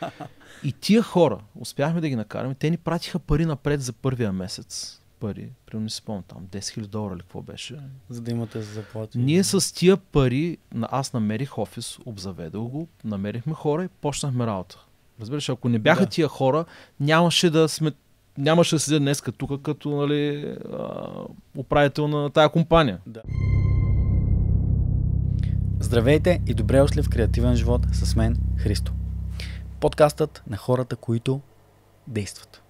И тия хора, успяхме да ги накараме, те ни пратиха пари напред за първия месец. Пари, примерно не си помня, там 10 000 долара или какво беше. За да имате за Ние с тия пари, аз намерих офис, обзаведох го, намерихме хора и почнахме работа. Разбираш, ако не бяха да. тия хора, нямаше да сме нямаше да седя днес тук като нали, управител на тая компания. Да. Здравейте и добре дошли в Креативен живот с мен Христо подкастът на хората, които действат.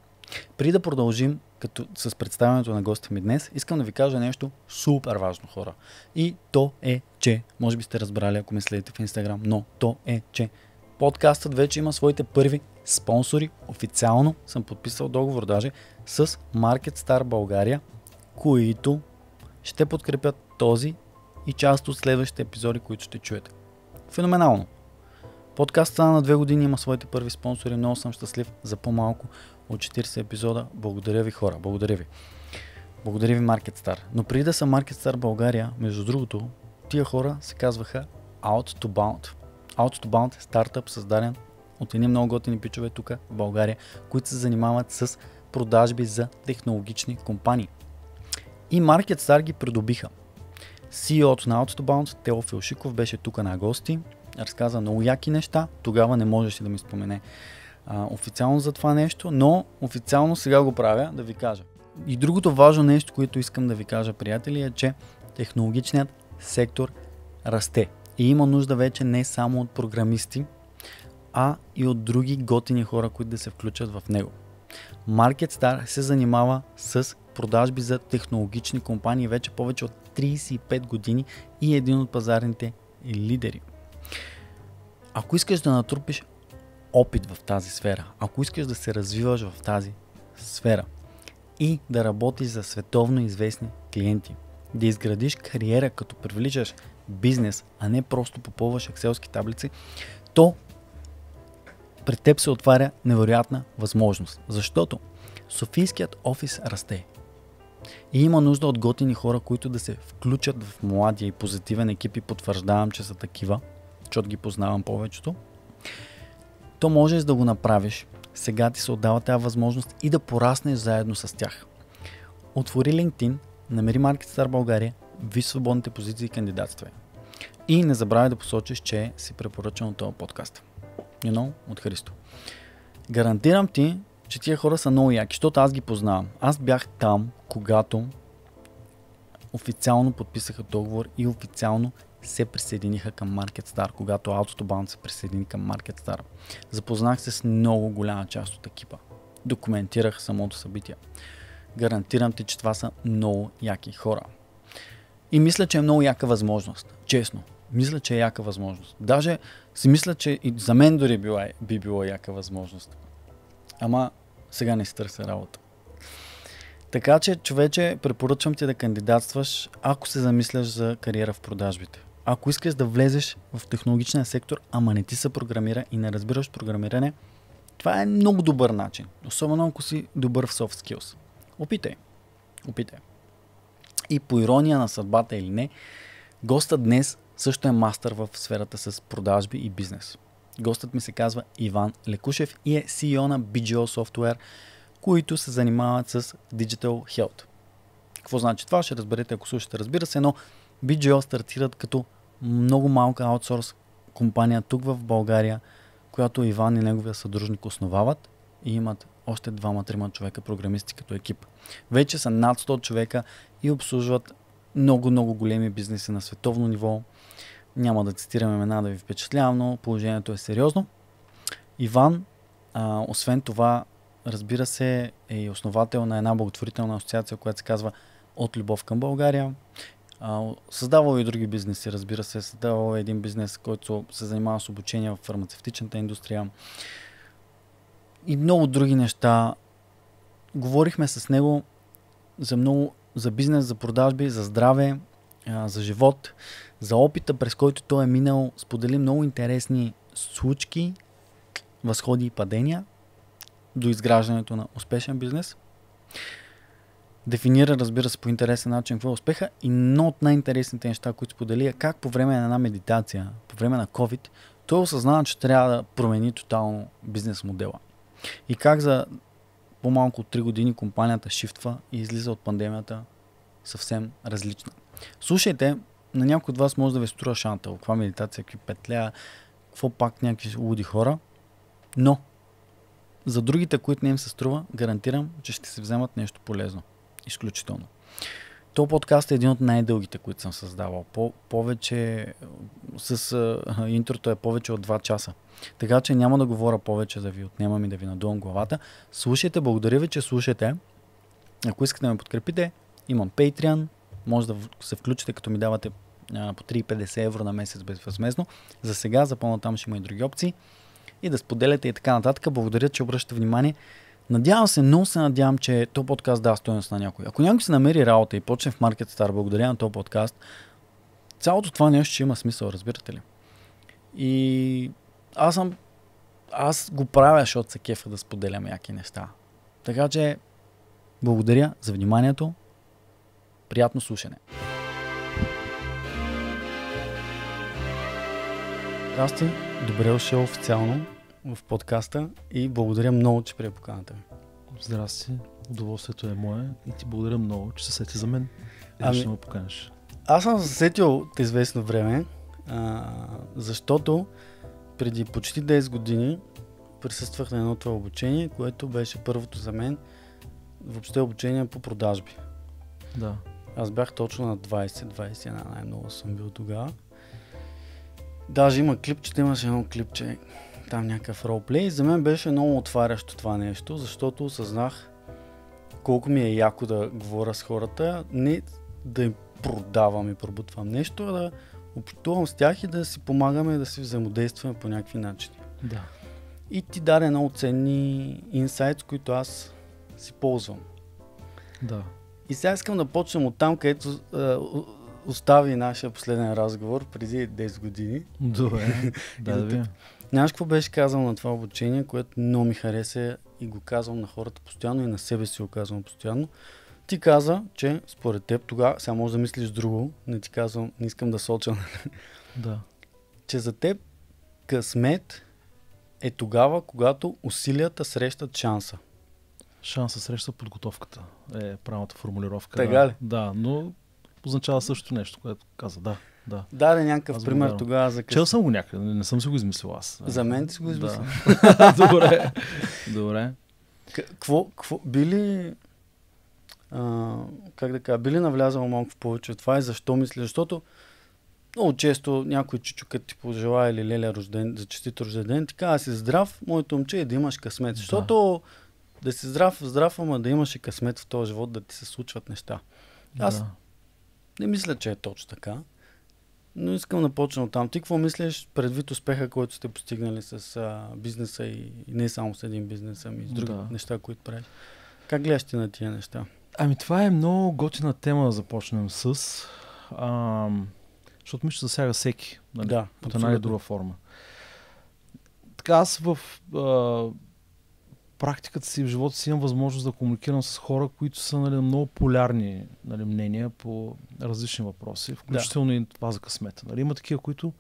Преди да продължим като с представянето на гостите ми днес, искам да ви кажа нещо супер важно, хора. И то е, че, може би сте разбрали, ако ме следите в Инстаграм, но то е, че подкастът вече има своите първи спонсори. Официално съм подписал договор даже с Market Star България, които ще подкрепят този и част от следващите епизоди, които ще чуете. Феноменално! Подкастът на две години, има своите първи спонсори. Много съм щастлив за по-малко от 40 епизода. Благодаря ви хора, благодаря ви. Благодаря ви MarketStar. Но преди да са MarketStar България, между другото, тия хора се казваха Out to Bound. Out to Bound е стартъп, създаден от едни много готини пичове тук в България, които се занимават с продажби за технологични компании. И MarketStar ги придобиха. CEO на Outbound, Теофил Шиков беше тук на гости разказа много яки неща, тогава не можеше да ми спомене а, официално за това нещо, но официално сега го правя да ви кажа. И другото важно нещо, което искам да ви кажа, приятели, е, че технологичният сектор расте. И има нужда вече не само от програмисти, а и от други готини хора, които да се включат в него. MarketStar се занимава с продажби за технологични компании вече повече от 35 години и е един от пазарните лидери ако искаш да натрупиш опит в тази сфера, ако искаш да се развиваш в тази сфера и да работиш за световно известни клиенти, да изградиш кариера, като привличаш бизнес, а не просто попълваш екселски таблици, то пред теб се отваря невероятна възможност. Защото Софийският офис расте. И има нужда от готини хора, които да се включат в младия и позитивен екип и потвърждавам, че са такива – защото ги познавам повечето, то можеш да го направиш. Сега ти се отдава тази възможност и да пораснеш заедно с тях. Отвори LinkedIn, намери Star България, ви свободните позиции и кандидатства. И не забравяй да посочиш, че си препоръчан от този подкаст. You know, от Христо. Гарантирам ти, че тия хора са много яки, защото аз ги познавам. Аз бях там, когато официално подписаха договор и официално се присъединиха към MarketStar, когато AutoBound се присъедини към MarketStar. Запознах се с много голяма част от екипа. Документирах самото събитие. Гарантирам ти, че това са много яки хора. И мисля, че е много яка възможност. Честно. Мисля, че е яка възможност. Даже си мисля, че и за мен дори била, би било яка възможност. Ама сега не си търся работа. Така че, човече, препоръчвам ти да кандидатстваш, ако се замисляш за кариера в продажбите. Ако искаш да влезеш в технологичния сектор, ама не ти се програмира и не разбираш програмиране, това е много добър начин. Особено ако си добър в soft skills. Опитай. Опитай. И по ирония на съдбата или не, госта днес също е мастър в сферата с продажби и бизнес. Гостът ми се казва Иван Лекушев и е CEO на BGO Software, които се занимават с Digital Health. Какво значи това? Ще разберете, ако слушате, разбира се, но BGO стартират като много малка аутсорс компания тук в България, която Иван и неговия съдружник основават и имат още двама-трима човека програмисти като екип. Вече са над 100 човека и обслужват много-много големи бизнеси на световно ниво. Няма да цитирам имена да ви впечатлявам, но положението е сериозно. Иван, а, освен това, разбира се, е основател на една благотворителна асоциация, която се казва От любов към България. Създавал и други бизнеси, разбира се. Създавал е един бизнес, който се занимава с обучение в фармацевтичната индустрия и много други неща. Говорихме с него за много, за бизнес, за продажби, за здраве, за живот, за опита, през който той е минал. Сподели много интересни случки, възходи и падения до изграждането на успешен бизнес дефинира, разбира се, по интересен начин какво е успеха и едно от най-интересните неща, които сподели е как по време на една медитация, по време на COVID, той осъзнава, че трябва да промени тотално бизнес модела. И как за по-малко от 3 години компанията шифтва и излиза от пандемията съвсем различна. Слушайте, на някой от вас може да ви струва шанта, каква медитация, какви петля, какво пак някакви луди хора, но за другите, които не им се струва, гарантирам, че ще се вземат нещо полезно. Изключително. То подкаст е един от най-дългите, които съм създавал. По- повече с а, интрото е повече от 2 часа. Така че няма да говоря повече да ви отнемам и да ви надувам главата. Слушайте, благодаря ви, че слушате. Ако искате да ме подкрепите, имам Patreon. Може да се включите, като ми давате а, по 3,50 евро на месец безвъзмезно. За сега, за там ще има и други опции. И да споделяте и така нататък. Благодаря, че обръщате внимание. Надявам се, но се надявам, че то подкаст дава стоеност на някой. Ако някой се намери работа и почне в Market Star благодаря на този подкаст, цялото това нещо ще има смисъл, разбирате ли? И аз съм аз го правя, защото се кефа да споделям яки неща. Така че, благодаря за вниманието. Приятно слушане. Здрасти, добре дошъл официално в подкаста и благодаря много, че прие поканата ми. Здрасти, удоволствието е мое и ти благодаря много, че се сети за мен. Ами, ще ме поканеш. Аз съм засетил от известно време, а, защото преди почти 10 години присъствах на едно това обучение, което беше първото за мен въобще обучение по продажби. Да. Аз бях точно на 20-21, най-много съм бил тогава. Даже има клипче, имаше едно клипче, там някакъв ролплей. За мен беше много отварящо това нещо, защото осъзнах колко ми е яко да говоря с хората, не да им продавам и пробутвам нещо, а да общувам с тях и да си помагаме да си взаимодействаме по някакви начини. Да. И ти даде много ценни инсайт, които аз си ползвам. Да. И сега искам да почнем от там, където е, остави нашия последен разговор преди 10 години. Добре. да, да, да. Знаеш какво беше казал на това обучение, което много ми хареса и го казвам на хората постоянно и на себе си го казвам постоянно. Ти каза, че според теб тогава, сега може да мислиш друго, не ти казвам, не искам да соча. Нали? Да. че за теб късмет е тогава, когато усилията срещат шанса. Шанса среща подготовката е правилната формулировка. Тега ли? Да, но означава също нещо, което каза, да да. Даде някакъв аз пример тогава за къс... Чел съм го някъде, не съм си го измислил аз. За мен си го измислил. Да. Добре. Добре. Какво, кво, били... а, как да кажа, били навлязал малко в повече от това и защо мисля? Защото много често някой чичука ти пожелая или леля рожден, за честит рожден, ти казва си здрав, моето момче е да имаш късмет. Защото да. да си здрав, здрав, ама да имаш и късмет в този живот, да ти се случват неща. Аз да. не мисля, че е точно така. Но искам да почна от там. Ти какво мислиш предвид успеха, който сте постигнали с а, бизнеса и, и не само с един бизнес, ами с други да. неща, които правиш? Как гледаш ти на тия неща? Ами това е много готина тема да започнем с, а, защото ми ще засяга всеки, нали? да, под една или друга форма. Така аз в а, практиката си в живота си имам възможност да комуникирам с хора, които са нали, много полярни нали, мнения по различни въпроси, включително да. и това за късмета. Нали, има такива, които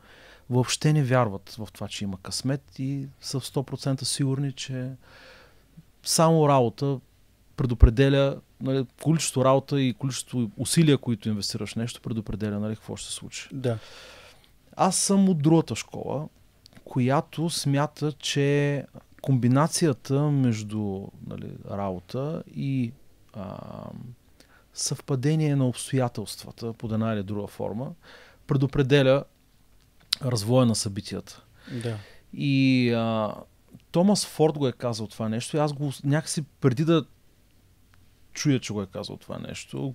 въобще не вярват в това, че има късмет и са в 100% сигурни, че само работа предопределя нали, количество работа и количество усилия, които инвестираш в нещо, предопределя нали, какво ще се случи. Да. Аз съм от другата школа, която смята, че комбинацията между нали, работа и а, съвпадение на обстоятелствата под една или друга форма предопределя развоя на събитията. Да. И а, Томас Форд го е казал това нещо и аз го някакси преди да чуя, че го е казал това нещо,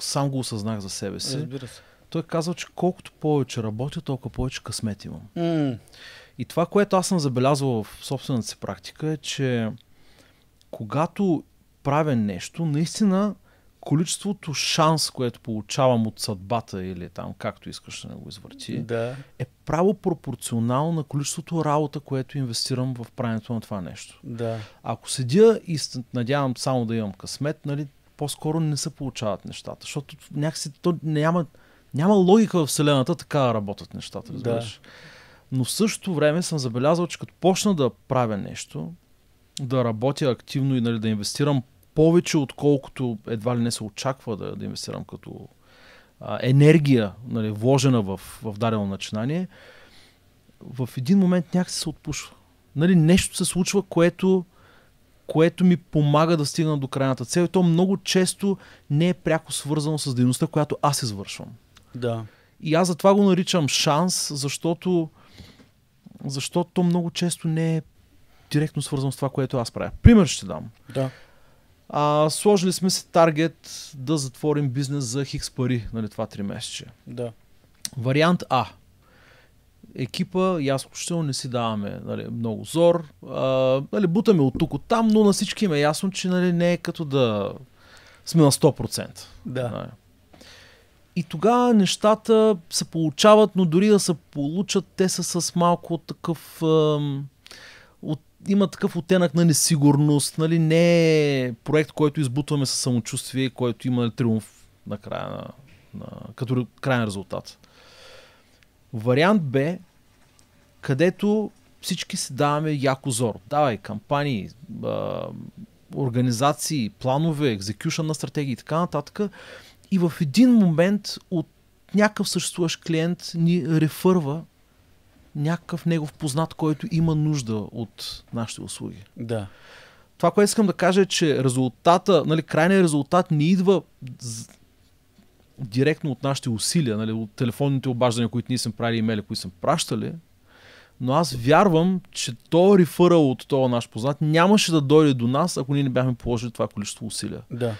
сам го осъзнах за себе си. Разбира се. Той е казал, че колкото повече работя, толкова повече късмет имам. Mm. И това, което аз съм забелязвал в собствената си практика е, че когато правя нещо, наистина количеството шанс, което получавам от съдбата или там както искаш да го извърти, да. е право пропорционално на количеството работа, което инвестирам в правенето на това нещо. Да. Ако седя и надявам само да имам късмет, нали, по-скоро не се получават нещата, защото някакси то няма, няма логика в Вселената така да работят нещата, разбираш. Да. Но в същото време съм забелязал, че като почна да правя нещо, да работя активно и нали, да инвестирам повече, отколкото едва ли не се очаква да, да инвестирам като а, енергия, нали, вложена в, в дадено начинание, в един момент някакси се отпушва. Нали, нещо се случва, което, което ми помага да стигна до крайната цел и то много често не е пряко свързано с дейността, която аз извършвам. Да. И аз затова го наричам шанс, защото защото много често не е директно свързано с това, което аз правя. Пример ще дам. Да. А, сложили сме си таргет да затворим бизнес за хикс пари, нали, това 3 месече. Да. Вариант А. Екипа и аз включително не си даваме нали, много зор. А, нали, бутаме от тук, от там, но на всички им е ясно, че нали, не е като да сме на 100%. Да. Нали. И тогава нещата се получават, но дори да се получат, те са с малко такъв... има такъв оттенък на несигурност. Нали? Не е проект, който избутваме със самочувствие, който има триумф на края на, на, като крайен резултат. Вариант Б, където всички си даваме яко зор. Давай, кампании, а, организации, планове, екзекюшън на стратегии и така нататък и в един момент от някакъв съществуващ клиент ни рефърва някакъв негов познат, който има нужда от нашите услуги. Да. Това, което искам да кажа е, че резултата, нали, крайният резултат не идва директно от нашите усилия, нали, от телефонните обаждания, които ние сме правили, имейли, които сме пращали, но аз вярвам, че то рефърал от този наш познат нямаше да дойде до нас, ако ние не бяхме положили това количество усилия. Да.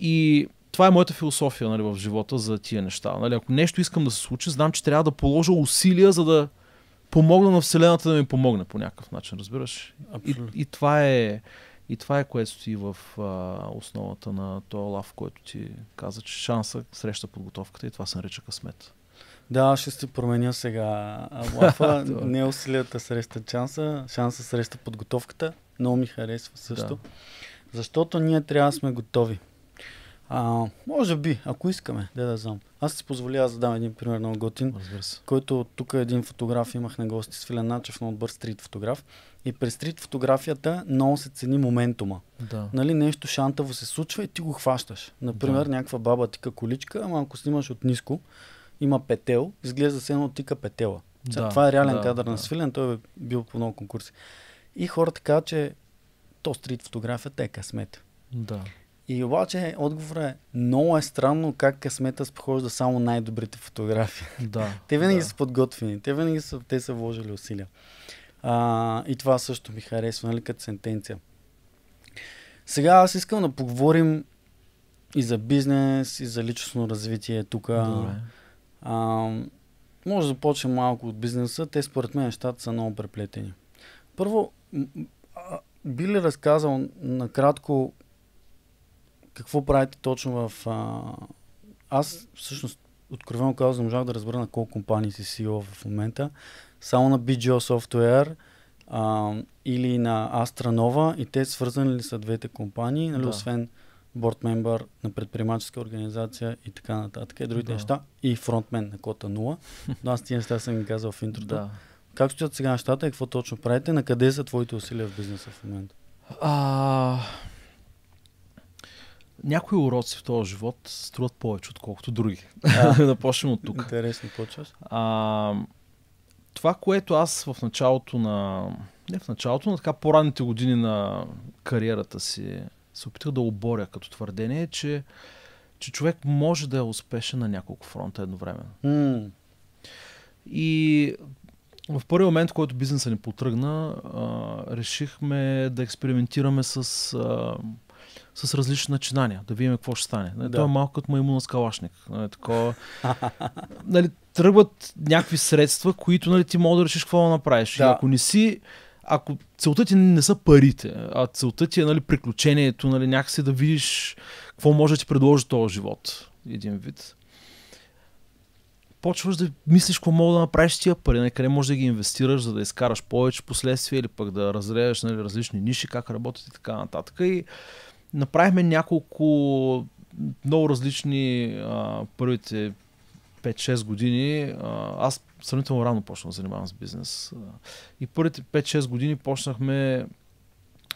И това е моята философия нали, в живота за тия неща. Нали, ако нещо искам да се случи, знам, че трябва да положа усилия, за да помогна на Вселената да ми помогне по някакъв начин, разбираш? Абсолютно. И, и, това е, и това е което стои в а, основата на този лав, който ти каза, че шанса среща подготовката и това се нарича късмет. Да, ще се променя сега лафа. не е е. усилията среща шанса, шанса среща подготовката. Много ми харесва също. Да. Защото ние трябва да сме готови. А, може би, ако искаме, да да знам. Аз си позволя да задам един пример много готин, който тук е един фотограф, имах на гости с Филен Начев, много добър стрит фотограф. И през стрит фотографията много се цени моментума. Да. Нали, нещо шантаво се случва и ти го хващаш. Например, да. някаква баба тика количка, ама ако снимаш от ниско, има петел, изглежда се едно тика петела. да, това е реален да, кадър да. на Свилен, той е бил по много конкурси. И хората казват, че то стрит фотографията е късмет. Да. И обаче е, отговорът е много е странно как късмета спохожда само най-добрите фотографии. Да, те винаги да. са подготвени, те винаги са, те са вложили усилия. А, и това също ми харесва, нали, като сентенция. Сега аз искам да поговорим и за бизнес, и за личностно развитие тук. Може да започнем малко от бизнеса. Те според мен нещата са много преплетени. Първо, би ли разказал накратко какво правите точно в... А... Аз всъщност откровено казвам, можах да разбера на колко компании си CEO в момента. Само на BGO Software а, или на Астранова и те свързани ли са двете компании, нали, да. освен борт мембър на предприемаческа организация и така нататък. И другите да. неща. И фронтмен на кота 0. Но аз тия неща съм ги казал в интрото. Да. Как стоят сега нещата и какво точно правите? На къде са твоите усилия в бизнеса в момента? А, някои уроци в този живот струват повече, отколкото други. А, да почнем от тук. Интересно, по А, това, което аз в началото на... Не в началото, но така по-ранните години на кариерата си се опитах да оборя като твърдение, е, че, че човек може да е успешен на няколко фронта едновременно. Mm. И в първи момент, в който бизнеса ни потръгна, а, решихме да експериментираме с а, с различни начинания, да видим какво ще стане. Нали, да. Той е малко като маймуна с калашник. Нали, такова, нали, тръгват някакви средства, които нали, ти мога да решиш какво да направиш. Да. И ако не си ако целта ти не са парите, а целта ти е нали, приключението, нали, някакси да видиш какво може да ти предложи този живот, един вид, почваш да мислиш какво мога да направиш тия пари, нали, къде можеш да ги инвестираш, за да изкараш повече последствия или пък да разрееш нали, различни ниши, как работят и така нататък. И направихме няколко много различни а, първите 5-6 години. А, аз сравнително рано почнах да занимавам с бизнес. И първите 5-6 години почнахме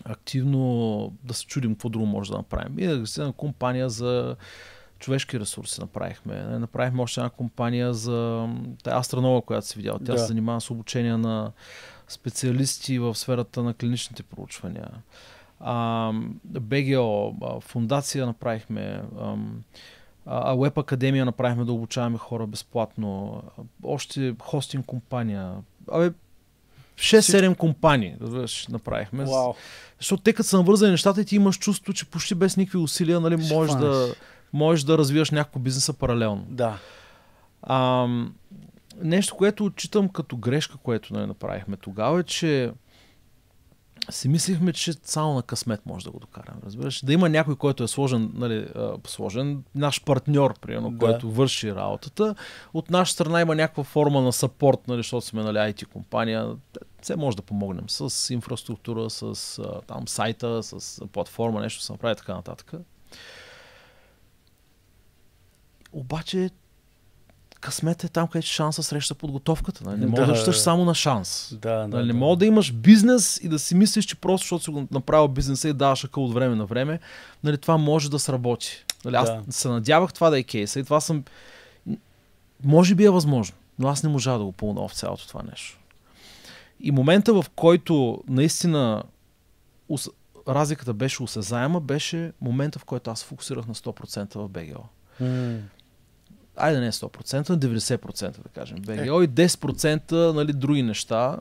активно да се чудим какво друго може да направим. И да се на компания за човешки ресурси направихме. Направихме още една компания за тая астронова, която си видял. Тя да. се занимава с обучение на специалисти в сферата на клиничните проучвания. БГО, фундация направихме, а Web Академия направихме да обучаваме хора безплатно, още хостинг компания. Абе, 6-7 компании направихме. Wow. Защото те като са навързани нещата и ти имаш чувство, че почти без никакви усилия нали, можеш, да, можеш да развиваш някакво бизнеса паралелно. Да. А, нещо, което отчитам като грешка, което нали, направихме тогава е, че си мислихме, че само на късмет може да го докараме. Разбираш? Да има някой, който е сложен, нали, сложен наш партньор, примерно, да. който върши работата. От наша страна има някаква форма на сапорт, нали, защото сме нали, IT компания. Все може да помогнем с инфраструктура, с там, сайта, с платформа, нещо се направи така нататък. Обаче късмет е там, където е шанса среща подготовката. Нали? Не можеш да, да само на шанс. Да, да, нали? Не да. да имаш бизнес и да си мислиш, че просто защото си го направил бизнеса и даваш акъл от време на време, нали, това може да сработи. Нали? Аз да. се надявах това да е кейса и това съм... Може би е възможно, но аз не можа да го пълна в цялото това нещо. И момента, в който наистина разликата беше осезаема, беше момента, в който аз фокусирах на 100% в БГО. Mm айде не 100%, 90% да кажем БГО е. и 10% нали, други неща,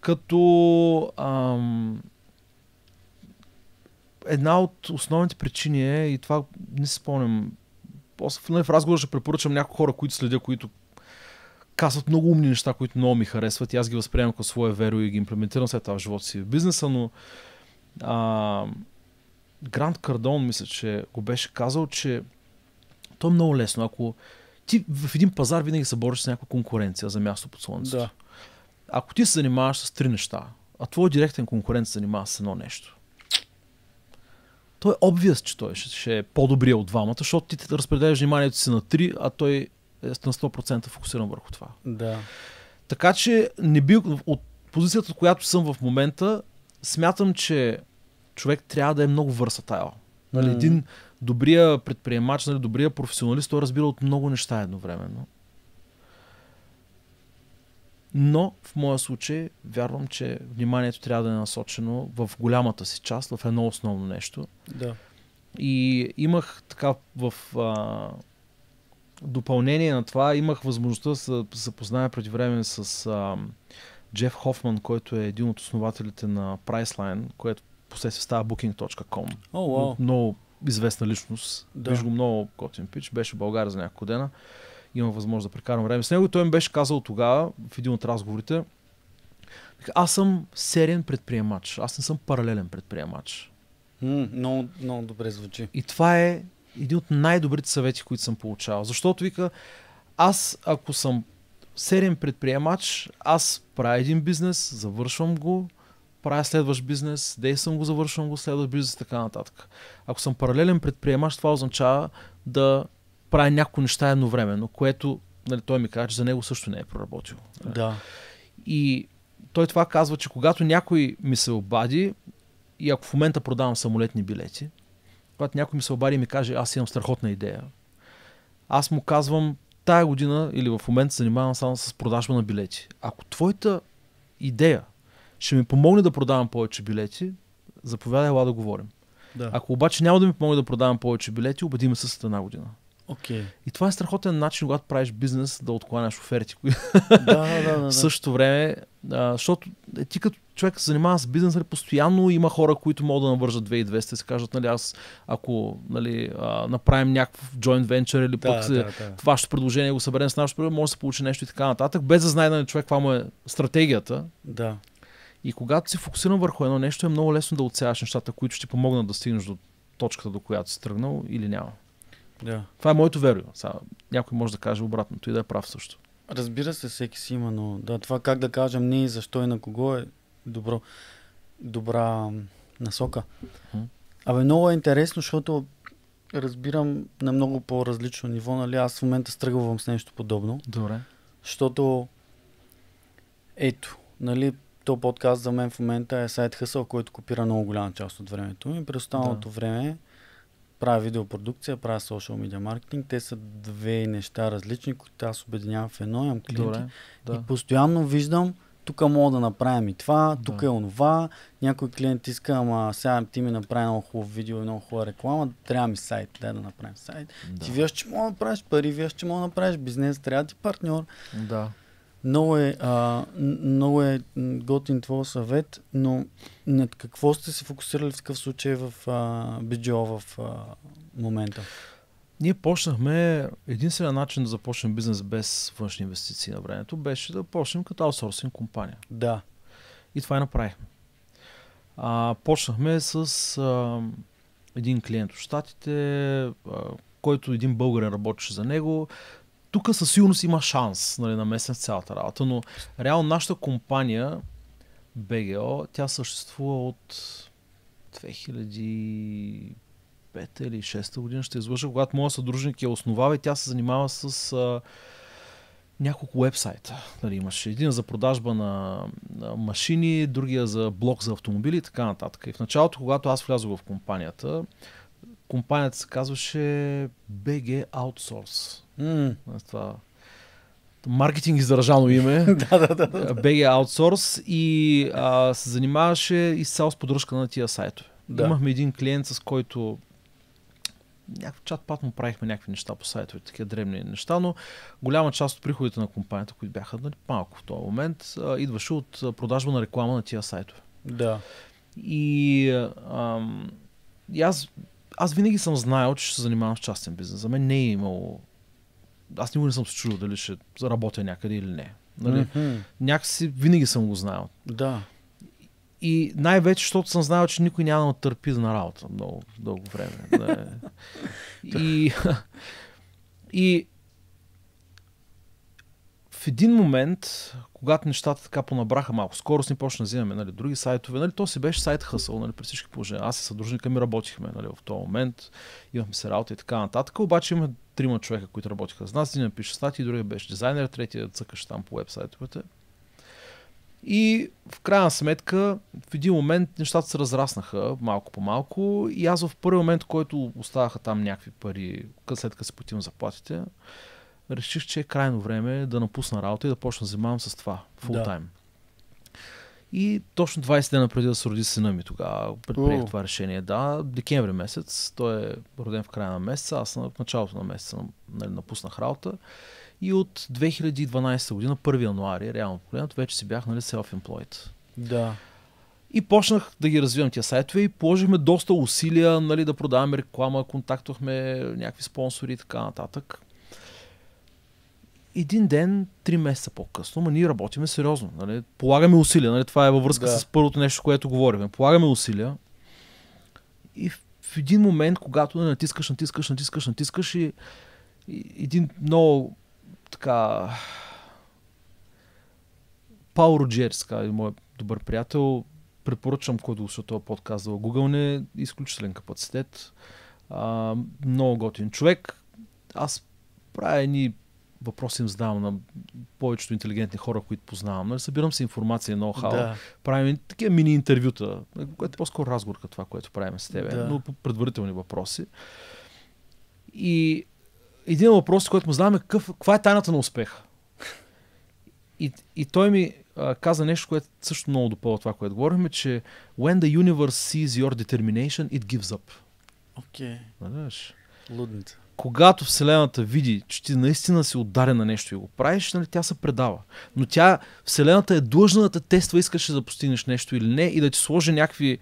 като ам, една от основните причини е, и това не си спомням, нали, в разговора ще препоръчам някои хора, които следя, които казват много умни неща, които много ми харесват и аз ги възприемам като своя веро и ги имплементирам след това в живота си в бизнеса, но а, Гранд Кардон мисля, че го беше казал, че то е много лесно. Ако ти в един пазар винаги се бориш с някаква конкуренция за място под слънцето. Да. Ако ти се занимаваш с три неща, а твой директен конкурент се занимава с едно нещо, той е обвис, че той ще, ще е по-добрия от двамата, защото ти, разпределяш вниманието си на три, а той е на 100% фокусиран върху това. Да. Така че не бил от позицията, от която съм в момента, смятам, че човек трябва да е много върсатайл. Нали, mm. Един добрия предприемач, нали, добрия професионалист, той разбира от много неща едновременно. Но в моя случай вярвам, че вниманието трябва да е насочено в голямата си част, в едно основно нещо. Да. И имах така в а, допълнение на това, имах възможността да се запозная преди време с а, Джеф Хофман, който е един от основателите на Priceline, което последствие става booking.com. Oh, wow. Много известна личност. Да. Виж го много котин пич, беше в България за няколко дена. Имам възможност да прекарам време с него. И той ми беше казал тогава, в един от разговорите, аз съм сериен предприемач. Аз не съм паралелен предприемач. Mm, много, много добре звучи. И това е един от най-добрите съвети, които съм получавал. Защото вика, аз ако съм сериен предприемач, аз правя един бизнес, завършвам го, правя следващ бизнес, действам го, завършвам го, следващ бизнес и така нататък. Ако съм паралелен предприемач, това означава да правя някои неща едновременно, което нали, той ми каза, че за него също не е проработил. Да. И той това казва, че когато някой ми се обади, и ако в момента продавам самолетни билети, когато някой ми се обади и ми каже, аз имам страхотна идея, аз му казвам, тая година или в момента се занимавам само с продажба на билети. Ако твоята идея ще ми помогне да продавам повече билети, заповядай, ела да говорим. Да. Ако обаче няма да ми помогне да продавам повече билети, убеди ме с една година. Okay. И това е страхотен начин, когато правиш бизнес, да откланяш оферти. Кои... Да, да, да, да. В същото време, а, защото е, ти като човек се занимава с бизнес, нали, постоянно има хора, които могат да навържат 2200 и се кажат, нали, аз ако нали, а, направим някакъв joint venture или да, пък да, да. вашето предложение го съберем с нашето предложение, може да се получи нещо и така нататък, без да знае на нали, човек каква му е стратегията. Да. И когато се фокусирам върху едно нещо, е много лесно да отсяваш нещата, които ще помогнат да стигнеш до точката, до която си тръгнал или няма. Да. Това е моето верю. някой може да каже обратното и да е прав също. Разбира се, всеки си има, но да, това как да кажем не и защо и на кого е добро, добра насока. Хм? Абе, много е интересно, защото разбирам на много по-различно ниво, нали? Аз в момента стръгвам с нещо подобно. Добре. Защото, ето, нали, то подкаст за мен в момента е сайт Хъсъл, който копира много голяма част от времето ми. През останалото да. време правя видеопродукция, правя социал медиа маркетинг. Те са две неща различни, които аз обединявам в едно, имам клиенти. Добре, да. И постоянно виждам, тук мога да направим и това, тук да. е онова. Някой клиент иска, ама сега ти ми направи много хубаво видео и много хубава реклама, трябва ми сайт, да да направим сайт. Да. Ти виждаш, че мога да правиш пари, виждаш, че мога да направиш бизнес, трябва да ти партньор. Да. Много е, а, много е готин твой съвет, но над какво сте се фокусирали в такъв случай в а, BGO в а, момента? Ние почнахме, единственият начин да започнем бизнес без външни инвестиции на времето беше да почнем като аутсорсинг компания. Да. И това и направихме. А, почнахме с а, един клиент от Штатите, а, който един българен работеше за него тук със сигурност има шанс нали, на местен с цялата работа, но реално нашата компания БГО, тя съществува от 2005 или 2006 година, ще излъжа, когато моят съдружник я основава и тя се занимава с а, няколко вебсайта. Нали, имаше един за продажба на, на машини, другия за блок за автомобили и така нататък. И в началото, когато аз влязох в компанията, компанията се казваше BG Outsource Mm. Това... Маркетинг издържано име. да, да, да, BG Outsource е и а, се занимаваше изцяло с поддръжка на тия сайтове. Да. Имахме един клиент, с който някакъв чат пат му правихме някакви неща по сайтове, такива древни неща, но голяма част от приходите на компанията, които бяха нали, малко в този момент, идваше от продажба на реклама на тия сайтове. Да. И, а, и аз, аз винаги съм знаел, че ще се занимавам с частен бизнес. За мен не е имало аз никога не съм се чудил дали ще работя някъде или не. Нали? Mm-hmm. Някакси винаги съм го знаел. Да. И най-вече, защото съм знал, че никой няма да търпи на работа много дълго време. Да. и, и в един момент, когато нещата така понабраха малко, скорост ни почна да взимаме нали, други сайтове, нали, то си беше сайт хъсъл нали, при всички положения. Аз и съдружника ми работихме нали, в този момент, имахме се работа и така нататък, обаче има трима човека, които работиха с нас. Един пише статии, другия беше дизайнер, третия цъкаше там по вебсайтовете. И в крайна сметка, в един момент нещата се разраснаха малко по малко и аз в първи момент, който оставаха там някакви пари, след като си платим заплатите, реших, че е крайно време да напусна работа и да почна да занимавам с това, фултайм. Да. И точно 20 дена преди да се роди сина ми тогава предприех oh. това решение. Да, декември месец, той е роден в края на месеца, аз в началото на месеца нали, напуснах работа. И от 2012 година, 1 януари, реално погледнато, вече си бях нали, self-employed. Да. И почнах да ги развивам тия сайтове и положихме доста усилия нали, да продаваме реклама, контактвахме някакви спонсори и така нататък един ден, три месеца по-късно, но ние работиме сериозно. Нали? Полагаме усилия. Нали? Това е във връзка да. с първото нещо, което говорим. Полагаме усилия. И в един момент, когато натискаш, натискаш, натискаш, натискаш и, и един много така... Пау Роджерс, мой добър приятел, препоръчвам, който го слуша този подкаст да Google не е изключителен капацитет. А, много готин човек. Аз правя едни въпроси им задавам на повечето интелигентни хора, които познавам. Нали? Събирам се информация, ноу-хау, да. правим такива мини интервюта, което е по-скоро разговор като това, което правим с теб, да. но по предварителни въпроси. И един въпрос, който му знам е какъв, каква е тайната на успеха. И, и той ми а, каза нещо, което също много допълва това, което говорим, че when the universe sees your determination, it gives up. Окей. Okay. Знаеш? когато Вселената види, че ти наистина си ударен на нещо и го правиш, нали, тя се предава. Но тя, Вселената е длъжна да те тества, искаш да постигнеш нещо или не и да ти сложи някакви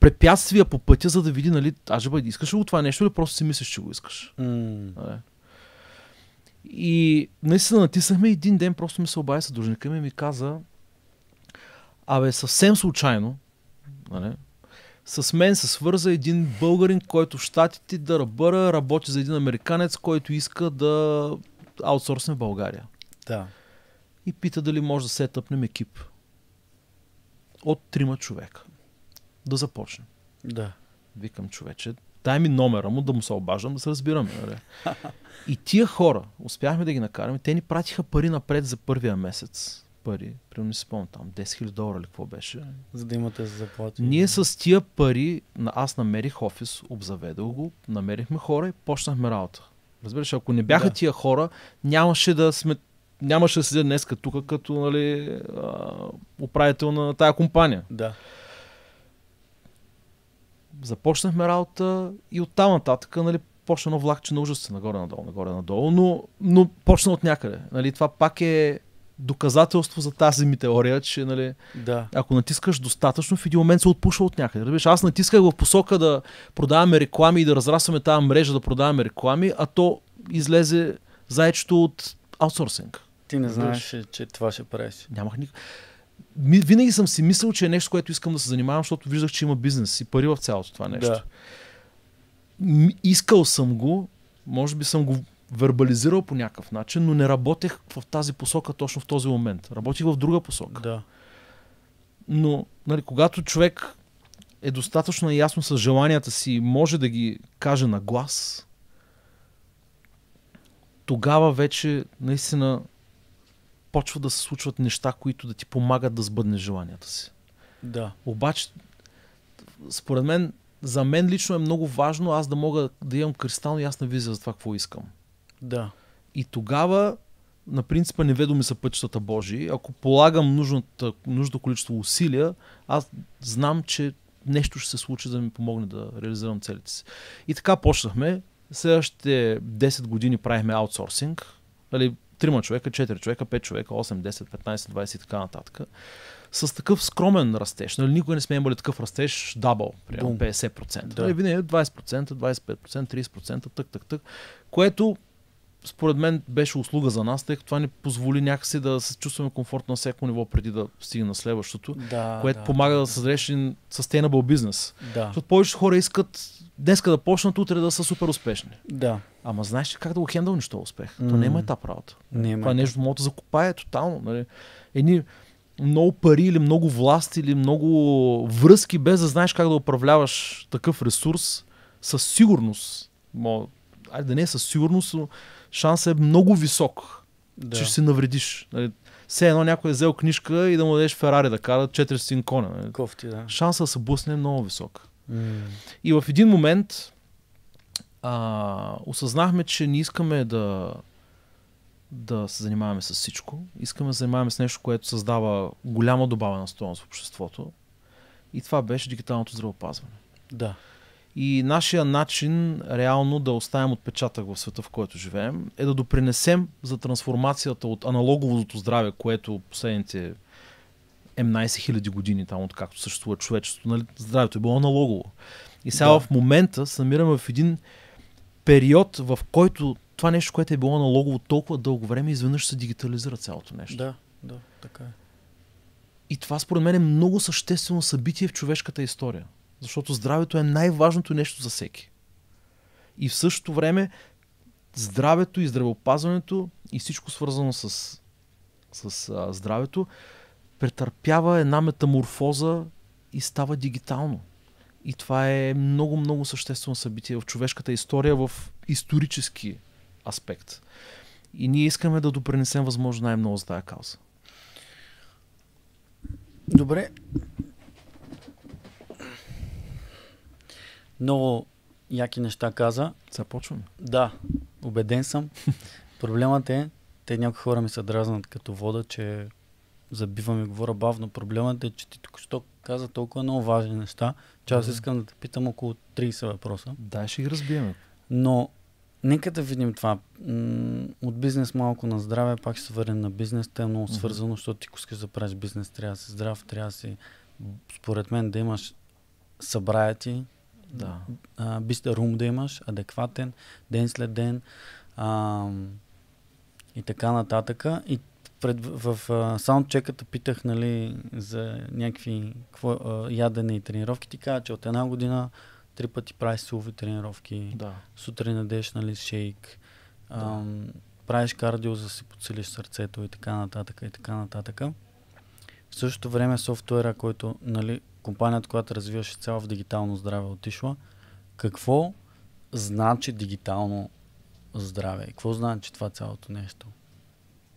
препятствия по пътя, за да види, нали, аз бъде, искаш ли го това нещо или просто си мислиш, че го искаш. Mm. И наистина натиснахме един ден, просто ми се обади съдружника ми и ми каза, абе съвсем случайно, нали, с мен се свърза един българин, който в Штатите да ръбъра, работи за един американец, който иска да аутсорсне в България. Да. И пита дали може да се тъпнем екип от трима човека. Да започнем. Да. Викам човече, дай ми номера му, да му се обаждам, да се разбираме. Нали? И тия хора, успяхме да ги накараме, те ни пратиха пари напред за първия месец пари, примерно не си спомням там, 10 000 долара или какво беше. За да имате за заплати. Ние с тия пари, аз намерих офис, обзаведох го, намерихме хора и почнахме работа. Разбираш, ако не бяха да. тия хора, нямаше да сме нямаше да седя днес тук като нали, управител на тая компания. Да. Започнахме работа и оттам нататък нали, почна едно влакче на ужаса нагоре-надолу, нагоре-надолу, но, но почна от някъде. Нали, това пак е доказателство за тази ми теория, че нали, да. ако натискаш достатъчно, в един момент се отпушва от някъде. Разбираш, аз натисках в посока да продаваме реклами и да разрастваме тази мрежа да продаваме реклами, а то излезе заечето от аутсорсинг. Ти не знаеш, че това ще правиш. Нямах никакво. Винаги съм си мислил, че е нещо, което искам да се занимавам, защото виждах, че има бизнес и пари в цялото това нещо. Да. Искал съм го, може би съм го вербализирал по някакъв начин, но не работех в тази посока точно в този момент. Работих в друга посока. Да. Но, нали, когато човек е достатъчно ясно с желанията си, и може да ги каже на глас, тогава вече наистина почва да се случват неща, които да ти помагат да сбъднеш желанията си. Да. Обаче, според мен, за мен лично е много важно аз да мога да имам кристално ясна визия за това, какво искам. Да. И тогава на принципа неведоми са пътищата Божии. Ако полагам нужната, нужда количество усилия, аз знам, че нещо ще се случи за да ми помогне да реализирам целите си. И така почнахме. Следващите 10 години правихме аутсорсинг. Нали, 3 човека, 4 човека, 5 човека, 8, 10, 15, 20 и така нататък. С такъв скромен растеж. Нали, никога не сме имали такъв растеж дабъл, примерно 50%. Да. Нали, винаги 20%, 25%, 30%, тък, тък, тък. Което според мен беше услуга за нас, тъй като това ни позволи някакси да се чувстваме комфортно на всяко ниво преди да стигне на следващото, да, което да, помага да, да създадеш един sustainable бизнес. Да. Защото повечето хора искат днеска да почнат, утре да са супер успешни. Да. Ама знаеш ли как да го хендълниш този успех? Mm. То не има е етап работа. Нема. Е това е нещо мога да е тотално. Нали? Едни много пари или много власт или много връзки, без да знаеш как да управляваш такъв ресурс, със сигурност, мога, айде да не е със сигурност, но шансът е много висок, да. че ще си навредиш. Нали, все едно някой е взел книжка и да му дадеш Ферари да кара 400 кона. Нали. Кофти, да. Шансът да се блъсне е много висок. Mm. И в един момент а, осъзнахме, че не искаме да, да се занимаваме с всичко. Искаме да се занимаваме с нещо, което създава голяма добавена стоеност в обществото. И това беше дигиталното здравеопазване. Да. И нашия начин реално да оставим отпечатък в света, в който живеем, е да допринесем за трансформацията от аналоговото здраве, което последните 11 000 години, там откакто съществува човечеството, нали, здравето е било аналогово. И сега да. в момента се намираме в един период, в който това нещо, което е било аналогово толкова дълго време, изведнъж се дигитализира цялото нещо. Да, да, така е. И това според мен е много съществено събитие в човешката история. Защото здравето е най-важното нещо за всеки. И в същото време здравето и здравеопазването и всичко свързано с, с а, здравето претърпява една метаморфоза и става дигитално. И това е много, много съществено събитие в човешката история в исторически аспект. И ние искаме да допренесем възможно най-много за тази кауза. Добре, Много яки неща каза. Започвам. Да, убеден съм. Проблемът е, те някои хора ми се дразнат като вода, че забиваме, говоря бавно. Проблемът е, че ти току-що каза толкова много важни неща, че аз искам да те питам около 30 въпроса. Да, ще ги разбием. Но нека да видим това. От бизнес малко на здраве, пак ще се върнем на бизнес. Те е много свързано, защото ти искаш да правиш бизнес, трябва да си здрав, трябва да си, според мен, да имаш събрая ти, да. а, бистър ум да имаш, адекватен, ден след ден а, и така нататък. И пред, в, в саундчеката питах нали, за някакви какво, а, ядене и тренировки. Ти кажа, че от една година три пъти правиш силови тренировки. Да. Сутрин надеш нали, шейк. Да. правиш кардио, за да си подсилиш сърцето и така нататък. И така нататък. В същото време софтуера, който нали, компанията, която развиваше цяло в дигитално здраве отишла, какво значи дигитално здраве? Какво значи това цялото нещо?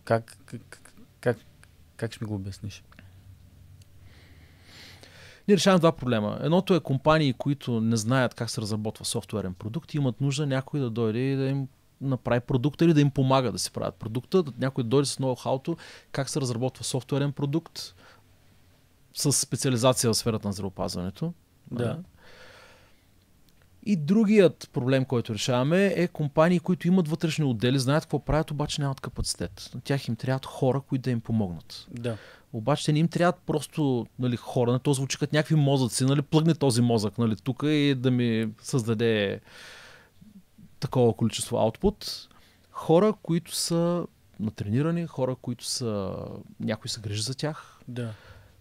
Как, как, как, как ще ми го обясниш? Ние решаваме два проблема. Едното е компании, които не знаят как се разработва софтуерен продукт и имат нужда някой да дойде и да им направи продукта или да им помага да си правят продукта. Някой да дойде с ноу-хауто, как се разработва софтуерен продукт, с специализация в сферата на здравеопазването. Да. И другият проблем, който решаваме е компании, които имат вътрешни отдели, знаят какво правят, обаче нямат капацитет. На тях им трябват хора, които да им помогнат. Да. Обаче те не им трябват просто нали, хора, на то звучи като някакви мозъци, нали, плъгне този мозък нали, тук и да ми създаде такова количество аутпут. Хора, които са натренирани, хора, които са... някой се грижи за тях. Да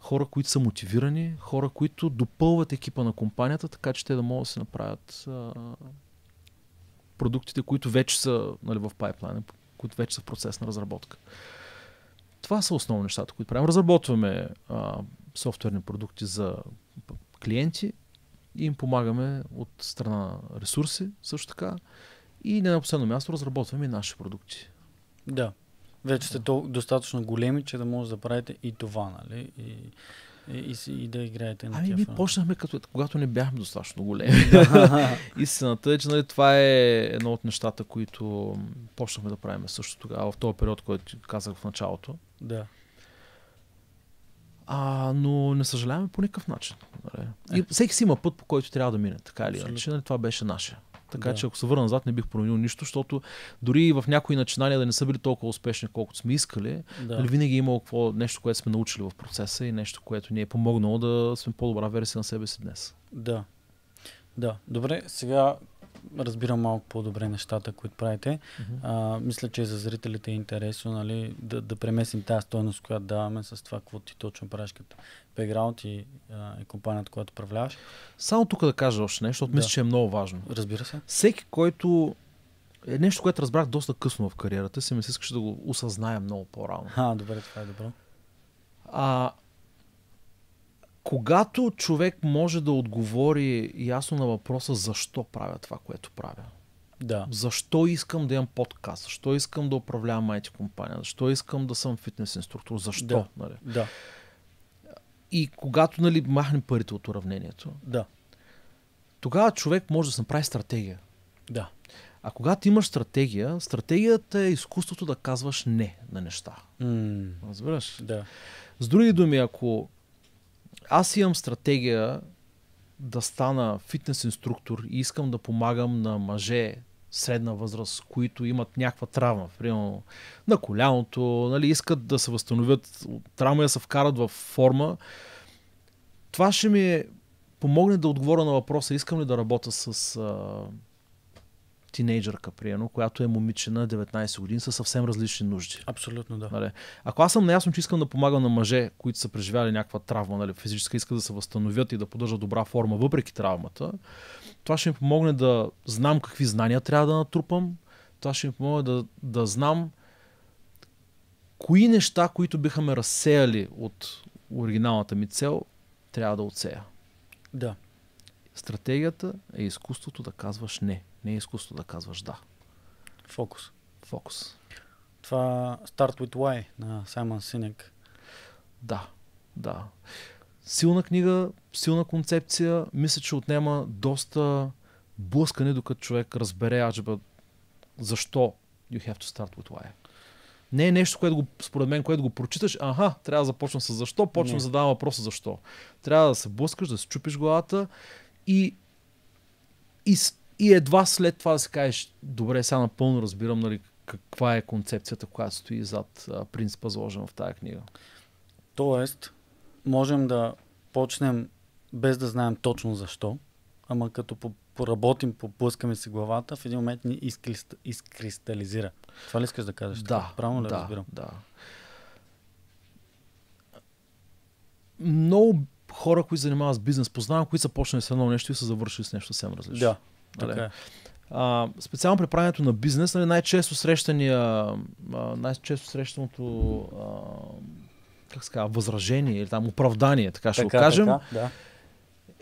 хора, които са мотивирани, хора, които допълват екипа на компанията, така че те да могат да се направят а, продуктите, които вече са нали, в пайплайна, които вече са в процес на разработка. Това са основни нещата, които правим. Разработваме а, софтуерни продукти за клиенти и им помагаме от страна ресурси също така. И не на последно място разработваме и наши продукти. Да. Вече сте достатъчно големи, че да може да правите и това, нали? И, и, и, и да играете на Ами ние почнахме като, когато не бяхме достатъчно големи. Истината е, че нали, това е едно от нещата, които почнахме да правим също тогава, в този период, който казах в началото. Да. А, но не съжаляваме по никакъв начин. Нали? И е. всеки си има път, по който трябва да мине, така или иначе. Нали, това беше наше. Така да. че ако се върна назад, не бих променил нищо, защото дори в някои начинания да не са били толкова успешни, колкото сме искали, да. Ли нали, винаги е имало какво, нещо, което сме научили в процеса и нещо, което ни е помогнало да сме по-добра версия на себе си днес. Да. Да. Добре, сега разбирам малко по-добре нещата, които правите. Mm-hmm. А, мисля, че за зрителите е интересно нали, да, да преместим тази стоеност, която даваме с това, какво ти точно правиш като бекграунд и, и компанията, която управляваш. Само тук да кажа още нещо, защото да. мисля, че е много важно. Разбира се. Всеки, който е нещо, което разбрах доста късно в кариерата си, ми се искаше да го осъзная много по-рано. А, добре, това е добро. А, когато човек може да отговори ясно на въпроса защо правя това, което правя. Да. Защо искам да имам подкаст? Защо искам да управлявам IT компания? Защо искам да съм фитнес инструктор? Защо? Да. Нали? да. И когато нали, махнем парите от уравнението, да. тогава човек може да се направи стратегия. Да. А когато имаш стратегия, стратегията е изкуството да казваш не на неща. Mm. Разбираш? Да. С други думи, ако аз имам стратегия да стана фитнес инструктор и искам да помагам на мъже средна възраст, които имат някаква травма, примерно на коляното, нали, искат да се възстановят, травма я се вкарат в форма. Това ще ми помогне да отговоря на въпроса, искам ли да работя с а, тинейджърка, приемно, която е момиче на 19 години, са съвсем различни нужди. Абсолютно, да. Нали? Ако аз съм наясно, че искам да помагам на мъже, които са преживяли някаква травма, нали, физическа, искат да се възстановят и да поддържат добра форма въпреки травмата, това ще ми помогне да знам какви знания трябва да натрупам, това ще ми помогне да, да знам кои неща, които биха ме разсеяли от оригиналната ми цел, трябва да отсея. Да. Стратегията е изкуството да казваш не. Не е изкуство да казваш да. Фокус. Фокус. Това Start with Why на Саймън Синек. Да, да. Силна книга, силна концепция. Мисля, че отнема доста блъскане, докато човек разбере аджеба защо you have to start with why. Не е нещо, което го, според мен, което го прочиташ, аха, трябва да започна с защо, почвам да задавам въпроса защо. Трябва да се блъскаш, да се чупиш главата и, и и едва след това да си кажеш, добре, сега напълно разбирам нали, каква е концепцията, която стои зад а, принципа, заложен в тази книга. Тоест, можем да почнем без да знаем точно защо, ама като поработим, поплъскаме си главата, в един момент ни изкрист, изкристализира. Това ли искаш да кажеш? Да. Така? Правилно ли да, разбирам? Да. Много хора, които занимават с бизнес, познавам, които са почнали с едно нещо и са завършили с нещо съвсем различно. Да, Нали? Е. а, специално при правенето на бизнес, нали, най-често срещания, най-често срещаното а, как ска, възражение или там оправдание, така, така ще го кажем, така, да.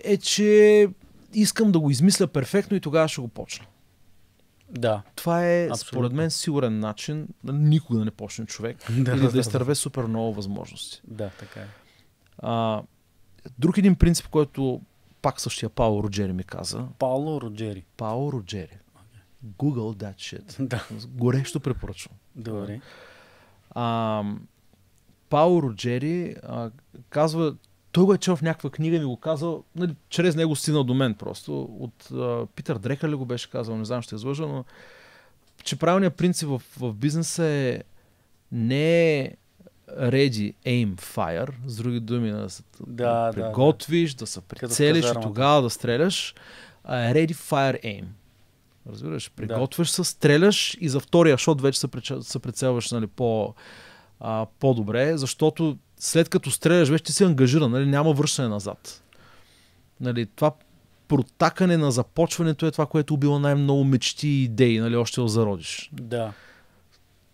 е, че искам да го измисля перфектно и тогава ще го почна. Да. Това е, Абсолютно. според мен, сигурен начин да никога да не почне човек да, или да, да изтърве да. супер много възможности. Да, така е. А, друг един принцип, който пак същия Пао Роджери ми каза. Пауло Роджери. Пао Роджери. Google that shit. да. Горещо препоръчвам. Добре. А, Пао Роджери а, казва, той го е чел в някаква книга и ми го казал, нали, чрез него стигнал до мен просто. От а, Питър Дрека ли го беше казал, не знам, ще излъжа, но че правилният принцип в, в бизнеса е не е ready, aim, fire, с други думи, да се да, приготвиш, да, да. да се прицелиш и тогава да стреляш. ready, fire, aim. Разбираш, приготвяш да. се, стреляш и за втория шот вече се, прицелваш нали, по, а, по-добре, защото след като стреляш, вече ти си ангажиран, нали, няма връщане назад. Нали, това протакане на започването е това, което убива най-много мечти и идеи, нали, още да зародиш. Да.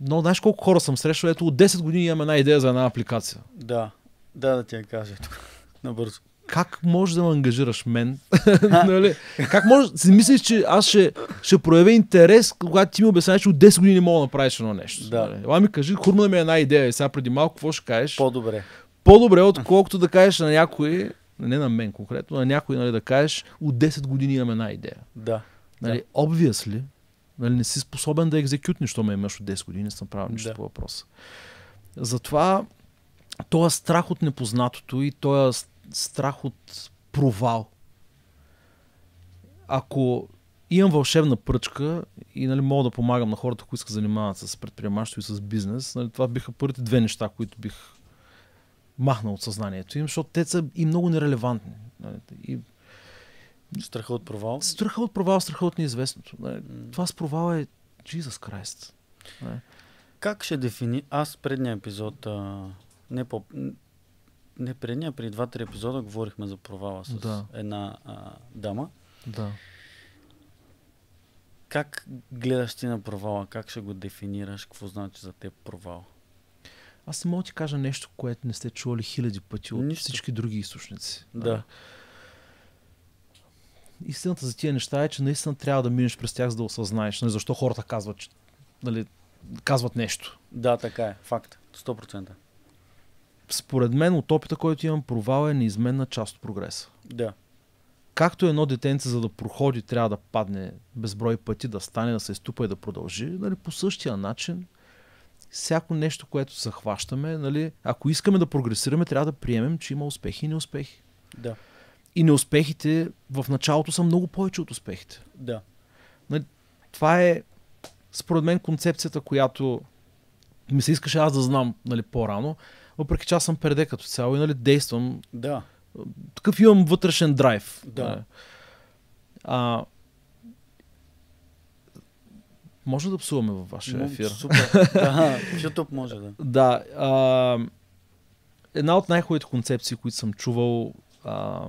Но знаеш колко хора съм срещал? Ето от 10 години имам една идея за една апликация. Да, да, да ти я кажа тук. Набързо. Как можеш да ме ангажираш мен? нали? Как може си мислиш, че аз ще, ще проявя интерес, когато ти ми обясняваш, че от 10 години не мога да направиш едно нещо? Да. Нали? Ела ми кажи, хурна ми е една идея и сега преди малко какво ще кажеш? По-добре. По-добре, отколкото да кажеш на някой, не на мен конкретно, на някой нали, да кажеш, от 10 години имам една идея. Да. Нали, да. Obviously, Нали, не си способен да екзекютни, що ме имаш от 10 години, не съм правил нищо да. по въпроса. Затова този е страх от непознатото и този е страх от провал. Ако имам вълшебна пръчка и нали, мога да помагам на хората, които се занимават с предприемачество и с бизнес, нали, това биха първите две неща, които бих махнал от съзнанието им, защото те са и много нерелевантни. Нали, и Страха от провал? Страха от провал, страха от неизвестното. Не? Това с провал е Jesus Christ. Не? Как ще дефини... Аз предния епизод, а... не по... Не предния, при два-три епизода говорихме за провала с да. една а, дама. Да. Как гледаш ти на провала? Как ще го дефинираш? Какво значи за теб провал? Аз не мога да ти кажа нещо, което не сте чували хиляди пъти от Нищо. всички други източници. Да. да истината за тия неща е, че наистина трябва да минеш през тях, за да осъзнаеш. Не нали, защо хората казват, че, нали, казват нещо. Да, така е. Факт. 100%. Според мен от опита, който имам, провал е неизменна част от прогреса. Да. Както едно детенце, за да проходи, трябва да падне безброй пъти, да стане, да се изтупа и да продължи, нали, по същия начин всяко нещо, което се хващаме, нали, ако искаме да прогресираме, трябва да приемем, че има успехи и неуспехи. Да. И неуспехите в началото са много повече от успехите. Да. Нали, това е, според мен, концепцията, която ми се искаше аз да знам нали, по-рано, въпреки че аз съм преде като цяло и нали, действам. Да. Такъв имам вътрешен драйв. Да. Нали. А, може да псуваме във вашия ефир. Супер. да, в YouTube може да. Да. А, една от най-хубавите концепции, които съм чувал а,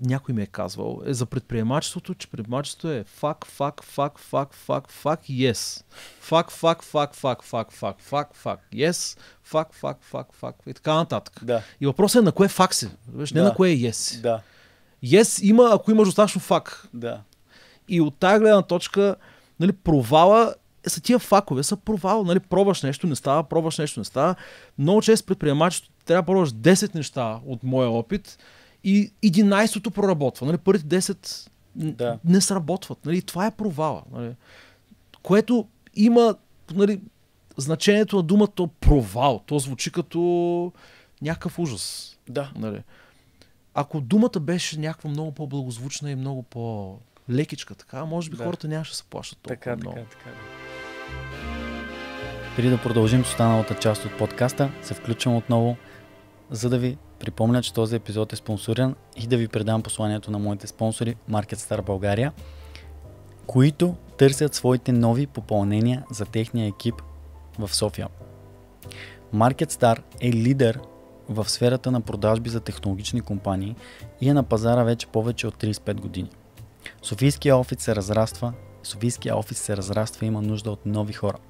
някой ми е казвал, е за предприемачеството, че предприемачеството е фак, фак, фак, фак, фак, фак, yes. Фак, фак, фак, фак, фак, фак, фак, фак, yes. Фак, фак, фак, фак и така нататък. Да. И въпросът е на кое фак си, виж, не да. на кое е yes. Да. Yes има, ако имаш достатъчно фак. Да. И от тази гледна точка, нали, провала са тия факове, са провал, нали, пробваш нещо, не става, пробваш нещо, не става. Много често предприемачеството трябва да пробваш 10 неща от моя опит, и 11-то проработва. Нали? Първите 10 да. не сработват. Нали? Това е провала. Нали? Което има нали, значението на думата провал. То звучи като някакъв ужас. Да. Нали? Ако думата беше някаква много по-благозвучна и много по-лекичка, така, може би да. хората нямаше да се плащат толкова така, много. Така, така, да. Преди да продължим с останалата част от подкаста, се включвам отново, за да ви Припомня, че този епизод е спонсорен и да ви предам посланието на моите спонсори MarketStar България, които търсят своите нови попълнения за техния екип в София. MarketStar е лидер в сферата на продажби за технологични компании и е на пазара вече повече от 35 години. Софийския офис се разраства, Софийския офис се разраства и има нужда от нови хора –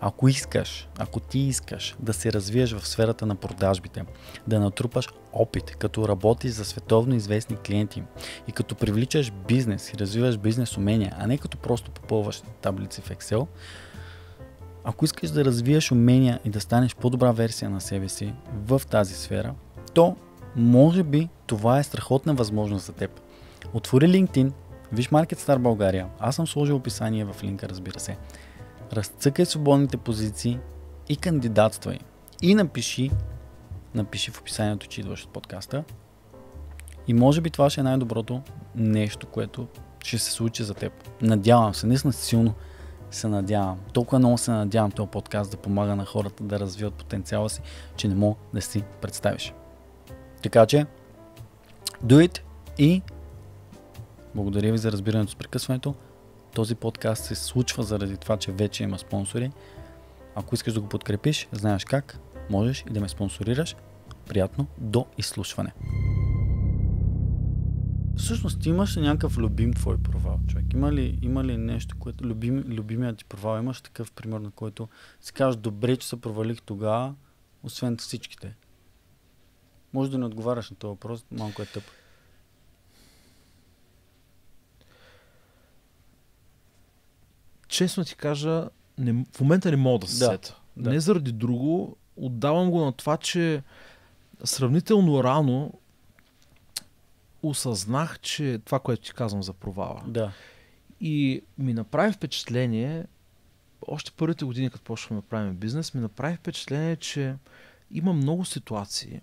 ако искаш, ако ти искаш да се развиеш в сферата на продажбите, да натрупаш опит, като работиш за световно известни клиенти и като привличаш бизнес и развиваш бизнес умения, а не като просто попълваш таблици в Excel, ако искаш да развиеш умения и да станеш по-добра версия на себе си в тази сфера, то може би това е страхотна възможност за теб. Отвори LinkedIn, виж Market Star България. Аз съм сложил описание в линка, разбира се разцъкай свободните позиции и кандидатствай. И напиши, напиши в описанието, че идваш от подкаста. И може би това ще е най-доброто нещо, което ще се случи за теб. Надявам се, наистина силно се надявам. Толкова много се надявам този подкаст да помага на хората да развиват потенциала си, че не мога да си представиш. Така че, do it и благодаря ви за разбирането с прекъсването. Този подкаст се случва заради това, че вече има спонсори. Ако искаш да го подкрепиш, знаеш как, можеш и да ме спонсорираш. Приятно до изслушване. Всъщност имаш ли някакъв любим твой провал, човек? Има ли, има ли нещо, което любим, любимият ти провал? Имаш такъв пример, на който си кажеш, добре, че се провалих тогава, освен всичките. Може да не отговаряш на този въпрос, малко е тъпо. честно ти кажа, не, в момента не мога да се да, сета. Да. Не заради друго, отдавам го на това, че сравнително рано осъзнах, че това, което ти казвам за провала. Да. И ми направи впечатление, още първите години, като почваме да правим бизнес, ми направи впечатление, че има много ситуации,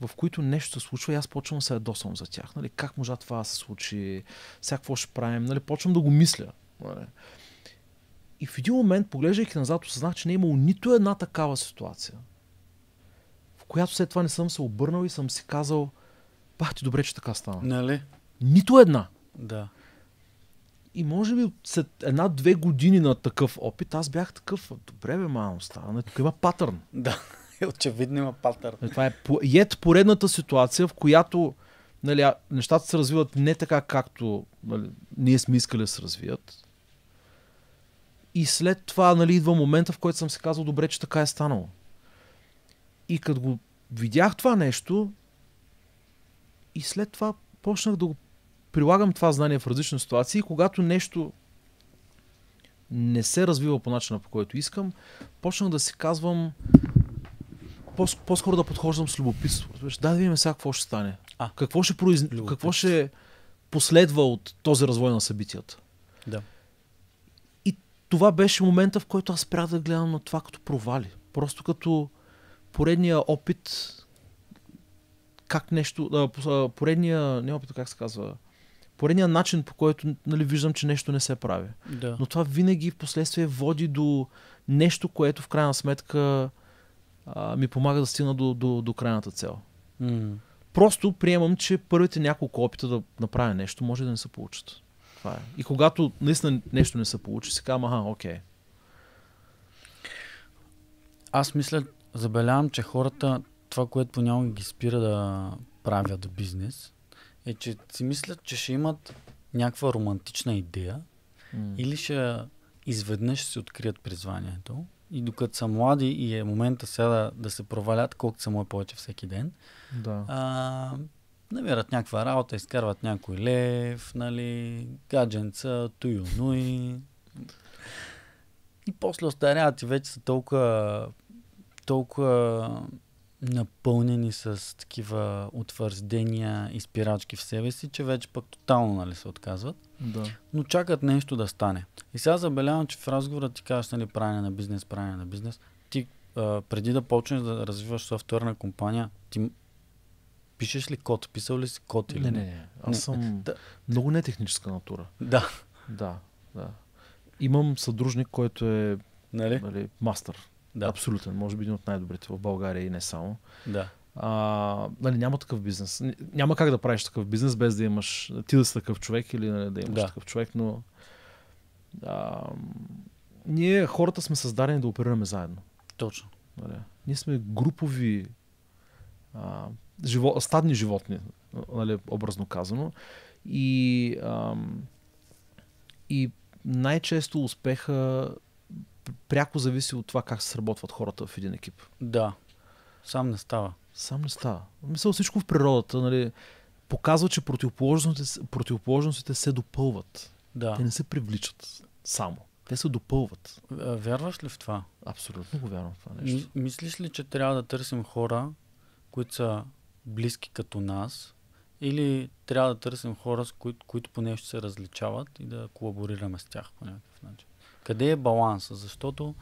в които нещо се случва и аз почвам да се ядосвам за тях. Нали? Как можа това да се случи? Сега какво ще правим? Нали? Почвам да го мисля. Нали? И в един момент, поглеждайки назад, осъзнах, че не е имало нито една такава ситуация, в която след това не съм се обърнал и съм си казал, бах ти добре, че така стана. Нали? Нито една. Да. И може би след една-две години на такъв опит, аз бях такъв, добре бе, мамо, стана. Тук има патърн. Да, очевидно има патърн. Е, това е ед поредната ситуация, в която нали, нещата се развиват не така, както нали, ние сме искали да се развият. И след това нали, идва момента, в който съм се казал, добре, че така е станало. И като го видях това нещо, и след това почнах да го прилагам това знание в различни ситуации, и когато нещо не се развива по начина по който искам, почнах да си казвам по-скоро да подхождам с любопитство. Дай да видим сега какво ще стане. А, какво ще, произ... какво ще последва от този развой на събитията. Да това беше момента, в който аз спрях да гледам на това като провали. Просто като поредния опит, как нещо, а, поредния, не опит, как се казва, поредния начин, по който нали, виждам, че нещо не се прави. Да. Но това винаги в последствие води до нещо, което в крайна сметка а, ми помага да стигна до, до, до крайната цел. Mm. Просто приемам, че първите няколко опита да направя нещо може да не се получат. Това е. И когато наистина нещо не се получи, си казвам, аха, окей. Okay. Аз мисля, забелявам, че хората, това, което понякога ги спира да правят бизнес, е, че си мислят, че ще имат някаква романтична идея mm. или ще изведнъж ще се открият призванието. И докато са млади и е момента сега да, да се провалят, колкото са мое повече всеки ден, да. а, намират някаква работа, изкарват някой лев, нали, гадженца, туюнуй. И после остаряват и вече са толкова, толкова напълнени с такива утвърждения и спирачки в себе си, че вече пък тотално нали, се отказват. Да. Но чакат нещо да стане. И сега забелявам, че в разговора ти казваш нали, правене на бизнес, правене на бизнес. Ти а, преди да почнеш да развиваш софтуерна компания, ти Пишеш ли код? Писал ли си код? Или... Не, не, не. Аз съм да. много нетехническа натура. Да. Да, да. Имам съдружник, който е нали? Нали, мастър. Да. Абсолютен. Може би един от най-добрите в България и не само. Да. А, нали, няма такъв бизнес. Няма как да правиш такъв бизнес без да имаш, ти да си такъв човек или нали, да имаш да. такъв човек, но а, ние хората сме създадени да оперираме заедно. Точно. Нали? Ние сме групови а, живо, стадни животни, нали, образно казано. И, ам, и най-често успеха пряко зависи от това как се сработват хората в един екип. Да. Сам не става. Сам не става. Мисля, всичко в природата нали, показва, че противоположностите, противоположностите се допълват. Да. Те не се привличат само. Те се допълват. Вярваш ли в това? Абсолютно го вярвам в това нещо. М- мислиш ли, че трябва да търсим хора, които са близки като нас, или трябва да търсим хора, с които, които по нещо се различават и да колаборираме с тях по някакъв начин. Къде е баланса? Защото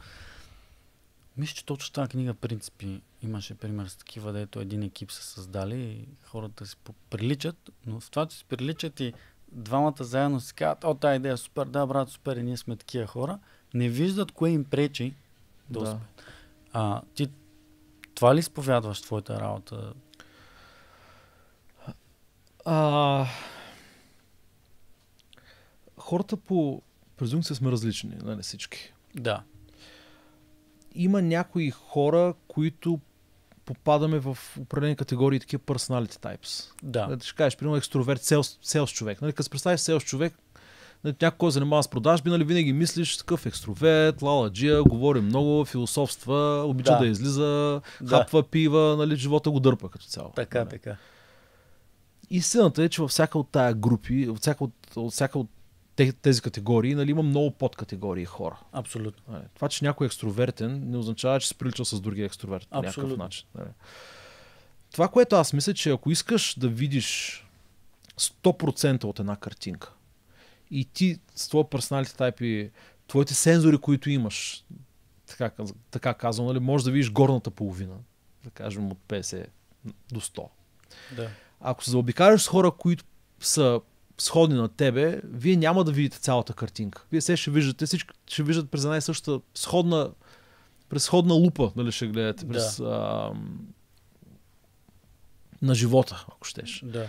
мисля, че точно тази книга Принципи имаше пример с такива, дето един екип са създали и хората си приличат, но в това, че си приличат и двамата заедно си казват, о, тази идея е супер, да, брат, супер, и ние сме такива хора, не виждат кое им пречи да, да. А, ти това ли изповядваш твоята работа? А, хората по презумпция сме различни, нали, не всички. Да. Има някои хора, които попадаме в определени категории такива personality types. Да. да нали, ще кажеш, примерно екстроверт, селс, селс човек. Нали, като се представиш селс човек, нали, някой, който занимава с продажби, нали, винаги мислиш такъв екстроверт, джия, говори много, философства, обича да, да излиза, да. хапва пива, нали, живота го дърпа като цяло. Така, нали. така. Истината е, че във всяка от тази групи, във всяка от, от, всяка от тези категории, нали, има много подкатегории хора. Абсолютно. Нали, това, че някой е екстровертен, не означава, че се прилича с други екстроверт по някакъв начин. Нали. Това, което аз мисля, че ако искаш да видиш 100% от една картинка и ти с твоя персоналите тайпи, твоите сензори, които имаш, така, така казвам, нали, можеш да видиш горната половина, да кажем от 50 до 100. Да ако се заобикаляш с хора, които са сходни на тебе, вие няма да видите цялата картинка. Вие се ще виждате, всички ще виждат през една и съща сходна, през сходна лупа, нали ще гледате, през, да. а, на живота, ако щеш. Да.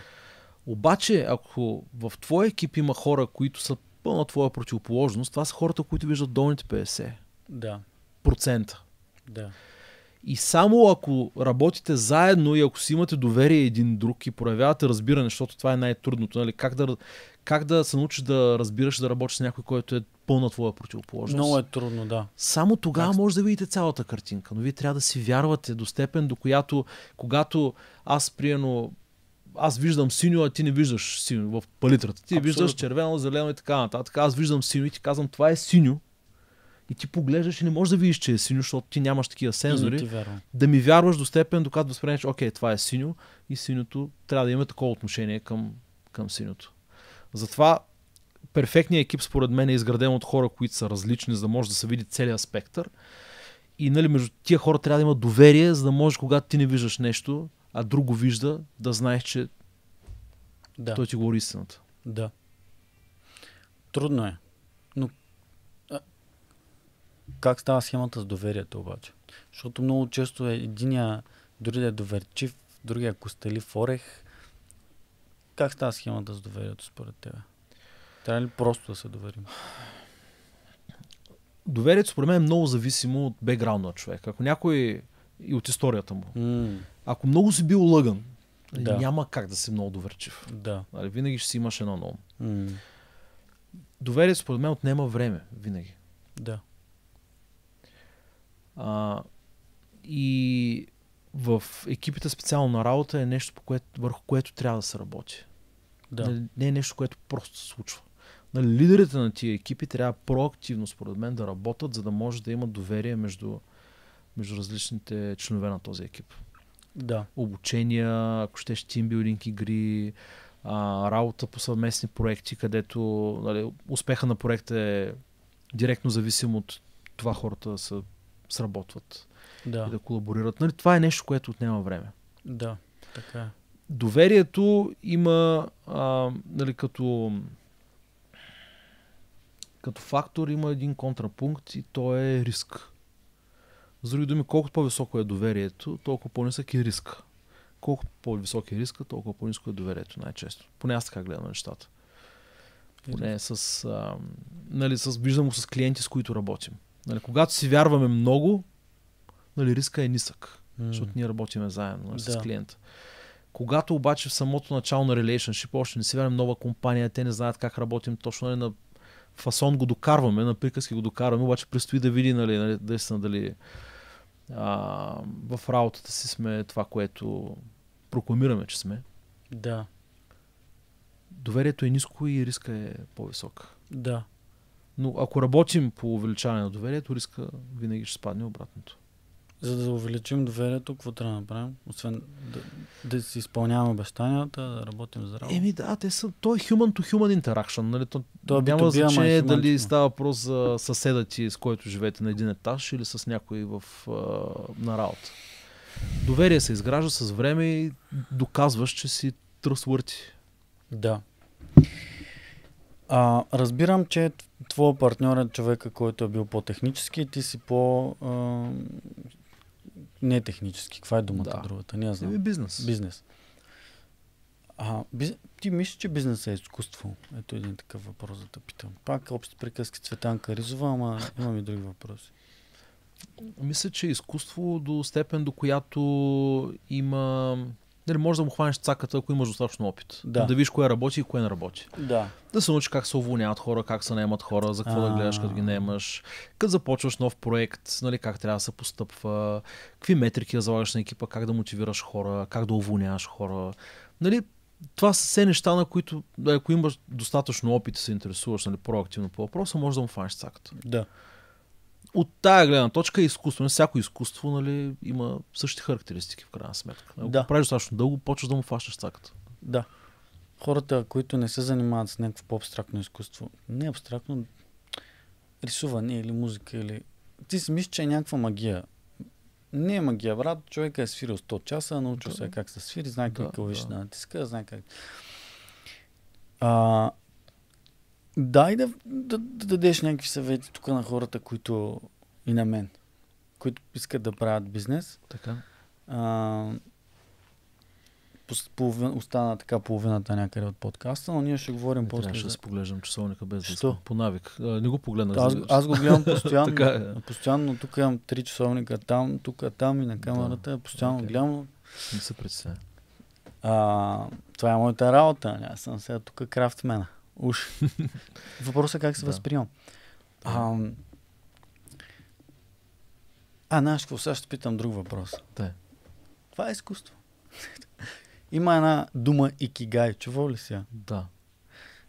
Обаче, ако в твоя екип има хора, които са пълна твоя противоположност, това са хората, които виждат долните 50%. Да. Процента. Да. И само ако работите заедно и ако си имате доверие един друг и проявявате разбиране, защото това е най-трудното, нали? как, да, как да се научиш да разбираш да работиш с някой, който е пълна твоя противоположност. Много е трудно, да. Само тогава може да видите цялата картинка, но вие трябва да си вярвате до степен, до която, когато аз приемно аз виждам синьо, а ти не виждаш синьо в палитрата. Ти Абсолютно. виждаш червено, зелено и така нататък. Аз виждам синьо и ти казвам, това е синьо, и ти поглеждаш и не можеш да видиш, че е синьо, защото ти нямаш такива сензори. Да ми вярваш до степен, докато възприемеш, окей, това е синьо и синьото трябва да има такова отношение към, към синьото. Затова перфектният екип според мен е изграден от хора, които са различни, за да може да се види целият спектър. И нали, между тия хора трябва да има доверие, за да можеш, когато ти не виждаш нещо, а друго вижда, да знаеш, че да. той ти говори истината. Да. Трудно е как става схемата с доверието обаче? Защото много често е единия, дори да е доверчив, другия в орех. Как става схемата с доверието според тебе? Трябва ли просто да се доверим? Доверието според мен е много зависимо от бекграунда на човек. Ако някой и от историята му. Mm. Ако много си бил лъган, да. няма как да си много доверчив. Да. Али винаги ще си имаш едно ново. Mm. Доверие според мен отнема време. Винаги. Да. А, и в екипите специално на работа е нещо, по което, върху което трябва да се работи. Да. Не, нали, не е нещо, което просто се случва. Нали, лидерите на тия екипи трябва проактивно, според мен, да работят, за да може да има доверие между, между различните членове на този екип. Да. Обучения, ако щеш тимбилдинг игри, а, работа по съвместни проекти, където нали, успеха на проекта е директно зависим от това хората да са сработват да. и да колаборират. Нали, това е нещо, което отнема време. Да, така е. Доверието има а, нали, като, като фактор има един контрапункт и то е риск. С други думи, колкото по-високо е доверието, толкова по-нисък е риск. Колкото по-висок е риска, толкова по-ниско е доверието най-често. Поне аз така гледам нещата. Поне с, а, нали, с, виждам го с клиенти, с които работим. Нали, когато си вярваме много, нали, риска е нисък, mm. защото ние работиме заедно нали, да. с клиента. Когато обаче в самото начало на релейшншип още не си вярваме нова компания, те не знаят как работим точно нали, на фасон го докарваме, на приказки го докарваме, обаче предстои да види нали, нали, са, дали а, в работата си сме това, което прокламираме, че сме. Да. Доверието е ниско и риска е по-висок. Да. Но ако работим по увеличаване на доверието, риска винаги ще спадне обратното. За да увеличим доверието, какво трябва да направим? Освен да, да си изпълняваме обещанията, да работим здраво. Еми да, те са, то е human to human interaction. Нали? То, то е няма е значение дали става въпрос за съседа ти, с който живеете на един етаж или с някой в, на работа. Доверие се изгражда с време и доказваш, че си тръсвърти. Да. А, разбирам, че твой партньор е човека, който е бил по-технически и ти си по... А, не технически. Каква е думата да. другата? Не знам. Бизнес. Бизнес. А, биз... ти мислиш, че бизнесът е изкуство? Ето един такъв въпрос да те питам. Пак общи приказки Цветанка Ризова, ама имам и други въпроси. Мисля, че е изкуство до степен, до която има дали можеш да му хванеш цаката, ако имаш достатъчно опит. Да. да видиш кое работи и кое не работи. Да. да се научиш как се уволняват хора, как се наемат хора, за какво А-а-а. да гледаш, като ги наемаш, като започваш нов проект, нали, как трябва да се постъпва, какви метрики да залагаш на екипа, как да мотивираш хора, как да уволняваш хора. Нали, това са все неща, на които, ако имаш достатъчно опит и се интересуваш нали, проактивно по въпроса, можеш да му хванеш цаката. Да от тая гледна точка е изкуство. Всяко изкуство нали, има същите характеристики в крайна сметка. Ако да. правиш достатъчно дълго, почваш да му фащаш цаката. Да. Хората, които не се занимават с някакво по-абстрактно изкуство, не абстрактно, рисуване или музика или... Ти си мислиш, че е някаква магия. Не е магия, брат. Човек е свирил 100 часа, научил да. се как се свири, знае как да, да. натиска, знае как... А, да, и да, да, да дадеш някакви съвети тук на хората, които и на мен, които искат да правят бизнес. Така. А, половин, остана така половината някъде от подкаста, но ние ще говорим по после. Трябваше да си поглеждам часовника без Що? да по навик. не го погледнах. Аз, аз го гледам постоянно. така, е. Постоянно тук имам три часовника там, тук, там и на камерата. Да, постоянно okay. гледам. Не се представя. А, това е моята работа. Аз съм сега тук крафтмена. Уж. Въпросът е как се да. възприемам. А, а, знаеш сега ще питам друг въпрос. Да. Това е изкуство. Има една дума икигай, чува ли си? Да.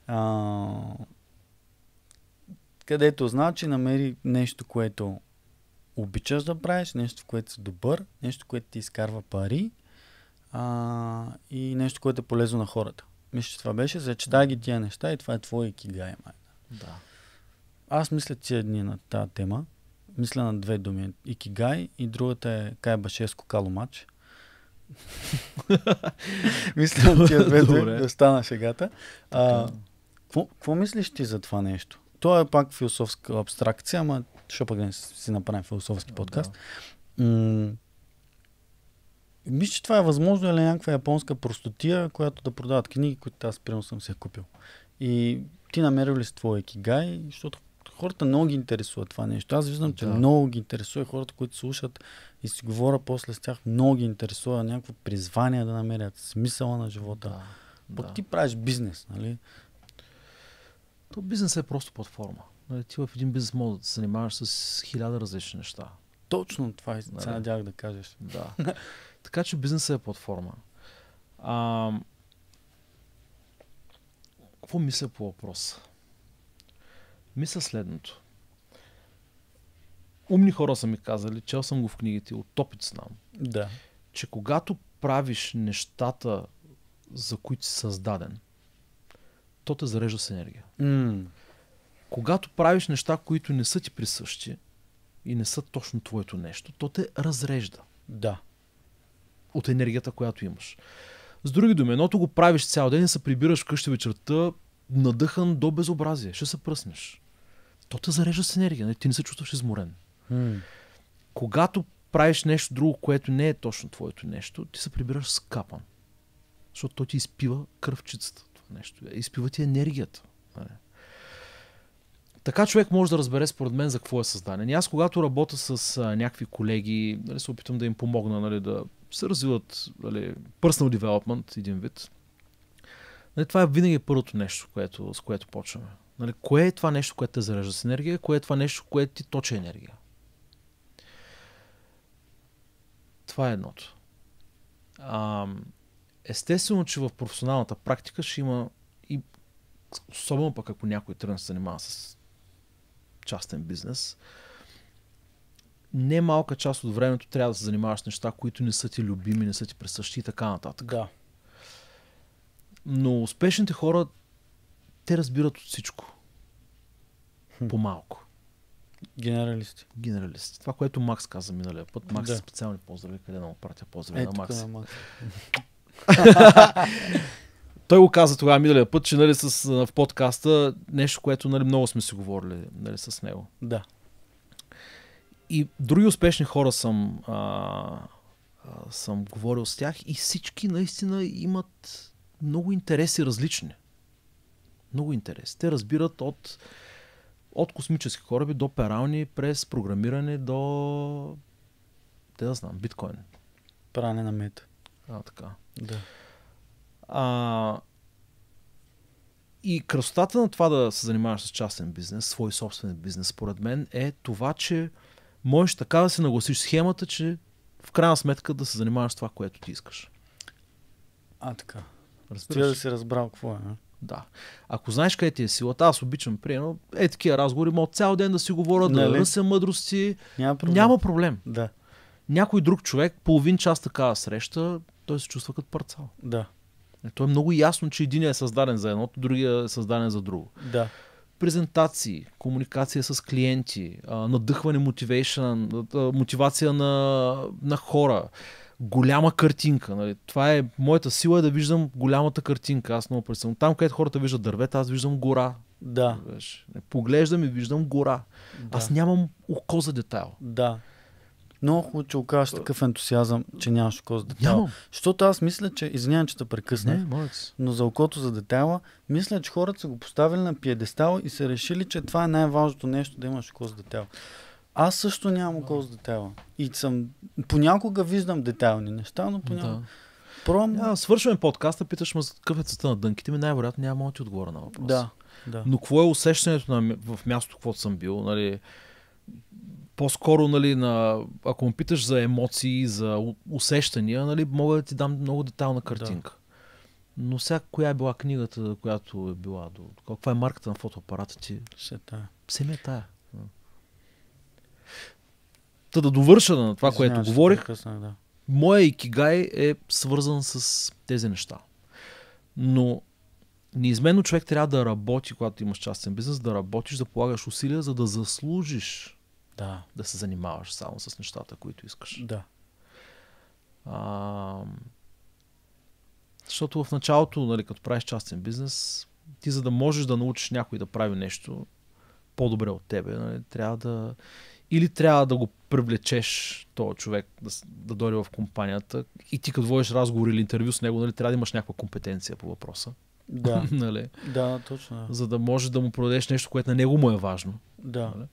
А, където значи намери нещо, което обичаш да правиш, нещо, в което си добър, нещо, което ти изкарва пари а, и нещо, което е полезно на хората. Мисля, че това беше, зачитай ги тия неща и това е твой кигай, Да. Аз мисля тия дни на тази тема. Мисля на две думи. И кигай, и другата е Кайбашеско Каломач. мисля на тия две думи да стана шегата. Какво мислиш ти за това нещо? То е пак философска абстракция, ама ще пък да си направим философски подкаст. Да. Мисля, че това е възможно или е някаква японска простотия, която да продават книги, които аз примерно съм се купил. И ти намерил ли с твой екигай, защото хората много ги интересуват това нещо. Аз виждам, че да. много ги интересува хората, които слушат и си говоря после с тях, много ги интересува някакво призвание да намерят смисъла на живота. Да, Пък да. ти правиш бизнес, нали? То бизнес е просто платформа. Нали, ти в един бизнес може да се занимаваш с хиляда различни неща. Точно това нали? се надях да кажеш. Да. Така че бизнесът е платформа. А, какво мисля по въпроса? Мисля следното. Умни хора са ми казали, чел съм го в книгите, от опит знам, да. че когато правиш нещата, за които си създаден, то те зарежда с енергия. Mm. Когато правиш неща, които не са ти присъщи и не са точно твоето нещо, то те разрежда. Да от енергията, която имаш. С други думи, едното го правиш цял ден и се прибираш вкъщи вечерта, надъхан до безобразие. Ще се пръснеш. То те зарежда с енергия, не? Нали? ти не се чувстваш изморен. Hmm. Когато правиш нещо друго, което не е точно твоето нещо, ти се прибираш с капан. Защото то ти изпива кръвчицата, това нещо. Изпива ти енергията. Нали? Така човек може да разбере според мен за какво е създаден. аз когато работя с а, някакви колеги, нали, се опитвам да им помогна нали, да се развиват нали, personal development, един вид. Нали, това е винаги първото нещо, което, с което почваме. Нали, кое е това нещо, което те зарежда с енергия, кое е това нещо, което ти точи енергия. Това е едното. А, естествено, че в професионалната практика ще има и особено пък ако някой тръгне се занимава с частен бизнес, не малка част от времето трябва да се занимаваш с неща, които не са ти любими, не са ти присъщи и така нататък. Да. Но успешните хора, те разбират от всичко. Хм. По-малко. Генералисти. Генералисти. Това, което Макс каза миналия път. Макс да. специални поздрави, къде да му пратя поздрави е, на Макс. На Макс. Той го каза тогава миналия път, че нали, с, в подкаста нещо, което нали, много сме си говорили нали, с него. Да и други успешни хора съм, а, а, съм говорил с тях и всички наистина имат много интереси различни. Много интереси. Те разбират от, от космически кораби до перални, през програмиране до, те да знам, биткоин. Пране на мед. А, така. Да. А, и красотата на това да се занимаваш с частен бизнес, свой собствен бизнес, според мен, е това, че можеш така да се нагласиш схемата, че в крайна сметка да се занимаваш с това, което ти искаш. А, така. Разбираш. да си разбрал какво е. Не? Да. Ако знаеш къде ти е силата, аз обичам, приема, е такива разговори, мога цял ден да си говоря, да нали? се мъдрости. Няма проблем. Няма проблем. Да. Някой друг човек, половин час такава среща, той се чувства като парцал. Да. Е, то е много ясно, че един е създаден за едното, другия е създаден за друго. Да презентации, комуникация с клиенти, надъхване, мотивация на, на хора, голяма картинка. Нали? Това е моята сила е да виждам голямата картинка. Аз много представям. Там, където хората виждат дървета, аз виждам гора. Да. Поглеждам и виждам гора. Да. Аз нямам око за детайл. Да. Много хубаво, че окажеш такъв ентусиазъм, че нямаш око за детайла. Няма. Защото аз мисля, че, извинявам, че те прекъсна, но за окото за детайла, мисля, че хората са го поставили на пиедестал и са решили, че това е най-важното нещо да имаш око за детайла. Аз също нямам око за детайла. И съм... Понякога виждам детайлни неща, но понякога... Да. Пром... Да, свършваме подкаста, питаш ме за къфецата на дънките ми, най-вероятно няма да ти отговоря на въпроса. Да, да. Но какво е усещането на, в мястото, което съм бил? Нали, по-скоро, нали, на, ако му питаш за емоции, за усещания, нали, мога да ти дам много детална картинка. Да. Но сега, коя е била книгата, която е била до... Каква е марката на фотоапарата ти? Се тая. е тая. Та да довърша на това, Извинявам, което говорих. Прекъснах, да. Моя икигай е свързан с тези неща. Но неизменно човек трябва да работи, когато имаш частен бизнес, да работиш, да полагаш усилия, за да заслужиш да. Да се занимаваш само с нещата, които искаш. Да. А, защото в началото, нали, като правиш частен бизнес, ти за да можеш да научиш някой да прави нещо по-добре от тебе, нали, трябва да или трябва да го привлечеш този човек да, да дойде в компанията и ти като водиш разговор или интервю с него, нали, трябва да имаш някаква компетенция по въпроса. Да. нали? Да, точно. За да можеш да му продадеш нещо, което на него му е важно. Да. Нали?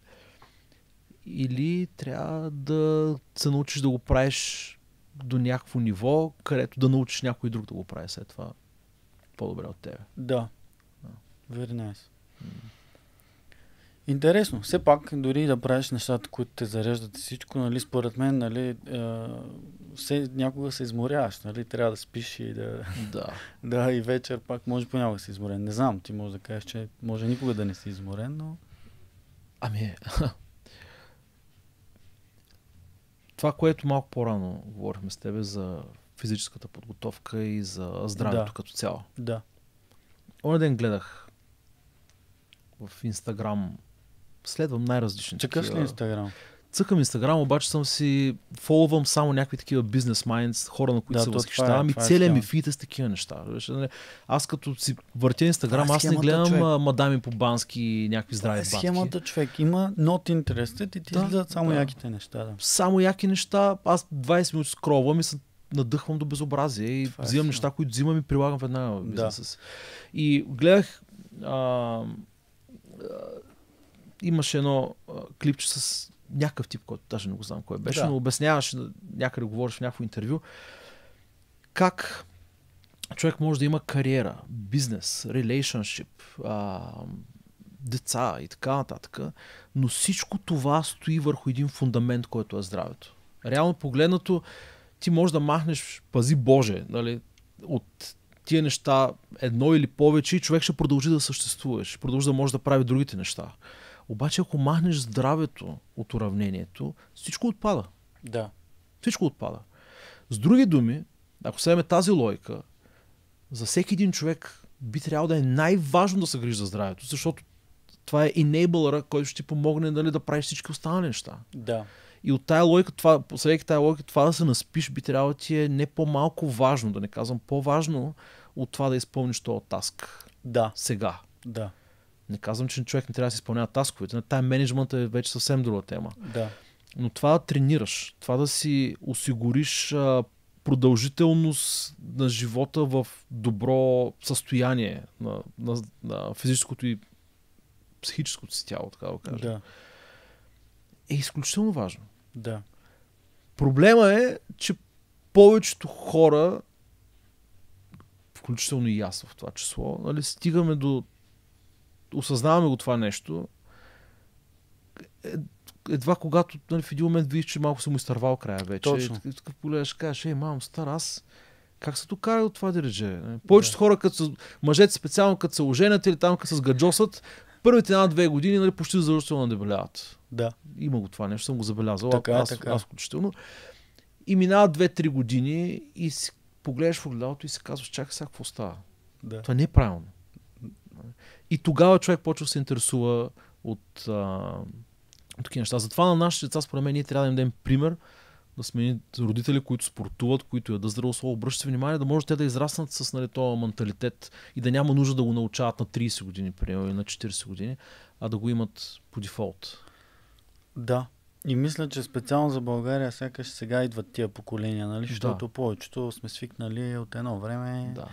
или трябва да се научиш да го правиш до някакво ниво, където да научиш някой друг да го прави след това по-добре от тебе. Да. Very nice. Е Интересно. Все пак, дори да правиш нещата, които те зареждат и всичко, нали, според мен, нали, все, някога се изморяваш, нали, трябва да спиш и да... Да. да, и вечер пак може понякога да си изморен. Не знам, ти може да кажеш, че може никога да не си изморен, но... Ами, това, което малко по-рано говорихме с тебе за физическата подготовка и за здравето да. като цяло. Да. Оня ден гледах в Инстаграм. Следвам най-различни. Чакаш ли Инстаграм? Цъкам Инстаграм, обаче съм си фолвам само някакви такива бизнес майнс, хора, на които да, се е- възхищавам е, и целият е, ми фит е с такива неща. Нали. Аз като си въртя Инстаграм, е аз не гледам човек. мадами по бански някакви здрави е банки. Схемата човек има not interested и ти да, излизат само да. яките неща. Да. Само яки неща, аз 20 минути скролвам и се надъхвам до безобразие и Това е взимам е неща, които взимам и прилагам в бизнеса да. И гледах а, а, имаше едно а, клипче с някакъв тип, който даже не го знам кой беше, да. но обясняваше, някъде говориш в някакво интервю, как човек може да има кариера, бизнес, релейшншип, деца и така нататък, но всичко това стои върху един фундамент, който е здравето. Реално погледнато, ти можеш да махнеш, пази Боже, нали, от тия неща едно или повече и човек ще продължи да съществува, ще продължи да може да прави другите неща. Обаче ако махнеш здравето от уравнението, всичко отпада. Да. Всичко отпада. С други думи, ако следваме тази логика, за всеки един човек би трябвало да е най-важно да се грижи за здравето, защото това е enabler, който ще ти помогне нали, да правиш всички останали неща. Да. И от тая логика, това, тая логика, това да се наспиш би трябвало да ти е не по-малко важно, да не казвам по-важно от това да изпълниш този таск. Да. Сега. Да. Не казвам, че човек не трябва да се изпълнява тасковете. На тайм менеджмент е вече съвсем друга тема. Да. Но това да тренираш, това да си осигуриш а, продължителност на живота в добро състояние на, на, на физическото и психическото си тяло, така да кажа, да. е изключително важно. Да. Проблема е, че повечето хора, включително и аз в това число, нали, стигаме до осъзнаваме го това нещо, е, едва когато нали, в един момент видиш, че малко съм изтървал края вече. Точно. И такъв погледаш, кажеш, ей, мам, стар, аз как се докарал от това диридже? Нали, повечето да. хора, като са, мъжете специално, като са оженят или там, като са сгаджосат, първите една-две години нали, почти задължително надебеляват. Да. Има го това нещо, съм го забелязал. Така, е, аз, така. Е. аз включително. И минават 2-3 години и си погледаш в огледалото и си казваш, чакай сега какво става. Да. Това не е правилно. И тогава човек почва да се интересува от, такива неща. Затова на нашите деца, според мен, ние трябва да им дадем пример, да сме родители, които спортуват, които ядат здравословно, обръщат внимание, да може те да израснат с нали, този менталитет и да няма нужда да го научават на 30 години, примерно, или на 40 години, а да го имат по дефолт. Да. И мисля, че специално за България сякаш сега идват тия поколения, нали? Защото да. повечето сме свикнали от едно време да.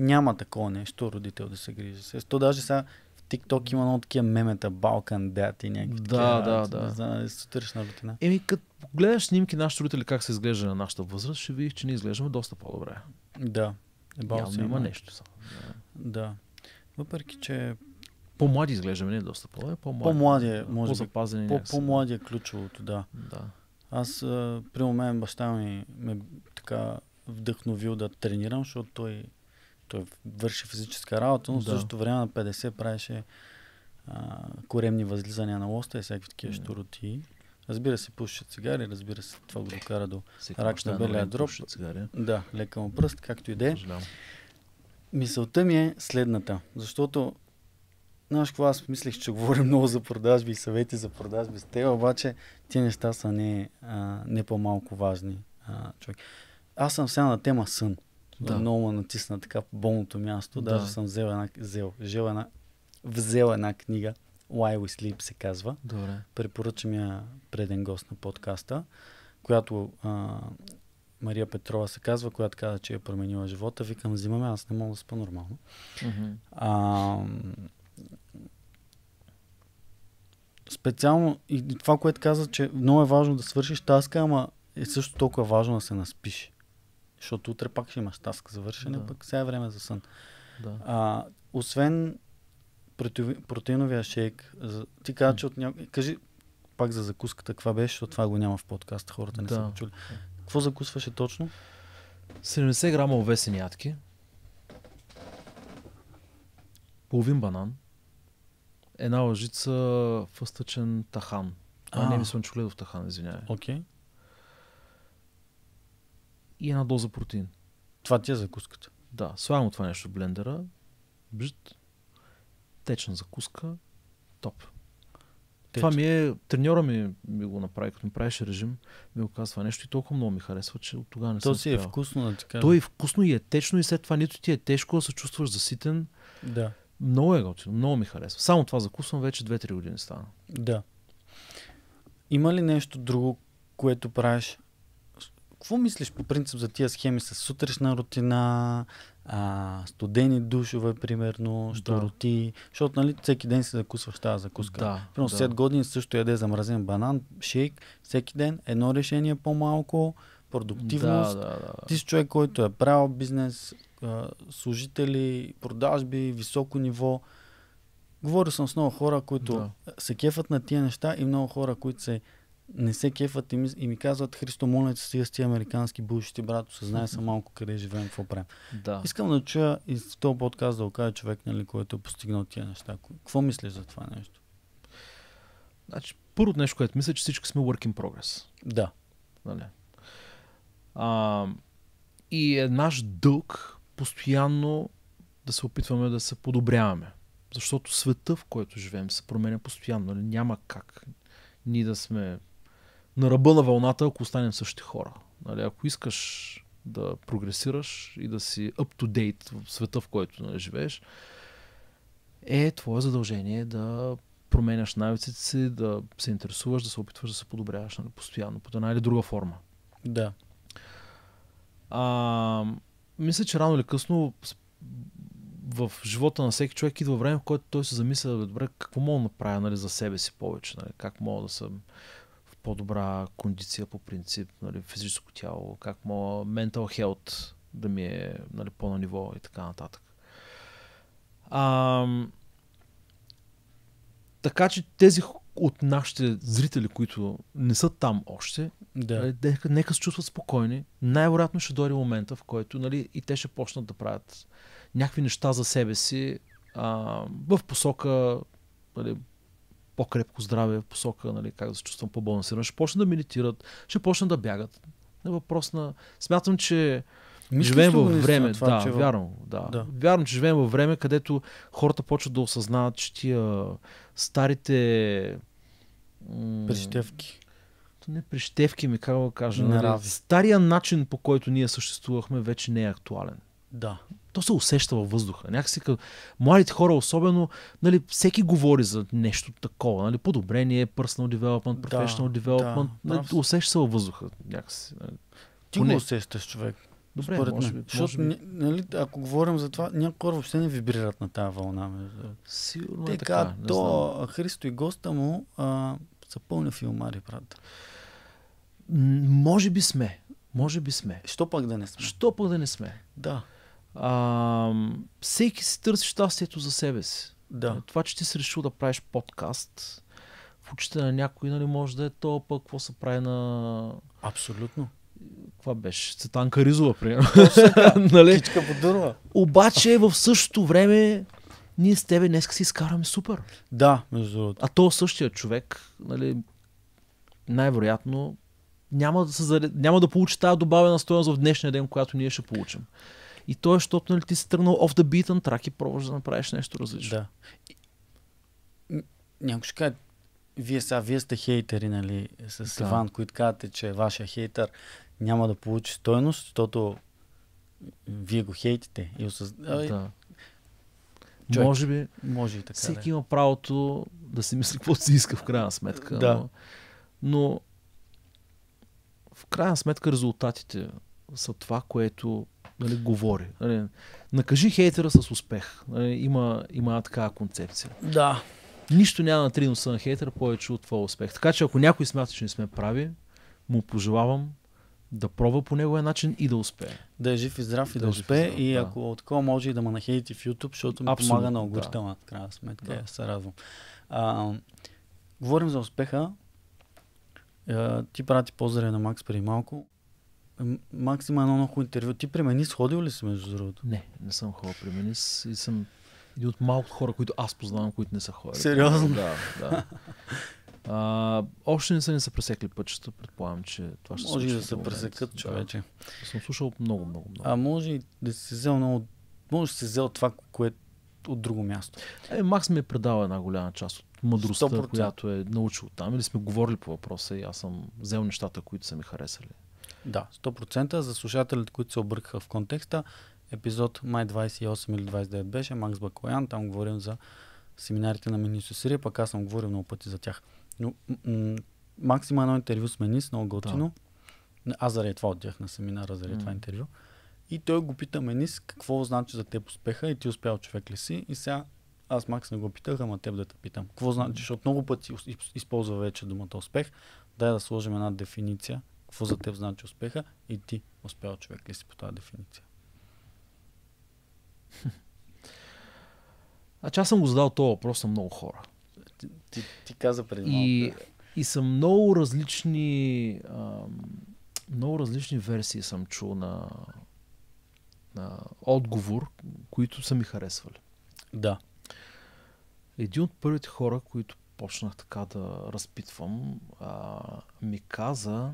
Няма такова нещо родител да се грижи. То даже сега TikTok има много такива мемета, Balkan Dad и някакви. Да, такива, да, да. За сутрешна рутина. Еми, като гледаш снимки нашите родители как се изглежда на нашата възраст, ще видиш, че ние изглеждаме доста по-добре. Да. Ебал се. Има нещо само. Да. да. Въпреки, че. По-млади изглеждаме, не доста по-млади. По-млади, е, може по-запазени. По-млади е ключовото, да. да. Аз, при момент баща ми ме така вдъхновил да тренирам, защото той той върши физическа работа, но да. в същото време на 50 правеше а, коремни възлизания на лоста и всякакви такива щуроти. Разбира се, пушат цигари, разбира се, това го е, докара до Всеки рак на белия дроб. Да, лека му пръст, както и да е. Мисълта ми е следната, защото знаеш какво, аз мислех, че говорим много за продажби и съвети за продажби с те, обаче тези неща са не, а, не по-малко важни. А, човек. Аз съм сега на тема сън. Да. Много ме натисна така по болното място. Да. Даже съм взел една, взел, взел една, взел една книга. Why We Sleep се казва. Добре. Препоръчам я преден гост на подкаста, която а, Мария Петрова се казва, която каза, че е променила живота. Викам, взимаме, аз не мога да спа нормално. Mm-hmm. А, специално и това, което каза, че много е важно да свършиш таска, ама е също толкова важно да се наспиш. Защото утре пак ще имаш таск вършене, да. пък сега е време за сън. Да. А, освен протеиновия шейк, ти кажа, че от някой... Кажи пак за закуската, каква беше, защото това го няма в подкаст, хората не да. са го чули. Какво закусваше точно? 70 грама овесени ядки, половин банан, една лъжица фъстъчен тахан. А, а не е мислен в тахан, извинявай. Окей. Okay и една доза протеин. Това ти е закуската? Да, слагам това нещо в блендера, бжит, течна закуска, топ. Това ми е, треньора ми, ми го направи, като ми правеше режим, ми го казва това нещо и толкова много ми харесва, че от тогава не То съм си е спрял. вкусно, да така. То е вкусно и е течно и след това нито ти е тежко, да се чувстваш заситен. Да. Много е готино, много ми харесва. Само това закусвам вече 2-3 години стана. Да. Има ли нещо друго, което правиш какво мислиш по принцип за тия схеми с сутрешна рутина, а, студени душове, примерно, щуроти, да. защото нали, всеки ден си закусваш тази закуска. Да, примерно да. след години също яде замразен банан, шейк, всеки ден едно решение по-малко, продуктивност. Да, да, да. Ти си човек, който е правил бизнес, служители, продажби, високо ниво. Говорил съм с много хора, които да. се кефат на тия неща и много хора, които се не се кефат и ми, и ми казват, Христо, моля че стига с тия американски бушите, брат, осъзнай се малко къде живеем, какво правим. Да. Искам да чуя и в този подкаст да окажа човек, нали, който е постигнал тия неща. Какво мислиш за това нещо? Значи, първото нещо, което мисля, е, че всички сме work in progress. Да. Нали? А, и е наш дълг постоянно да се опитваме да се подобряваме. Защото света, в който живеем, се променя постоянно. Нали? Няма как ние да сме на ръба на вълната, ако останем същите хора. Нали, ако искаш да прогресираш и да си up to date в света, в който нали, живееш, е твое задължение да променяш навиците си, да се интересуваш, да се опитваш да се подобряваш нали, постоянно, под една или друга форма. Да. А, мисля, че рано или късно в живота на всеки човек идва време, в което той се замисля, добре, какво мога да направя нали, за себе си повече, нали, как мога да съм... Се по-добра кондиция по принцип, нали, физическо тяло, как мога mental health да ми е нали, по-на ниво и така нататък. А, така че тези от нашите зрители, които не са там още, да. Нали, нека, нека се чувстват спокойни. Най-вероятно ще дойде момента, в който нали, и те ще почнат да правят някакви неща за себе си а, в посока нали, по-крепко здраве в посока, нали, как да се чувствам по-балансиран, ще почна да медитират, ще почна да бягат. Не е въпрос на... Смятам, че Мислиш живеем във време, това, да, че... вярно, да. да. Вярно, че живеем във време, където хората почват да осъзнават, че тия старите... М... Прищевки. Не прищевки, ми как да кажа. Нали? Стария начин, по който ние съществувахме, вече не е актуален. Да то се усеща във въздуха. Някакси къв... младите хора особено, нали, всеки говори за нещо такова, нали, подобрение, personal development, professional да, development, да, нали, да. усеща се във въздуха някакси. Нали. Ти Поне... го усещаш, човек. Добре, Според може би. Защото, може би... Нали, ако говорим за това, някои хора въобще не вибрират на тази вълна. Сигурно е Те, е така. То, Христо и госта му а, са пълни филмари, брат. може би сме. Може би сме. Що пък да не сме? Що пък да не сме? Да. А, всеки си търси щастието за себе си. Да. Е, това, че ти си решил да правиш подкаст, в очите на някой, нали, може да е то, пък какво се прави на... Абсолютно. Каква беше? Цетанка Ризова, примерно. нали? Кичка по дърва. Обаче в същото време ние с тебе днес си изкараме супер. Да, между другото. А то същия човек, нали, най-вероятно няма да, се, няма да получи тази добавена стоеност в днешния ден, която ние ще получим. И то е, защото нали, ти си тръгнал off the beaten track и пробваш да направиш нещо различно. Да. Някой ще каже, вие сега, вие сте хейтери, нали, с да. Иван, които казвате, че е вашия хейтър няма да получи стойност, защото вие го хейтите. И осъз... да. Човек, може би, може и така. Всеки да. Е. има правото да си мисли какво си иска в крайна сметка. Да. Но, но в крайна сметка резултатите са това, което нали, говори. Нали, накажи хейтера с успех. Нали, има, има такава концепция. Да. Нищо няма на три носа на хейтера повече от твоя успех. Така че ако някой смята, че не сме прави, му пожелавам да пробва по неговия начин и да успее. Да е жив и здрав и да, да е успее. Здрав, и ако да. такова може и да ме нахейти в YouTube, защото ми Абсолютно, помага на алгоритъма, да. крайна сметка. Да. се радвам. А, говорим за успеха. А, ти прати поздрави на Макс преди малко. Максима едно много интервю. Ти при Менис ходил ли си, между другото? Не, не съм ходил при Менис и съм един от малкото хора, които аз познавам, които не са ходили. Сериозно? Да, да. А, още не са ни се пресекли пътчета, предполагам, че това ще се Може да се пресекат, човече. Да, съм слушал много, много, много. А може и да си взел много... Може да си взел това, което от друго място. Е, Макс ми е предал една голяма част от мъдростта, 100%. която е научил там. Или сме говорили по въпроса и аз съм взел нещата, които са ми харесали. Да, 100%. За слушателите, които се объркаха в контекста, епизод май 28 или 29 беше Макс Бакоян. Там говорим за семинарите на Менис Сирия, пък аз съм говорил много пъти за тях. Но м- м- Макс има едно интервю с Менис, много готино. Да. Аз заради това отдях на семинара, заради mm. това интервю. И той го пита Менис, какво значи за теб успеха и ти успял човек ли си. И сега аз Макс не го питах, ама теб да те питам. Какво значи, защото много пъти използва вече думата успех. Дай да сложим една дефиниция какво за теб значи успеха и ти успял човек ли си по тази дефиниция? че значи аз съм го задал този въпрос на много хора. Ти, ти, ти каза преди малко. И, и са много различни ам, много различни версии съм чул на, на отговор, които са ми харесвали. Да. Един от първите хора, които почнах така да разпитвам, а, ми каза,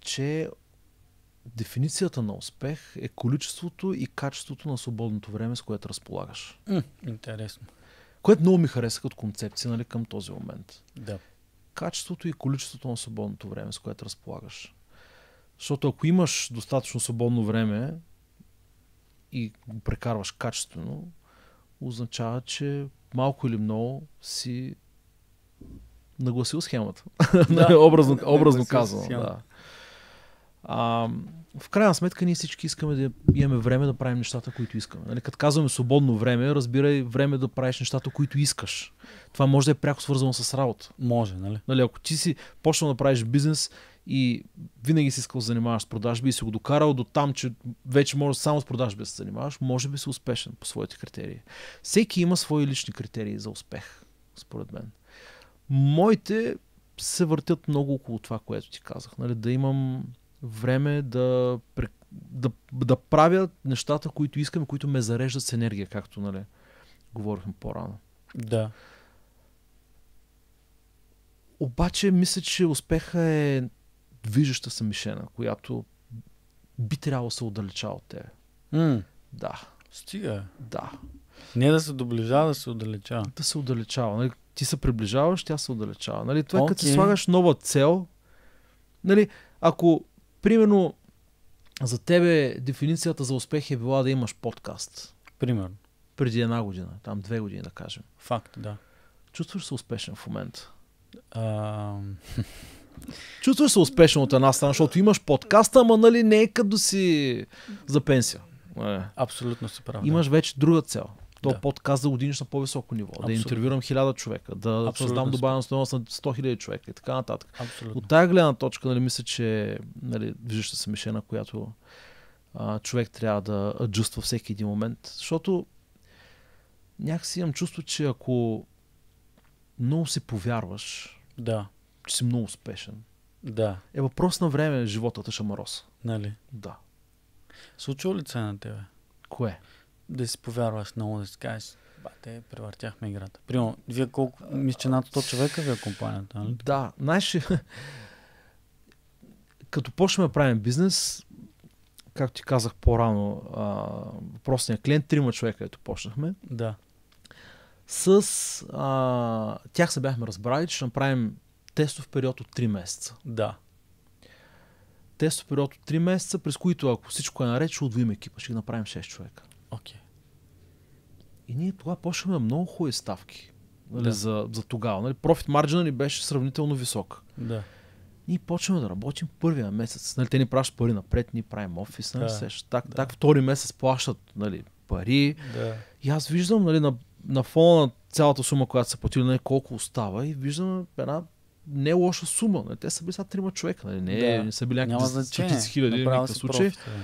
че дефиницията на успех е количеството и качеството на свободното време, с което разполагаш. М, интересно. Което много ми хареса като концепция нали, към този момент. Да. Качеството и количеството на свободното време, с което разполагаш. Защото ако имаш достатъчно свободно време и го прекарваш качествено, означава, че малко или много си нагласил схемата. Да, образно образно казано. Да. А, в крайна сметка ние всички искаме да имаме време да правим нещата, които искаме. Нали, като казваме свободно време, разбирай време да правиш нещата, които искаш. Това може да е пряко свързано с работа. Може, нали? нали ако ти си почнал да правиш бизнес и винаги си искал да занимаваш с продажби и си го докарал до там, че вече може само с продажби да се занимаваш, може би си успешен по своите критерии. Всеки има свои лични критерии за успех, според мен. Моите се въртят много около това, което ти казах. Нали, да имам време да, да, да правя нещата, които искам, които ме зареждат с енергия, както нали, говорихме по-рано. Да. Обаче мисля, че успеха е движеща се мишена, която би трябвало да се отдалечава от тебе. Mm. Да. Стига. Да. Не да се доближава, да се отдалечава. Да се отдалечава. Нали? Ти се приближаваш, тя се отдалечава. Нали? Това okay. е като си слагаш нова цел. Нали? Ако примерно, за тебе дефиницията за успех е била да имаш подкаст. Примерно. Преди една година, там две години да кажем. Факт, да. Чувстваш се успешен в момента? А... Чувстваш се успешен от една страна, защото имаш подкаста, ама нали не е като си за пенсия. Е. Абсолютно си прав. Имаш вече друга цел. То да. подкаст да го на по-високо ниво, Абсолютно. да интервюрам хиляда човека, да Абсолютно. създам добавена стоеност на 100 хиляди човека и така нататък. Абсолютно. От тази гледна точка, нали, мисля, че нали, виждаща се мишена, която а, човек трябва да аджуства всеки един момент, защото някакси имам чувство, че ако много си повярваш, да. че си много успешен, да. е въпрос на време живота ще Нали? Да. Случва ли се на тебе? Кое? да си повярваш много, да си кажеш, бате, превъртяхме играта. Примерно, вие колко, мисля, че над 100 човека ви е компанията, нали? Да, знаеш, като почнем да правим бизнес, както ти казах по-рано, въпросния клиент, трима човека, ето почнахме. Да. С а, тях се бяхме разбрали, че ще направим тестов период от 3 месеца. Да. Тестов период от 3 месеца, през които ако всичко е наред, ще удвоим екипа, ще ги направим 6 човека. Окей. Okay. И ние тогава почнахме много хубави ставки. Нали, да. за, за тогава. Нали, профит марджина ни беше сравнително висок. Да. Ние почваме да работим първия месец. Нали, те ни пращат пари напред, ние правим офис, нали, да. сеш, так, да. так, втори месец плащат нали, пари. Да. И аз виждам нали, на, на фона на цялата сума, която са платили, нали, колко остава и виждам една не лоша сума. Нали. Те са били сега трима човека, нали, не, да. не са били някакви стотици хиляди нали, в никакъв случай. Профит, да.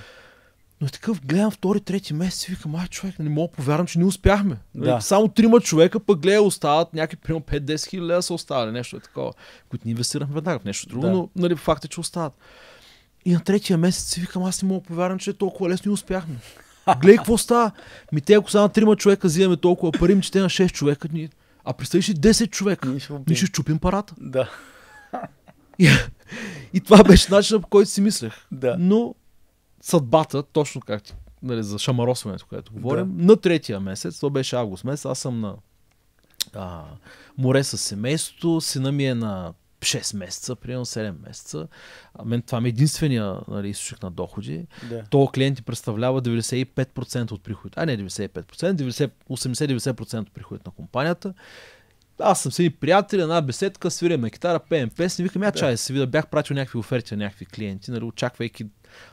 Но е такъв гледам втори, трети месец и викам, ай човек, не нали, мога повярвам, че не успяхме. Нали, да. Само трима човека, пък гледа, остават някакви, примерно 5-10 хиляди са оставали, нещо е такова, които ни инвестирахме веднага в нещо друго, да. но нали, факт е, че остават. И на третия месец си викам, аз не мога повярвам, че е толкова лесно и успяхме. Гледай какво става. Ми те, ако само трима човека взимаме толкова пари, ми че те на 6 човека, ни... а представиш ли 10 човека, ни ще чупим парата. Да. И, и това беше начинът, по който си мислех. Да. Но съдбата, точно как нали, за шамаросването, което говорим, да. на третия месец, то беше август месец, аз съм на а, море с семейството, сина ми е на 6 месеца, примерно 7 месеца. А мен това ми е единствения нали, източник на доходи. Да. То клиенти представлява 95% от приходите. А не 95%, 80-90% от приходите на компанията. Аз съм си приятели, една беседка, свиряме китара, пеем песни. Викам, я да. чай, се вида, бях пратил някакви оферти на някакви клиенти, нали, очаквайки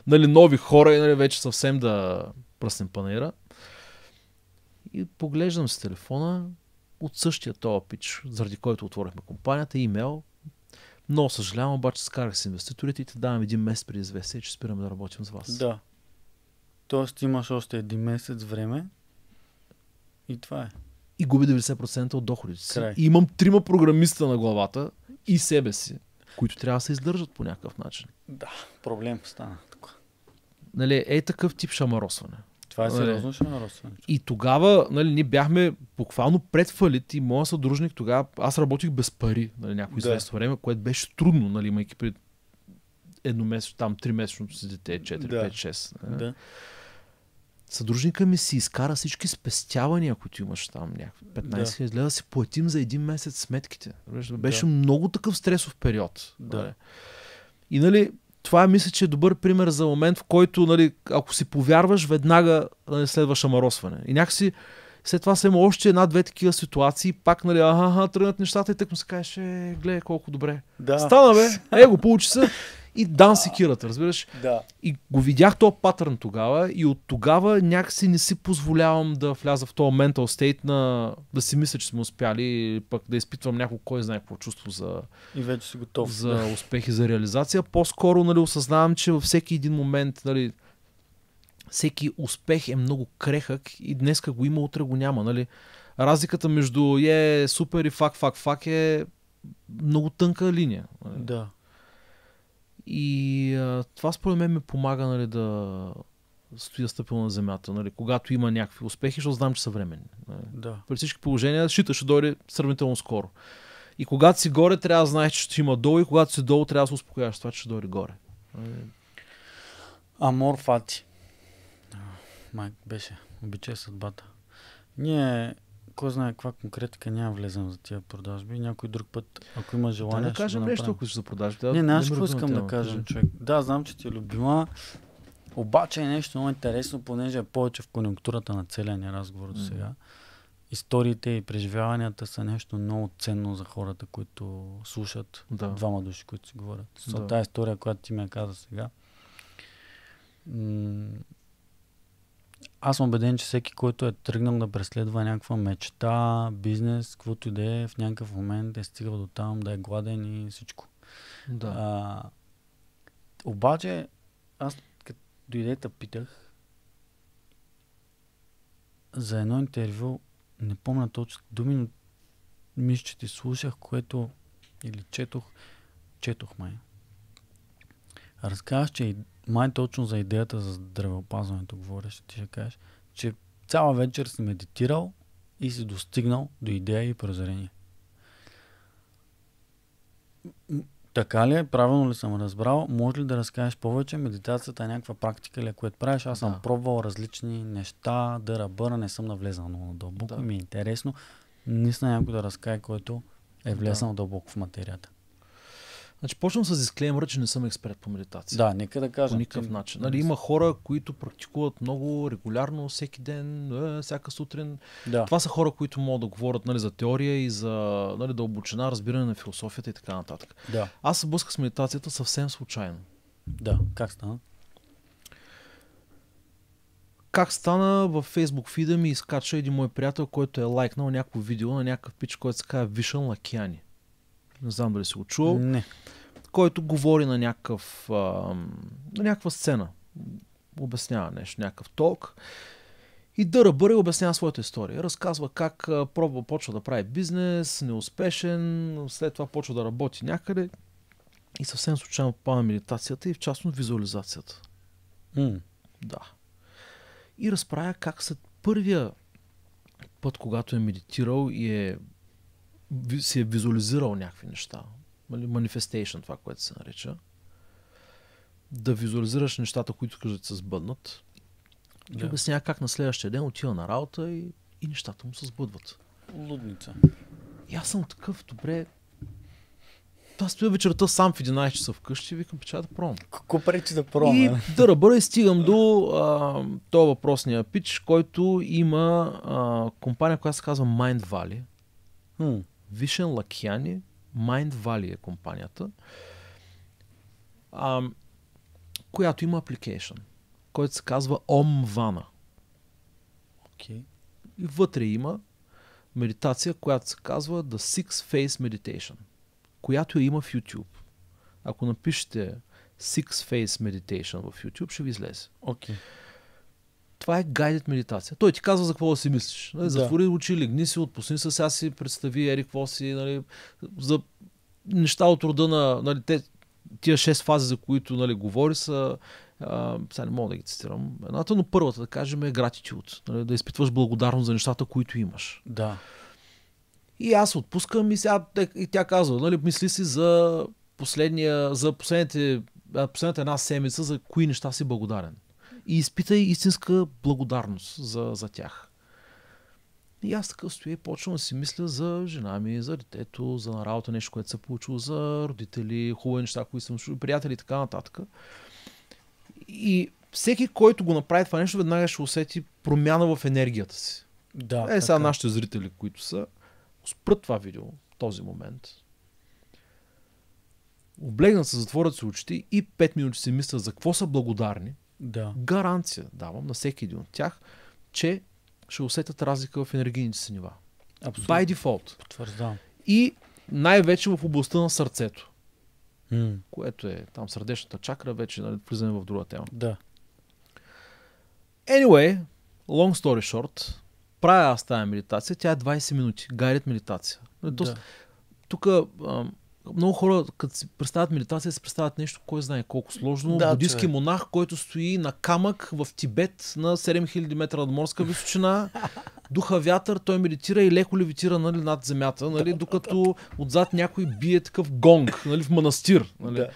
нали, нови хора и нали, вече съвсем да пръснем панера. И поглеждам с телефона от същия този пич, заради който отворихме компанията, имейл. Много съжалявам, обаче скарах с инвеститорите и те давам един месец преди известие, че спираме да работим с вас. Да. Тоест имаш още един месец време и това е. И губи 90% от доходите си. Край. И имам трима програмиста на главата и себе си, които трябва да се издържат по някакъв начин. Да, проблем стана. Нали, е такъв тип шамаросване. Това е нали. сериозно нали. шамаросване. И тогава нали, ние бяхме буквално пред фалит и моят съдружник тогава, аз работих без пари нали, някакво да. известно време, което беше трудно, нали, имайки пред месечно, там три месечно си дете, 4, 5, 6. Да. Съдружника ми си изкара всички спестявания, ако ти имаш там някакви 15 хиляди да. лева, си платим за един месец сметките. Беше да. много такъв стресов период. Да. Нали. И нали, това мисля, че е добър пример за момент, в който, нали, ако си повярваш, веднага нали, следваш амаросване. И някакси след това са има още една-две такива ситуации, пак, нали, аха, тръгнат нещата и тък му се каже, е, гледай колко добре. Да. Стана, бе, е, го получи се и дан секират, разбираш? Да. И го видях този патърн тогава и от тогава някакси не си позволявам да вляза в този ментал стейт на да си мисля, че сме успяли, пък да изпитвам някой кой знае какво чувство за, и вече си готов. за успехи за реализация. По-скоро нали, осъзнавам, че във всеки един момент нали, всеки успех е много крехък и днеска го има, утре го няма. Нали? Разликата между е супер и фак, фак, фак е много тънка линия. Да. И а, това според мен ме помага нали, да стоя стъпил на земята, нали, когато има някакви успехи, защото знам, че са временни. Нали. Да. При всички положения щита ще дойде сравнително скоро. И когато си горе, трябва да знаеш, че ще има долу и когато си долу, трябва да се успокояваш това, че ще дойде горе. Нали. Амор Фати. беше. Обичай съдбата. Ние кой знае каква конкретика няма влезам за тия продажби. Някой друг път, ако има желание. Да, да кажем нещо, ако ще за продажби. Да, не, не, аз какво искам да кажа. човек. Да, знам, че ти е любима. Обаче е нещо много интересно, понеже е повече в конъюнктурата на целия ни разговор до сега. Историите и преживяванията са нещо много ценно за хората, които слушат да. двама души, които си говорят. да. Тази история, която ти ми е каза сега, м- аз съм убеден, че всеки, който е тръгнал да преследва някаква мечта, бизнес, каквото и да е, в някакъв момент е стигал до там да е гладен и всичко. Да. А, обаче, аз като дойде да питах за едно интервю, не помня точно думи, но мисля, че ти слушах, което или четох, четох май, разказваш, че май точно за идеята за здравеопазването говориш, ти ще кажеш, че цяла вечер си медитирал и си достигнал до идея и прозрение. Така ли е? Правилно ли съм разбрал? Може ли да разкажеш повече? Медитацията е някаква практика ли, е, което правиш? Аз да. съм пробвал различни неща, да ръбъра, не съм навлезал много дълбоко. Да. Ми е интересно. Наистина е някой да разкае, който е влезнал да. дълбоко в материята. Значи, почвам с дисклеймъра, че не съм експерт по медитация. Да, нека да кажа. По никакъв начин. Нали, има хора, които практикуват много регулярно, всеки ден, е, всяка сутрин. Да. Това са хора, които могат да говорят нали, за теория и за нали, дълбочина, разбиране на философията и така нататък. Да. Аз се блъсках с медитацията съвсем случайно. Да, как стана? как стана във Facebook фида ми изкача един мой приятел, който е лайкнал някакво видео на някакъв пич, който се казва Вишан Лакиани не знам дали си го чувал, не. който говори на, някакъв, а, на някаква сцена, обяснява нещо, някакъв толк. И Дъра и обяснява своята история. Разказва как пробва, почва да прави бизнес, неуспешен, след това почва да работи някъде и съвсем случайно попада медитацията и в частност визуализацията. Mm. Да. И разправя как след първия път, когато е медитирал и е си е визуализирал някакви неща. манифестейшн, нали, това, което се нарича. Да визуализираш нещата, които искаш да се сбъднат. Да. И обяснява как на следващия ден отива на работа и, и нещата му се сбъдват. Лудница. И аз съм такъв, добре, аз стоя вечерта сам в 11 часа вкъщи и викам, печата да пробвам. Какво пречи да пробвам? И да ръбъра и стигам до този въпросния пич, който има а, компания, която се казва Mind Valley. Hmm. Вишен Лакяни, Mind Valley е компанията, а, която има application, който се казва Омвана. Okay. И вътре има медитация, която се казва The Six Face Meditation, която я има в YouTube. Ако напишете Six Face Meditation в YouTube, ще ви излезе. Okay. Това е гайдет медитация. Той ти казва за какво да си мислиш. Нали? Да. Затвори очи, легни си, отпусни се, сега си представи Ерик какво си, нали, за неща от рода на нали, те, тия шест фази, за които нали, говори, са а, сега не мога да ги цитирам едната, но първата, да кажем, е gratitude. Нали, да изпитваш благодарност за нещата, които имаш. Да. И аз отпускам и, сега, и тя казва, нали, мисли си за, последния, за последните, последната една седмица, за кои неща си благодарен и изпитай истинска благодарност за, за тях. И аз така стоя и почвам да си мисля за жена ми, за детето, за на работа, нещо, което се получило, за родители, хубави неща, които съм чул, приятели и така нататък. И всеки, който го направи това нещо, веднага ще усети промяна в енергията си. Да, е, така. сега нашите зрители, които са, спрат това видео, този момент. Облегнат се, затворят се очите и 5 минути се мислят за какво са благодарни. Да. Гаранция давам на всеки един от тях, че ще усетят разлика в енергийните си нива. Абсолютно. By default. Потвърждам. И най-вече в областта на сърцето. М. Което е там сърдечната чакра, вече нали, влизаме в друга тема. Да. Anyway, long story short, правя аз тази медитация, тя е 20 минути, Гайдет медитация. Нали, да. Тук много хора, като си представят медитация, си представят нещо, кой знае колко сложно. Да, Будистки монах, който стои на камък в Тибет на 7000 метра над морска височина, духа вятър, той медитира и леко левитира нали, над земята, нали, да, докато да. отзад някой бие такъв гонг нали, в манастир. Нали. Да.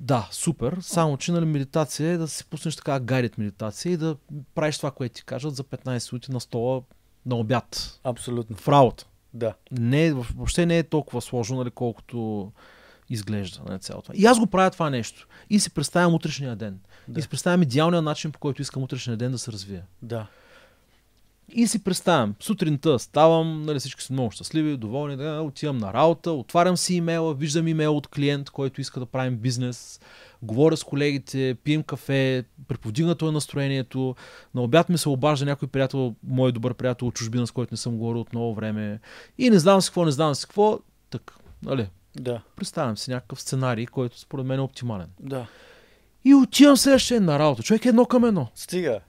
Да, супер. Само, че нали, медитация е да си пуснеш така гайдет медитация и да правиш това, което ти кажат за 15 минути на стола на обяд. Абсолютно. В работа. Да. Не, въобще не е толкова сложно, нали, колкото изглежда на нали, цялото. И аз го правя това нещо. И си представям утрешния ден. Да. И си представям идеалния начин, по който искам утрешния ден да се развия. Да. И си представям, сутринта ставам, нали, всички са много щастливи, доволни, да, отивам на работа, отварям си имейла, виждам имейл от клиент, който иска да правим бизнес, говоря с колегите, пием кафе, преподигнато е настроението, на обяд ми се обажда някой приятел, мой добър приятел от чужбина, с който не съм говорил от много време и не знам си какво, не знам си какво, так, нали? Да. Представям си някакъв сценарий, който според мен е оптимален. Да. И отивам следващия на работа. Човек е едно към едно. Стига.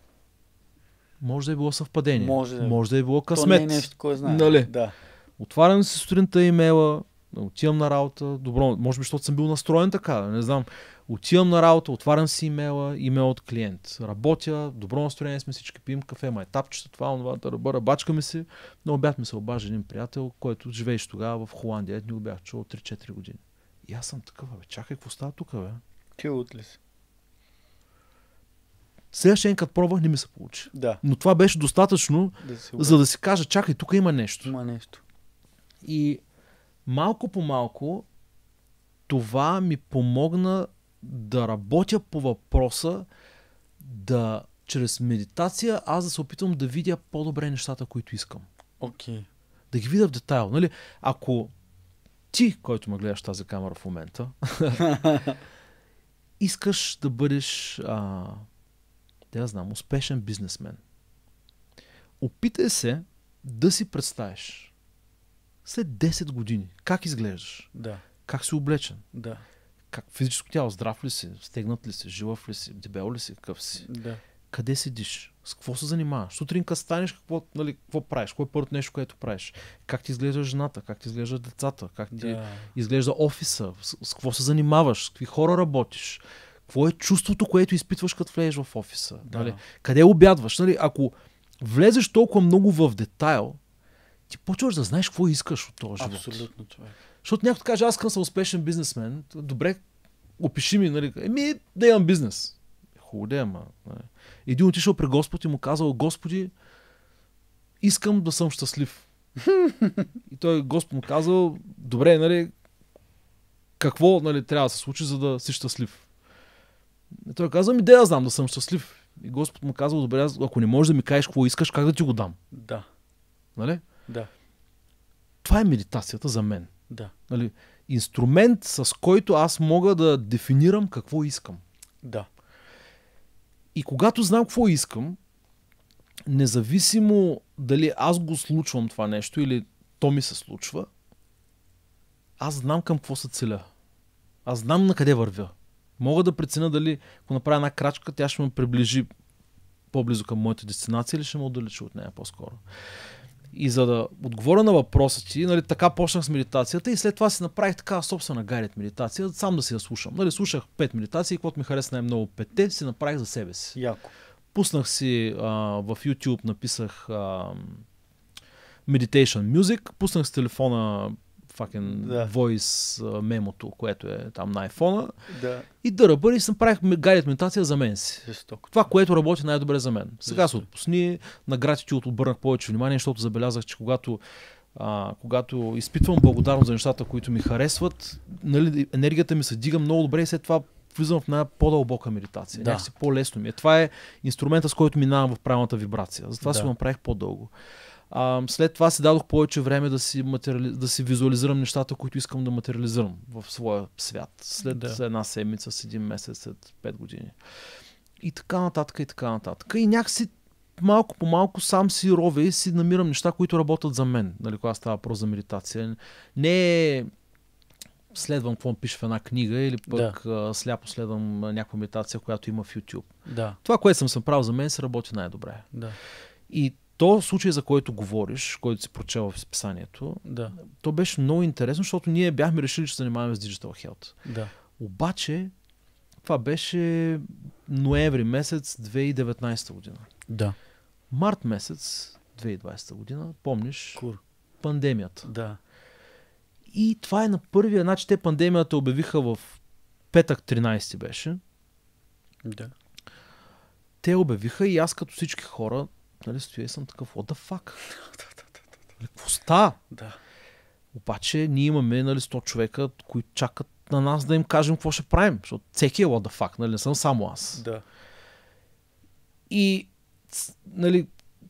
Може да е било съвпадение. Може да, е. може да е било късмет. То не е нещо, кой знае. Нали? Да. Отварям се сутринта имейла, отивам на работа, добро, може би защото съм бил настроен така, не знам. Отивам на работа, отварям си имейла, имейл от клиент. Работя, добро настроение сме всички, пием кафе, етапчета, това, това, търбъра, бачкаме се, На обяд ми се обажда един приятел, който живееше тогава в Холандия, не го бях чул 3-4 години. И аз съм такъв, бе, чакай, какво става тук, бе? Ти ли си? Следващия ден, като пробвах, не ми се получи. Да. Но това беше достатъчно, да за да си кажа, чакай, тук има нещо. Има нещо. И малко по малко това ми помогна да работя по въпроса, да чрез медитация аз да се опитвам да видя по-добре нещата, които искам. Окей. Okay. Да ги видя в детайл. Нали? Ако ти, който ме гледаш тази камера в момента, искаш да бъдеш а, да, знам, успешен бизнесмен. Опитай се да си представиш след 10 години как изглеждаш, да. как си облечен, да. как физическо тяло, здрав ли си, стегнат ли си, жилав ли си, дебел ли си, къв си, да. къде седиш, с какво се занимаваш, сутринка станеш, какво, нали, какво правиш, кое е първото нещо, което правиш, как ти изглежда жената, как ти изглежда децата, как ти да. изглежда офиса, с, с какво се занимаваш, с какви хора работиш, какво е чувството, което изпитваш, като влезеш в офиса? Да. Нали? Къде обядваш? Нали? Ако влезеш толкова много в детайл, ти почваш да знаеш какво искаш от този живот. Абсолютно това. Защото някой каже, аз съм успешен бизнесмен. Добре, опиши ми, нали? Еми, да имам бизнес. Е, хубаво да има. Нали? Един отишъл при Господ и му казал, Господи, искам да съм щастлив. и той Господ му казал, добре, нали, какво нали, трябва да се случи, за да си щастлив? И е, той казва, ми да знам, да съм щастлив. И Господ му казва, добре, ако не можеш да ми кажеш какво искаш, как да ти го дам? Да. Нали? Да. Това е медитацията за мен. Да. Нали? Инструмент, с който аз мога да дефинирам какво искам. Да. И когато знам какво искам, независимо дали аз го случвам това нещо или то ми се случва, аз знам към какво се целя. Аз знам на къде вървя. Мога да преценя дали, ако направя една крачка, тя ще ме приближи по-близо към моята дестинация или ще ме отдалечи от нея по-скоро. И за да отговоря на въпроса ти, нали, така почнах с медитацията и след това си направих така собствена гайдет медитация, сам да си я слушам. Нали, слушах пет медитации и каквото ми хареса най-много петте, си направих за себе си. Яко. Пуснах си а, в YouTube, написах а, Meditation Music, пуснах с телефона fucking да. voice мемото, което е там на iPhone. Да. И да ръбър и съм правих гайдед медитация за мен си. Жестоко. Това, което работи най-добре за мен. Сега се отпусни, на гратитюд обърнах повече внимание, защото забелязах, че когато а, когато изпитвам благодарност за нещата, които ми харесват, нали, енергията ми се дига много добре и след това влизам в една по-дълбока медитация. Да. Някакси по-лесно ми е. Това е инструмента, с който минавам в правилната вибрация. Затова да. си го направих по-дълго. А, след това си дадох повече време да си, материали... да си визуализирам нещата, които искам да материализирам в своя свят. След да. една седмица, с един месец, след пет години. И така нататък, и така нататък. И някакси малко по малко сам си рове и си намирам неща, които работят за мен. Нали, когато става про за медитация. Не е, следвам какво пише в една книга или пък да. сляпо следвам някаква медитация, която има в YouTube. Да. Това, което съм съм правил за мен, се работи най-добре. Да. И то случай, за който говориш, който си прочел в списанието, да. то беше много интересно, защото ние бяхме решили, че се занимаваме с Digital Health. Да. Обаче, това беше ноември месец 2019 година. Да. Март месец 2020 година, помниш, Кур. пандемията. Да. И това е на първия начин. Те пандемията обявиха в петък 13 беше. Да. Те обявиха и аз като всички хора нали, стоя и съм такъв, what the fuck? Нали, какво ста? Да. Обаче ние имаме нали, 100 човека, които чакат на нас да им кажем какво ще правим, защото всеки е what the fuck, нали, не съм само аз. Да. И нали,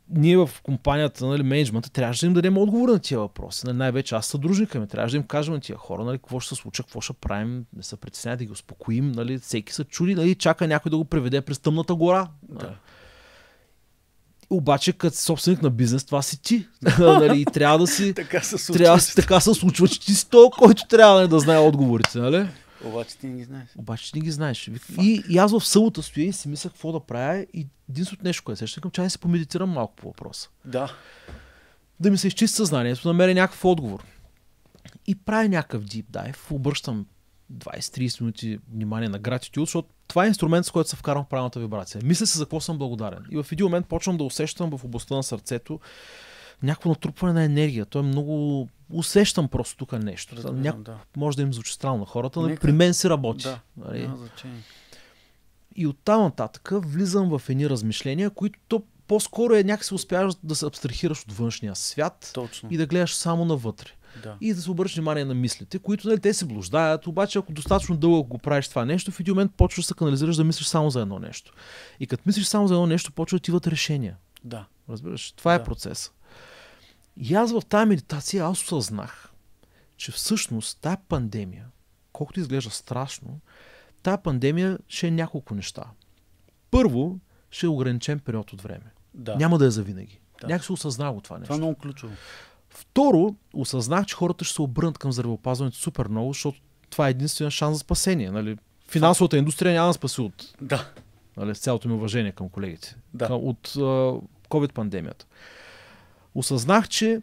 ние в компанията, нали, менеджмента, трябваше да им дадем отговор на тия въпроси. Нали, най-вече аз съдружника ми, трябваше да им кажем на тия хора, нали, какво ще се случи, какво ще правим, не се притеснявай да ги успокоим, нали, всеки се чуди, нали, чака някой да го преведе през тъмната гора. Да. Нали. Обаче, като собственик на бизнес, това си ти. нали, и трябва да си. така, се случва, трябва, така се случва, че ти си то, който трябва нали, да знае отговорите. Нали? Обаче ти не ги знаеш. Обаче ти не ги знаеш. И, и аз в събота стоя и си мислях какво да правя и единственото нещо, което сещам, към, чай да си помедитирам малко по въпроса. Да. Да ми се изчисти съзнанието, да намеря някакъв отговор. И правя някакъв deep dive, обръщам 20-30 минути внимание на gratitude, защото това е инструмент, с който се вкарвам в правилната вибрация. Мисля се за какво съм благодарен. И в един момент почвам да усещам в областта на сърцето някакво натрупване на енергия. То е много... Усещам просто тук нещо. Разбирам, Няк... да. Може да им звучи странно на хората, но нали, Нека... при мен си работи. Да, нали? И оттам нататък влизам в едни размишления, които то по-скоро е някакси успяваш да се абстрахираш от външния свят Точно. и да гледаш само навътре. Да. И да се обърнеш внимание на мислите, които нали, те се блуждаят, обаче ако достатъчно дълго го правиш това нещо, в един момент почваш да се канализираш да мислиш само за едно нещо. И като мислиш само за едно нещо, почва да отиват решения. Да. Разбираш? Това е да. е процес. И аз в тази медитация аз осъзнах, че всъщност тази пандемия, колкото изглежда страшно, тази пандемия ще е няколко неща. Първо, ще е ограничен период от време. Да. Няма да е завинаги. Да. Някак се осъзнава това нещо. Това е много ключово. Второ, осъзнах, че хората ще се обърнат към здравеопазването супер много, защото това е единствения шанс за спасение. Нали? Финансовата индустрия няма да спаси от... Да. Нали, с цялото ми уважение към колегите. Да. От а, COVID-пандемията. Осъзнах, че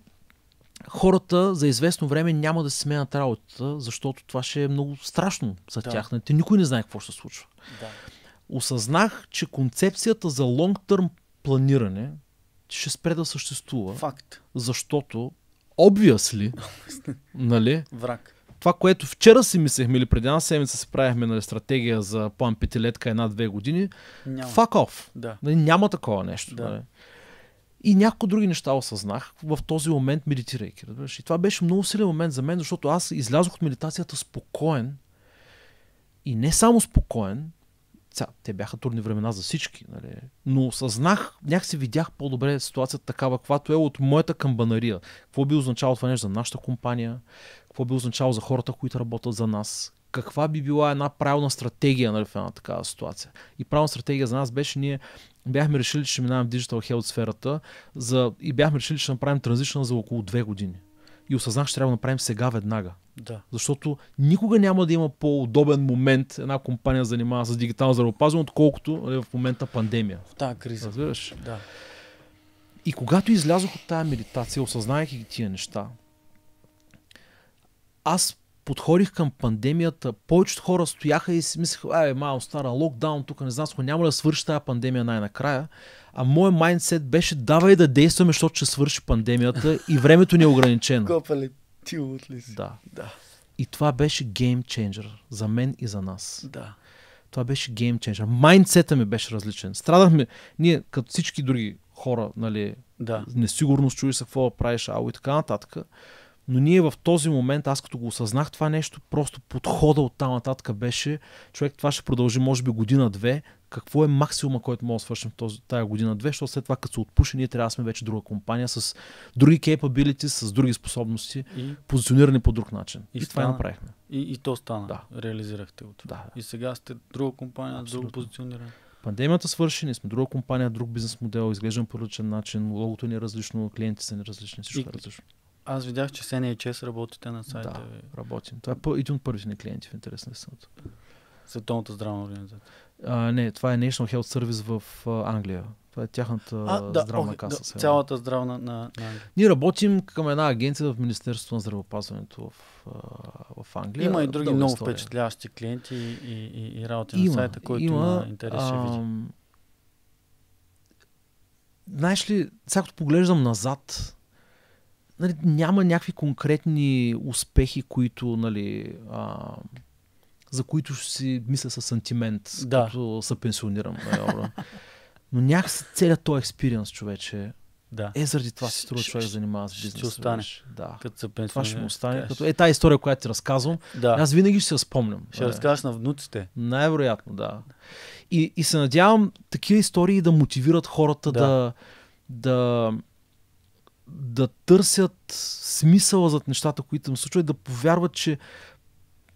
хората за известно време няма да се сменят работата, защото това ще е много страшно за да. тях. Нали? Те никой не знае какво ще се случва. Да. Осъзнах, че концепцията за лонг-търм планиране ще спре да съществува. Факт. Защото obviously, нали? Враг. Това, което вчера си мислехме или преди една седмица си правихме нали, стратегия за план петилетка една-две години, няма. fuck off. Да. Нали, няма такова нещо. Да. Нали? И някои други неща осъзнах в този момент, медитирайки. Разбираш? И това беше много силен момент за мен, защото аз излязох от медитацията спокоен. И не само спокоен, Ця, те бяха трудни времена за всички, нали? но осъзнах, някакси видях по-добре ситуацията такава, каквато е от моята камбанария. Какво би означало това нещо за нашата компания, какво би означало за хората, които работят за нас, каква би била една правилна стратегия нали, в една такава ситуация. И правилна стратегия за нас беше ние бяхме решили, че ще минаваме в Digital Health сферата за, и бяхме решили, че ще направим транзична за около две години и осъзнах, че трябва да направим сега веднага. Да. Защото никога няма да има по-удобен момент една компания занимава с дигитално здравеопазване, отколкото е в момента пандемия. В тази криза. Разбираш? Да. И когато излязох от тази медитация, осъзнаех ги тия неща, аз подходих към пандемията, повечето хора стояха и си мислеха, ай, малко стара локдаун, тук не знам, няма да свърши тази пандемия най-накрая. А моят майндсет беше давай да действаме, защото ще свърши пандемията и времето ни е ограничено. Копали ти ли си? Да. да. И това беше геймченджер за мен и за нас. Да. Това беше геймченджер. Майндсета ми беше различен. Страдахме, ние като всички други хора, нали, да. несигурност, чуи се какво да правиш, ало и така нататък. Но ние в този момент, аз като го осъзнах това нещо, просто подхода от там нататък беше, човек това ще продължи може би година-две, какво е максимума, който мога да свършим в този, тая година-две, защото след това, като се отпуши, ние трябва да сме вече друга компания с други capabilities, с други способности, и... позиционирани по друг начин. И, и стана... това направихме. И, и то стана. Да. Реализирахте го това. Да. И сега сте друга компания, Абсолютно. друго позициониране. Пандемията свърши, ние сме друга компания, друг бизнес модел, изглеждаме по различен начин, логото ни е различно, клиентите са ни различни, всичко и... е различно. Аз видях, че с NHS работите на сайта. Да, работим. Това е един от първите ни клиенти в интересна на Световната здравна организация. А, не, това е National Health Service в а, Англия. Това е тяхната а, да, здравна okay, каса. Да, цялата здравна на, на Англия. Ние работим към една агенция в Министерството на здравеопазването в, в Англия. Има и други много история. впечатляващи клиенти и, и, и, и работи има, на сайта, който има, има интерес ще Знаеш ли, сега поглеждам назад, нали, няма някакви конкретни успехи, които нали, а, за които ще си мисля със сантимент, да. като се пенсионирам. Нали, Но някакси целият този експириенс, човече, да. Е, заради това си струва човек да занимава с бизнес. Ще останеш. Да. Като се пенсионираш. това ще му остане. Като... Е, тази история, която ти разказвам, да. аз винаги ще се спомням. Ще разказваш разкажеш на внуците. Най-вероятно, да. И, и се надявам такива истории да мотивират хората да, да, да, да търсят смисъла зад нещата, които им случват, да повярват, че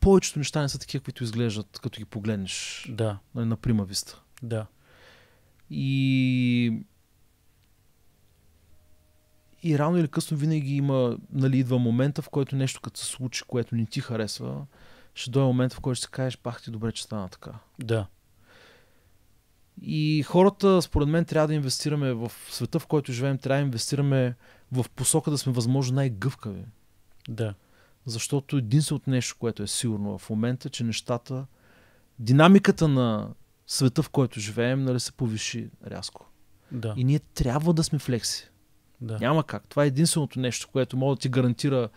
повечето неща не са такива, които изглеждат, като ги погледнеш. Да. Нали, на прима виста. Да. И... И рано или късно винаги има, нали, идва момента, в който нещо като се случи, което не ти харесва, ще дойде момента, в който ще си кажеш, пах ти добре, че стана така. Да. И хората, според мен, трябва да инвестираме в света, в който живеем, трябва да инвестираме в посока да сме възможно най-гъвкави. Да. Защото единственото нещо, което е сигурно в момента, е, че нещата, динамиката на света, в който живеем, нали, се повиши рязко. Да. И ние трябва да сме флекси. Да. Няма как. Това е единственото нещо, което мога да ти гарантира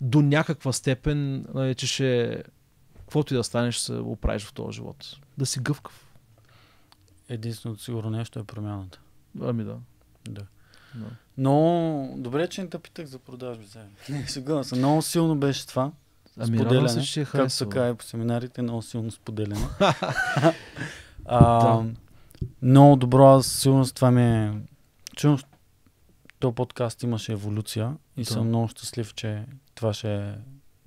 до някаква степен, нали, че ще каквото и да станеш, ще се оправиш в този живот. Да си гъвкав. Единственото сигурно нещо е промяната. Ами да. Да. Но добре, че не те питах за продажби. Не, сега съм. Много силно беше това. Ами, споделяне. Се, че е както се по семинарите, много силно споделяне. а, да. Много добро, аз сигурно с това ми е... Чувам, този подкаст имаше еволюция и да. съм много щастлив, че това ще е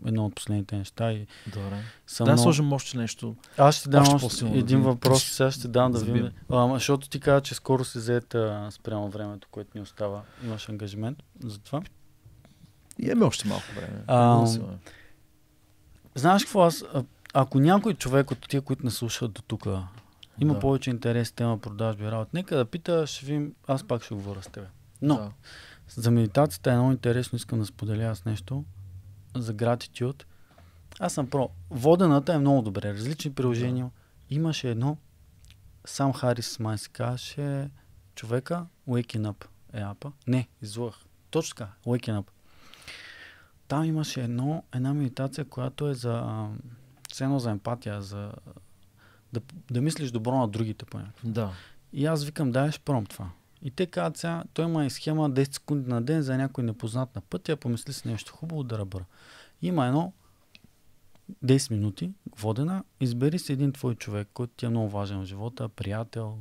едно от последните неща. И Добре. Съм да, много... сложим още нещо. Аз ще дам още, още един да въпрос, сега ще дам да видим. защото ти каза, че скоро си взета спрямо времето, което ни остава. Имаш ангажимент за това? еме още малко време. А, знаеш какво аз, ако някой човек от тия, които не слушат до тук, има да. повече интерес тема продажби работа, нека да пита, ще ви, аз пак ще говоря с теб. Но, да. за медитацията е едно интересно, искам да споделя аз нещо за gratitude, аз съм про. Водената е много добре. Различни приложения. Да. Имаше едно, сам Харис май се казваше, човека, Waking Up е апа. Не, излъх. Точно така, Waking Up. Там имаше едно, една медитация, която е за цено за емпатия, за да, да мислиш добро на другите по Да. И аз викам, дай ще пром това. И те казват сега, той има и схема 10 секунди на ден за някой непознат на пътя, помисли си нещо хубаво да ръбъра. Има едно 10 минути водена, избери си един твой човек, който ти е много важен в живота, приятел,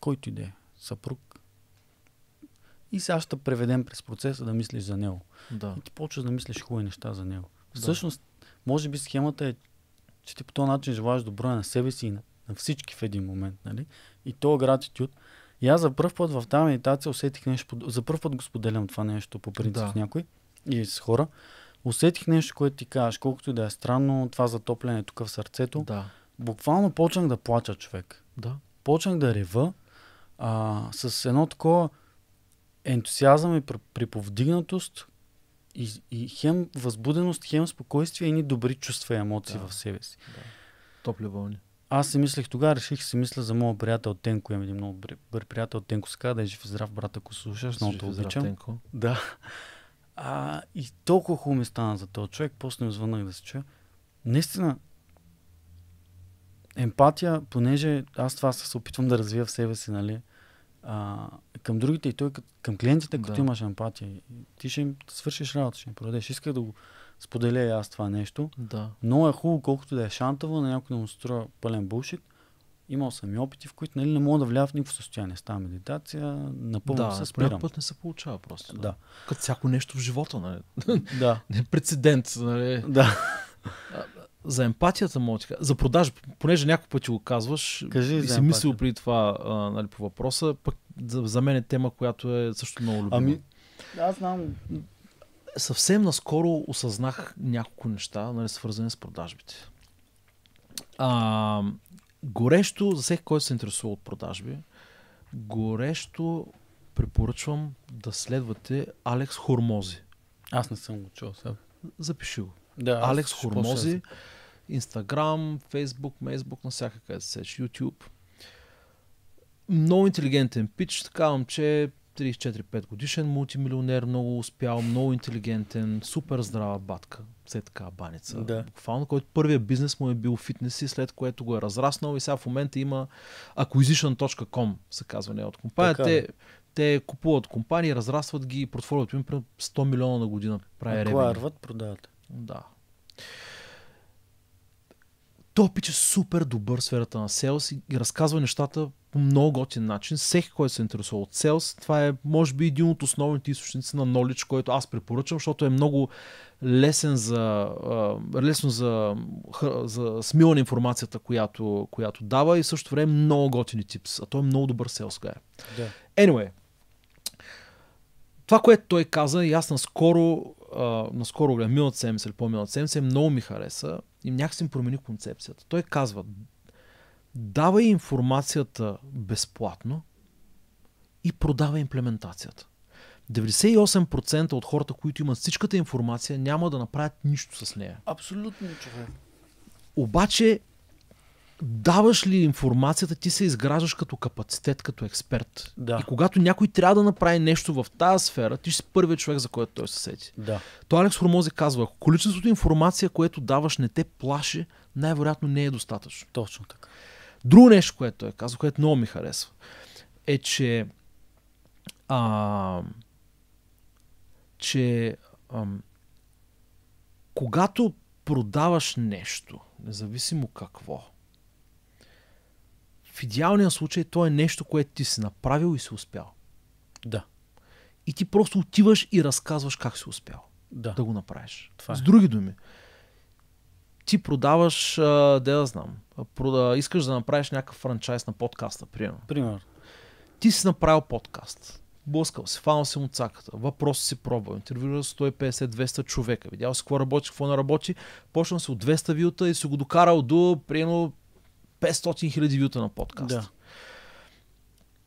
който иде, съпруг. И сега ще преведем през процеса да мислиш за него. Да. И ти почваш да мислиш хубави неща за него. Да. Всъщност, може би схемата е, че ти по този начин желаеш добро на себе си и на, на всички в един момент. Нали? И то гратитюд, и аз за първ път в тази медитация усетих нещо, за първ път го споделям това нещо по принцип да. с някой и с хора. Усетих нещо, което ти кажеш, колкото и да е странно, това затопляне тук в сърцето. Да. Буквално почнах да плача човек. Да. Почнах да рева а, с едно такова ентусиазъм и приповдигнатост и, и хем възбуденост, хем спокойствие и ни добри чувства и емоции да. в себе си. Да. Топли вълни аз си мислех тогава, реших си мисля за моя приятел Тенко. Имам един много добър приятел Тенко Ска, да е жив и здрав, брат, ако слушаш, много те обичам. Тенко. Да. А, и толкова хубаво ми стана за този човек, после му звънах да се чуя. Наистина, емпатия, понеже аз това се опитвам да развия в себе си, нали, а, към другите и той към клиентите, като да. имаш емпатия, ти ще им свършиш работа, ще им продадеш. Исках да го споделя и аз това нещо. Да. Но е хубаво, колкото да е шантаво, на някой да му струва пълен булшит. Имал съм и опити, в които нали, не мога да вляза в никакво състояние. Става медитация, напълно да, се спирам. Да, път не се получава просто. Да. да. Като всяко нещо в живота, нали? Да. не прецедент, нали? Да. За емпатията мога ти За продажа, понеже няколко пъти го казваш Кажи и си мислил преди това а, нали, по въпроса, пък за, за мен е тема, която е също много ами, любима. Ами, аз знам, съвсем наскоро осъзнах няколко неща, нали, свързани с продажбите. А, горещо, за всеки, който се интересува от продажби, горещо препоръчвам да следвате Алекс Хормози. Аз не съм го чул сега. Запиши го. Да, Алекс Хормози, Инстаграм, Фейсбук, Мейсбук, на всякакъде се сеч, Ютуб. Много интелигентен пич, така че 34-5 годишен мултимилионер, много успял, много интелигентен, супер здрава батка, все така баница. Да. Буквално, който първият бизнес му е бил фитнес и след което го е разраснал и сега в момента има acquisition.com, се казва не от компания. те, те купуват компании, разрастват ги и портфолиото им 100 милиона на година прави ревен. Кларват, продават. Да. Той пиче супер добър в сферата на селс и разказва нещата по много готин начин. Всеки, който се интересува от Sales, това е може би един от основните източници на knowledge, който аз препоръчвам, защото е много лесен за, лесно за, за на информацията, която, която дава и също време много готини типс. А той е много добър Sales guy. Да. Anyway, това, което той каза, и аз наскоро, а, наскоро гледам, миналата седмица или по-миналата седмица, много ми хареса и някакси им промени концепцията. Той казва, дава информацията безплатно и продава имплементацията. 98% от хората, които имат всичката информация, няма да направят нищо с нея. Абсолютно, човек. Обаче, даваш ли информацията, ти се изграждаш като капацитет, като експерт. Да. И когато някой трябва да направи нещо в тази сфера, ти си първият човек, за който той се сети. Да. То Алекс Хормози казва, ако количеството информация, което даваш, не те плаши, най-вероятно не е достатъчно. Точно така. Друго нещо, което е казал, което много ми харесва, е, че а, че а, когато продаваш нещо, независимо какво, в идеалния случай то е нещо, което ти си направил и си успял. Да. И ти просто отиваш и разказваш как си успял да, да го направиш. Това е. С други думи, ти продаваш, а, де да знам, прода, искаш да направиш някакъв франчайз на подкаста, примерно. Пример. Ти си направил подкаст. Блъскал си, фанал си му цаката, въпрос си пробвал, интервюирал 150-200 човека, видял си какво работи, какво не работи, почнал си от 200 вилта и си го докарал до, примерно, 500 000 вилта на подкаст. Да.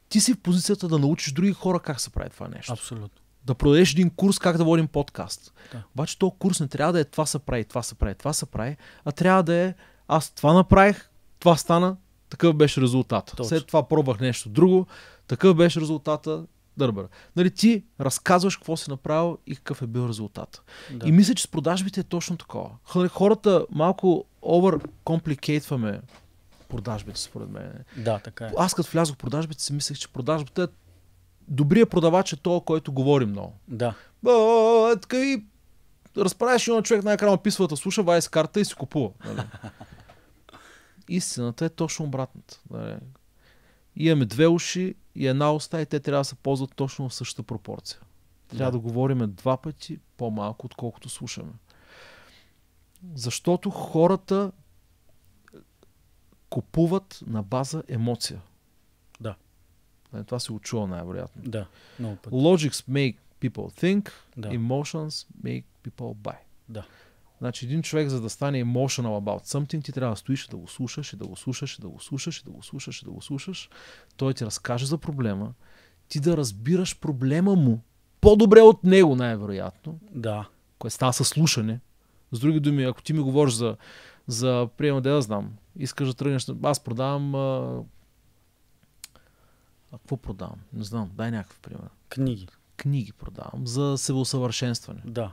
Ти си в позицията да научиш други хора как се прави това нещо. Абсолютно да продадеш един курс как да водим подкаст. Да. Обаче този курс не трябва да е това се прави, това се прави, това се прави, а трябва да е аз това направих, това стана, такъв беше резултат. Точно. След това пробвах нещо друго, такъв беше резултата, дърбър. Нали, ти разказваш какво си направил и какъв е бил резултат. Да. И мисля, че с продажбите е точно такова. Хората малко overcomplicateваме продажбите, според мен. Да, така е. Аз като влязох в продажбите си мислех, че продажбата е Добрия продавач е то, който говори много. Да. Бо, така и разправяш и на човек най-накрая описва да слуша, вайс карта и си купува. Нали? Истината е точно обратната. Нали? Имаме две уши и една уста и те трябва да се ползват точно в същата пропорция. Трябва да, да говорим два пъти по-малко, отколкото слушаме. Защото хората купуват на база емоция. Нали, това се очува най-вероятно. Да, много пъти. Logics make people think, да. emotions make people buy. Да. Значи един човек, за да стане emotional about something, ти трябва да стоиш и да го слушаш, и да го слушаш, и да го слушаш, и да го слушаш, и да го слушаш. Той ти разкаже за проблема, ти да разбираш проблема му по-добре от него, най-вероятно. Да. Кое става със слушане. С други думи, ако ти ми говориш за, за приема, да знам, искаш да тръгнеш, аз продавам а какво продавам? Не знам. Дай някакъв пример. Книги. Книги продавам за себеосъвършенстване. Да.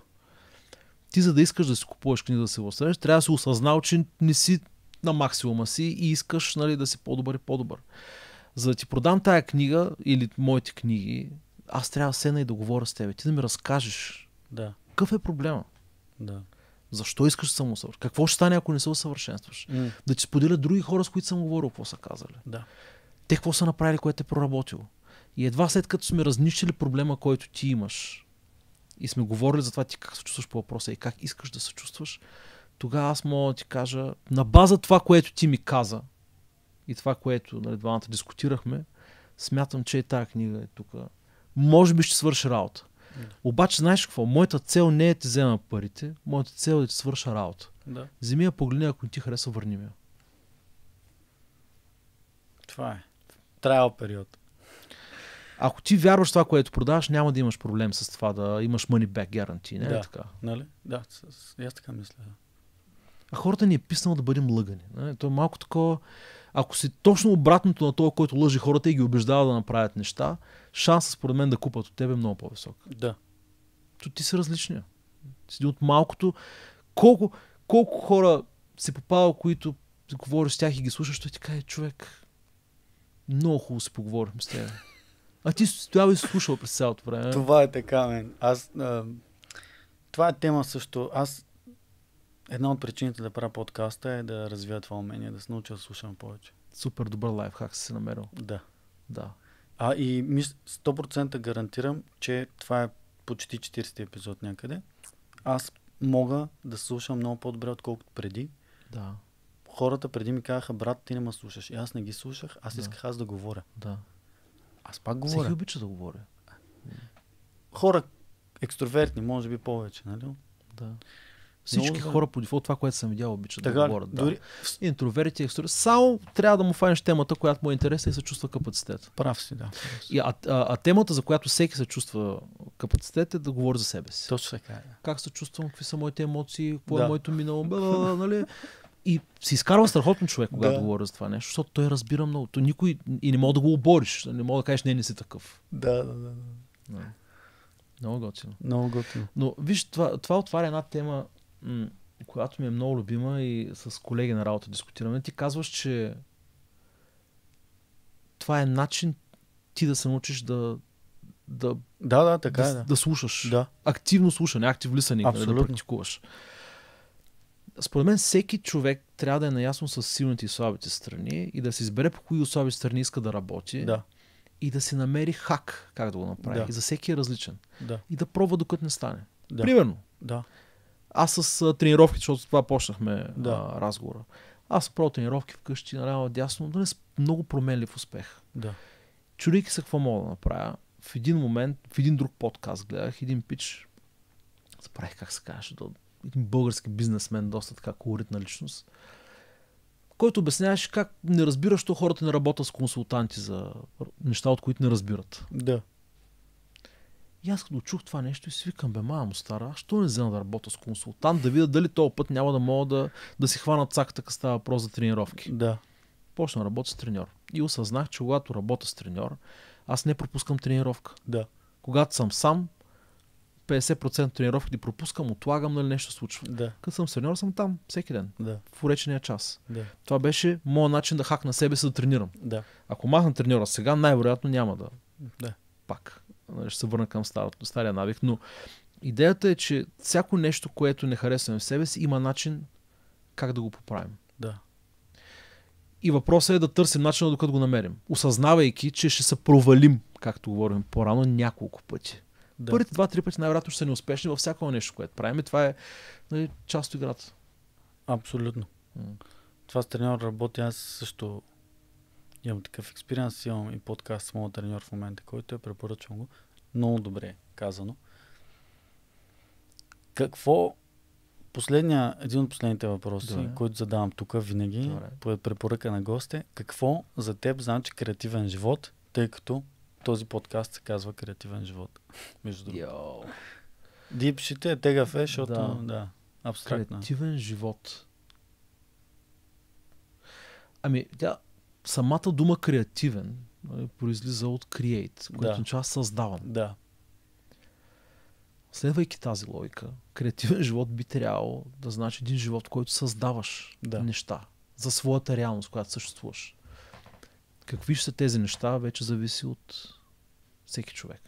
Ти за да искаш да си купуваш книга за себеосъвършенстване, трябва да си осъзнал, че не си на максимума си и искаш нали, да си по-добър и по-добър. За да ти продам тая книга или моите книги, аз трябва да седна и да говоря с теб. Ти да ми разкажеш. Да. Какъв е проблема? Да. Защо искаш да Какво ще стане, ако не се усъвършенстваш? Mm. Да ти споделя други хора, с които съм говорил, какво са казали. Да те какво са направили, което е проработило. И едва след като сме разнищили проблема, който ти имаш, и сме говорили за това ти как се чувстваш по въпроса и как искаш да се чувстваш, тогава аз мога да ти кажа, на база това, което ти ми каза и това, което нали, двамата дискутирахме, смятам, че и тази книга е тук. Може би ще свърши работа. Обаче, знаеш какво? Моята цел не е да ти взема парите, моята цел е да ти свърша работа. Да. Вземи я, погледни, ако не ти хареса върни ме. Това е трайл период. Ако ти вярваш това, което продаваш, няма да имаш проблем с това да имаш money back guarantee, не нали да, е така? Нали? Да, аз така мисля. А хората ни е писано да бъдем лъгани. Нали? То е малко такова... Ако си точно обратното на това, който лъжи хората и ги убеждава да направят неща, шансът според мен да купат от тебе е много по-висок. Да. То ти си различния. Си от малкото. Колко, колко хора се попава, които говориш с тях и ги слушаш, той ти каже, «Е, човек, много хубаво си поговорим с теб. А ти стоял и слушал през цялото време. Това е така, мен. Аз, а, това е тема също. Аз една от причините да правя подкаста е да развия това умение, да се науча да слушам повече. Супер добър лайфхак си се намерил. Да. Да. А и 100% гарантирам, че това е почти 40 епизод някъде. Аз мога да слушам много по-добре, отколкото преди. Да хората преди ми казаха, брат, ти не ме слушаш. И аз не ги слушах, аз да. исках аз да говоря. Да. Аз пак говоря. Всеки обича да говоря. Хора, екстровертни, може би повече, нали? Да. Всички Много... хора по дефолт, това, което съм видял, обичат така, да говорят. Да. Дори... Интроверти, екстроверти. Само трябва да му фанеш темата, която му е интересна и се чувства капацитет. Прав си, да. Прав си. И, а, а, а, темата, за която всеки се чувства капацитет, е да говори за себе си. Точно така. Е, да. Как се чувствам, какви са моите емоции, какво е да. е моето минало, нали? И си изкарва страхотно човек, когато да. говоря за това нещо, защото той разбира много. То никой и не мога да го обориш. Не мога да кажеш, не, не си такъв. Да, да, да. да. Много готино. Много готино. Но виж, това, това отваря една тема, м- която ми е много любима и с колеги на работа дискутираме. Ти казваш, че това е начин ти да се научиш да да, да, да, така да, е, да. да слушаш. Да. Активно слушане, актив listening, нали, да практикуваш според мен всеки човек трябва да е наясно с силните и слабите страни и да се избере по кои слаби страни иска да работи. Да. И да си намери хак как да го направи. Да. И за всеки е различен. Да. И да пробва докато не стане. Да. Примерно. Да. Аз с тренировки, защото това почнахме да. а, разговора. Аз правя тренировки вкъщи, наляво, дясно, но не с много променлив успех. Да. Чурики се какво мога да направя, в един момент, в един друг подкаст гледах, един пич, забравих как се казваше, български бизнесмен, доста така колоритна личност, който обясняваше как не разбира, що хората не работят с консултанти за неща, от които не разбират. Да. И аз като чух това нещо и си викам бе, мамо стара, аз що не взема да работя с консултант, да видя дали този път няма да мога да, да си хвана цаката, като става въпрос за тренировки. Да. Почна да работя с треньор. И осъзнах, че когато работя с треньор, аз не пропускам тренировка. Да. Когато съм сам, 50% тренировките пропускам, отлагам, нали нещо случва. Да. Като съм сеньор, съм там всеки ден. Да. В уречения час. Да. Това беше моят начин да хакна себе си да тренирам. Да. Ако махна треньора сега, най-вероятно няма да. да. Пак. Нали, ще се върна към старото, стария навик. Но идеята е, че всяко нещо, което не харесваме в себе си, има начин как да го поправим. Да. И въпросът е да търсим начина, докато го намерим. Осъзнавайки, че ще се провалим, както говорим по-рано, няколко пъти. Да. Първите два-три пъти най-вероятно ще са неуспешни във всяко нещо, което правим. това е нали, част от играта. Абсолютно. Mm. Това с треньор работи. Аз също имам такъв експириенс. Имам и подкаст с моят треньор в момента, който е препоръчвам го. Много добре казано. Какво последния, един от последните въпроси, Добре. който задавам тук винаги, Добре. по препоръка на госте, какво за теб значи креативен живот, тъй като този подкаст се казва Креативен живот. Между другото. Дип ще те тегав е, защото да. да абстрактна. Е. Креативен живот. Ами, тя, самата дума креативен нали, произлиза от create, което да. означава създаван. Да. Следвайки тази логика, креативен живот би трябвало да значи един живот, който създаваш да. неща за своята реалност, която съществуваш. Какви ще са тези неща, вече зависи от всеки човек.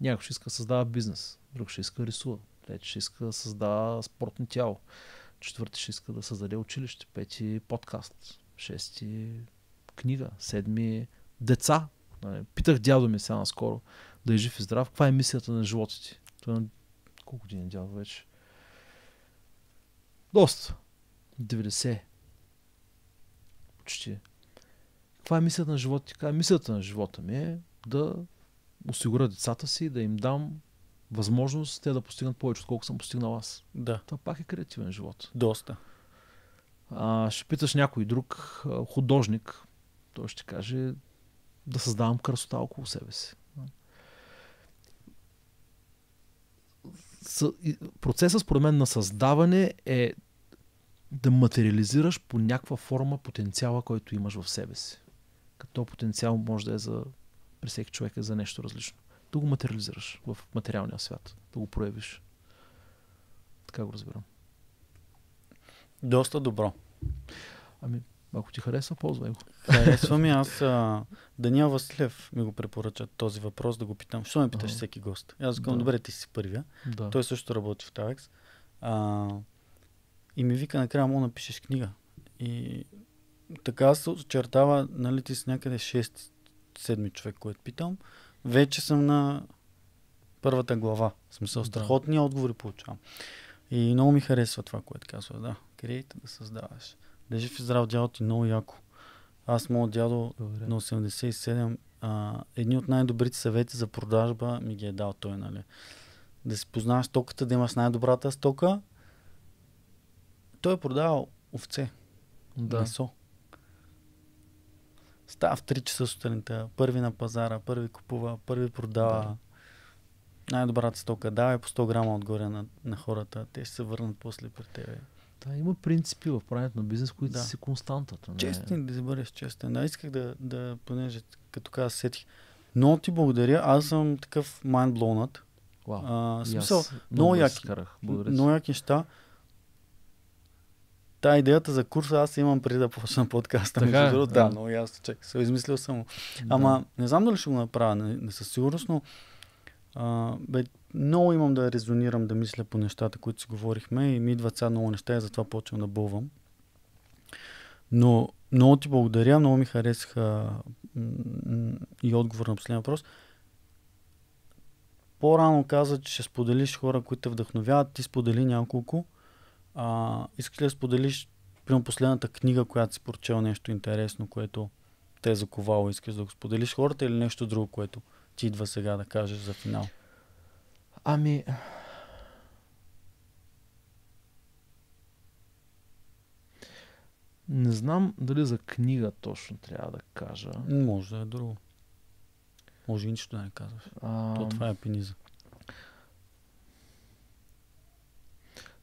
Някой ще иска да създава бизнес, друг ще иска да рисува, трети ще иска да създава спортно тяло, четвърти ще иска да създаде училище, пети подкаст, шести книга, седми деца. Нали, питах дядо ми сега наскоро да е жив и здрав. Каква е мисията на живота ти? Той е на колко години е дядо вече? Доста. 90. Почти каква е мисията на живота ти? Каква е мисията на живота ми е да осигуря децата си, да им дам възможност те да постигнат повече, отколкото съм постигнал аз. Да. Това пак е креативен живот. Доста. А, ще питаш някой друг художник, той ще каже да създавам красота около себе си. Процесът, според мен, на създаване е да материализираш по някаква форма потенциала, който имаш в себе си като потенциал може да е за при всеки човек е за нещо различно. Да го материализираш в материалния свят, да го проявиш. Така го разбирам. Доста добро. Ами, ако ти харесва, ползвай го. Харесва ми аз. А, Даниел Василев ми го препоръча този въпрос да го питам. Що ме питаш ага. всеки гост? Аз казвам, да. добре, ти си първия. Да. Той също работи в Тавекс. А, и ми вика накрая, му напишеш книга. И така се очертава, нали ти си някъде 6-7 човек, който питам, вече съм на първата глава. В смисъл, страхотни да. отговори получавам. И много ми харесва това, което казва. Да, крейт да създаваш. Да в здрав дядо ти много яко. Аз моят дядо Добре. на 87, а, едни от най-добрите съвети за продажба ми ги е дал той, нали. Да си познаваш стоката, да имаш най-добрата стока. Той е продавал овце, да. месо. Става в 3 часа сутринта, първи на пазара, първи купува, първи продава. Да. Най-добрата стока давай по 100 грама отгоре на, на хората. Те ще се върнат после при тебе. Да, има принципи в правенето на бизнес, които да. са си константата. Не... Е- честен, е да бъдеш честен. Да, исках да, да понеже като каза сетих. Много ти благодаря. Аз съм такъв майндблоунат. Wow. смисъл, много яки, много яки неща. Та идеята за курса аз имам преди да почна подкаста. Така, между другото, да, да, много ясно, че се измислил само. Ама да. не знам дали ще го направя, не, не със сигурност, но а, бе, много имам да резонирам, да мисля по нещата, които си говорихме и ми идват сега много неща и затова почвам да бълвам. Но много ти благодаря, много ми харесаха и отговор на последния въпрос. По-рано каза, че ще споделиш хора, които те вдъхновяват. Ти сподели няколко. А, искаш ли да споделиш прямо последната книга, която си прочел нещо интересно, което те е заковало? Искаш да го споделиш хората или нещо друго, което ти идва сега да кажеш за финал? Ами... Не знам дали за книга точно трябва да кажа. Може да е друго. Може и нищо да не казваш. А... То това е пениза.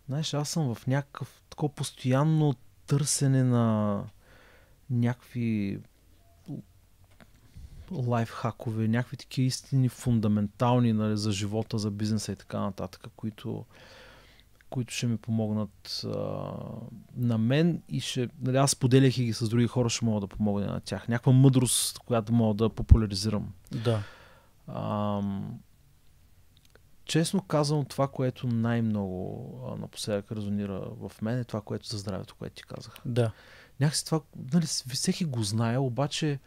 Знаеш, аз съм в някакъв такова постоянно търсене на някакви лайфхакове, някакви такива истини фундаментални нали, за живота, за бизнеса и така нататък, които, които ще ми помогнат а, на мен и ще, нали, аз и ги с други хора, ще мога да помогна на тях. Някаква мъдрост, която мога да популяризирам. Да. Ам, Честно казвам, това, което най-много а, напоследък резонира в мен е това, което за здравето, което ти казах. Да. Някакси това, нали, всеки го знае, обаче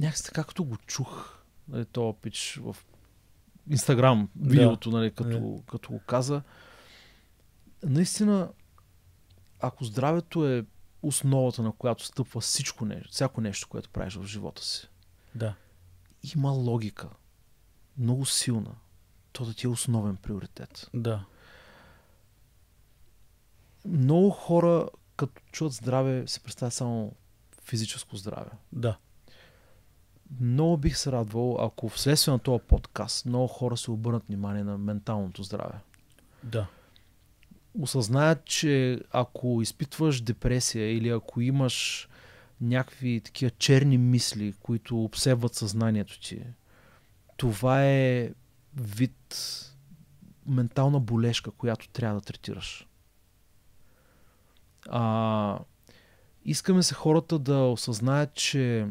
някакси така, като го чух, нали, то пич в Инстаграм видеото, да. нали, като, да. Е. като го каза, наистина, ако здравето е основата, на която стъпва всичко нещо, всяко нещо, което правиш в живота си, да. има логика. Много силна то да ти е основен приоритет. Да. Много хора, като чуят здраве, се представят само физическо здраве. Да. Много бих се радвал, ако вследствие на този подкаст много хора се обърнат внимание на менталното здраве. Да. Осъзнаят, че ако изпитваш депресия или ако имаш някакви такива черни мисли, които обсебват съзнанието ти, това е вид ментална болешка, която трябва да третираш. А, искаме се хората да осъзнаят, че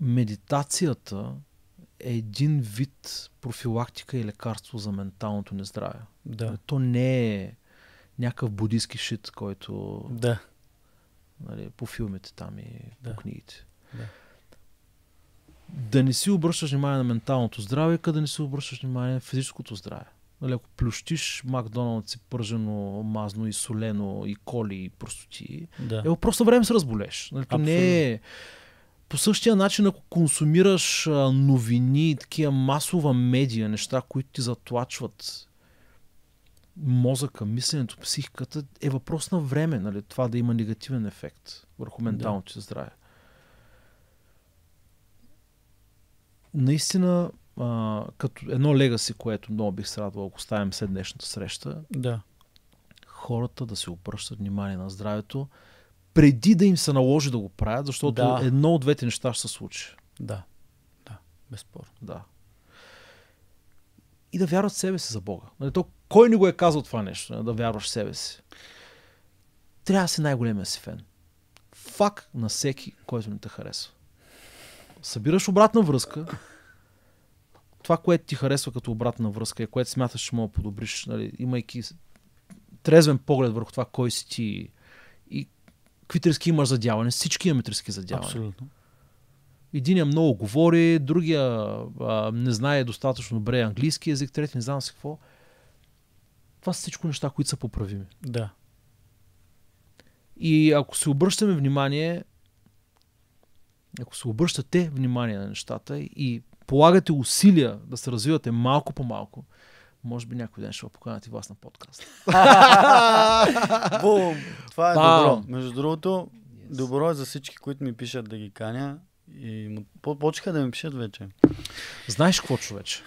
медитацията е един вид профилактика и лекарство за менталното нездраве. Да. Нали, то не е някакъв будистки шит, който да. нали, по филмите там и да. по книгите. Да да не си обръщаш внимание на менталното здраве, къде да не си обръщаш внимание на физическото здраве. Нали, ако плющиш Макдоналдс и пържено, мазно и солено и коли и простоти, да. е въпрос на време се разболеш. Нали, не е... По същия начин, ако консумираш новини, такива масова медия, неща, които ти затлачват мозъка, мисленето, психиката, е въпрос на време, нали, това да има негативен ефект върху менталното да. здраве. наистина а, като едно легаси, което много бих се радвал, ако ставим след днешната среща, да. хората да се обръщат внимание на здравето, преди да им се наложи да го правят, защото да. едно от двете неща ще се случи. Да, да, безспорно. Да. И да вярват в себе си за Бога. Нали, то, кой ни го е казал това нещо, нали, да вярваш в себе си? Трябва да си най-големия си фен. Фак на всеки, който не те харесва събираш обратна връзка, това, което ти харесва като обратна връзка и което смяташ, че мога да подобриш, нали, имайки трезвен поглед върху това, кой си ти и какви трески имаш задяване. Всички имаме трески задяване. Абсолютно. Единия много говори, другия а, не знае достатъчно добре английски язик, трети не знам си какво. Това са всичко неща, които са поправими. Да. И ако се обръщаме внимание, ако се обръщате внимание на нещата и полагате усилия да се развивате малко по малко, може би някой ден ще поканят и вас на подкаст. Бум! Това е добро. Между другото, добро е за всички, които ми пишат да ги каня. И почеха да ми пишат вече. Знаеш какво, човече?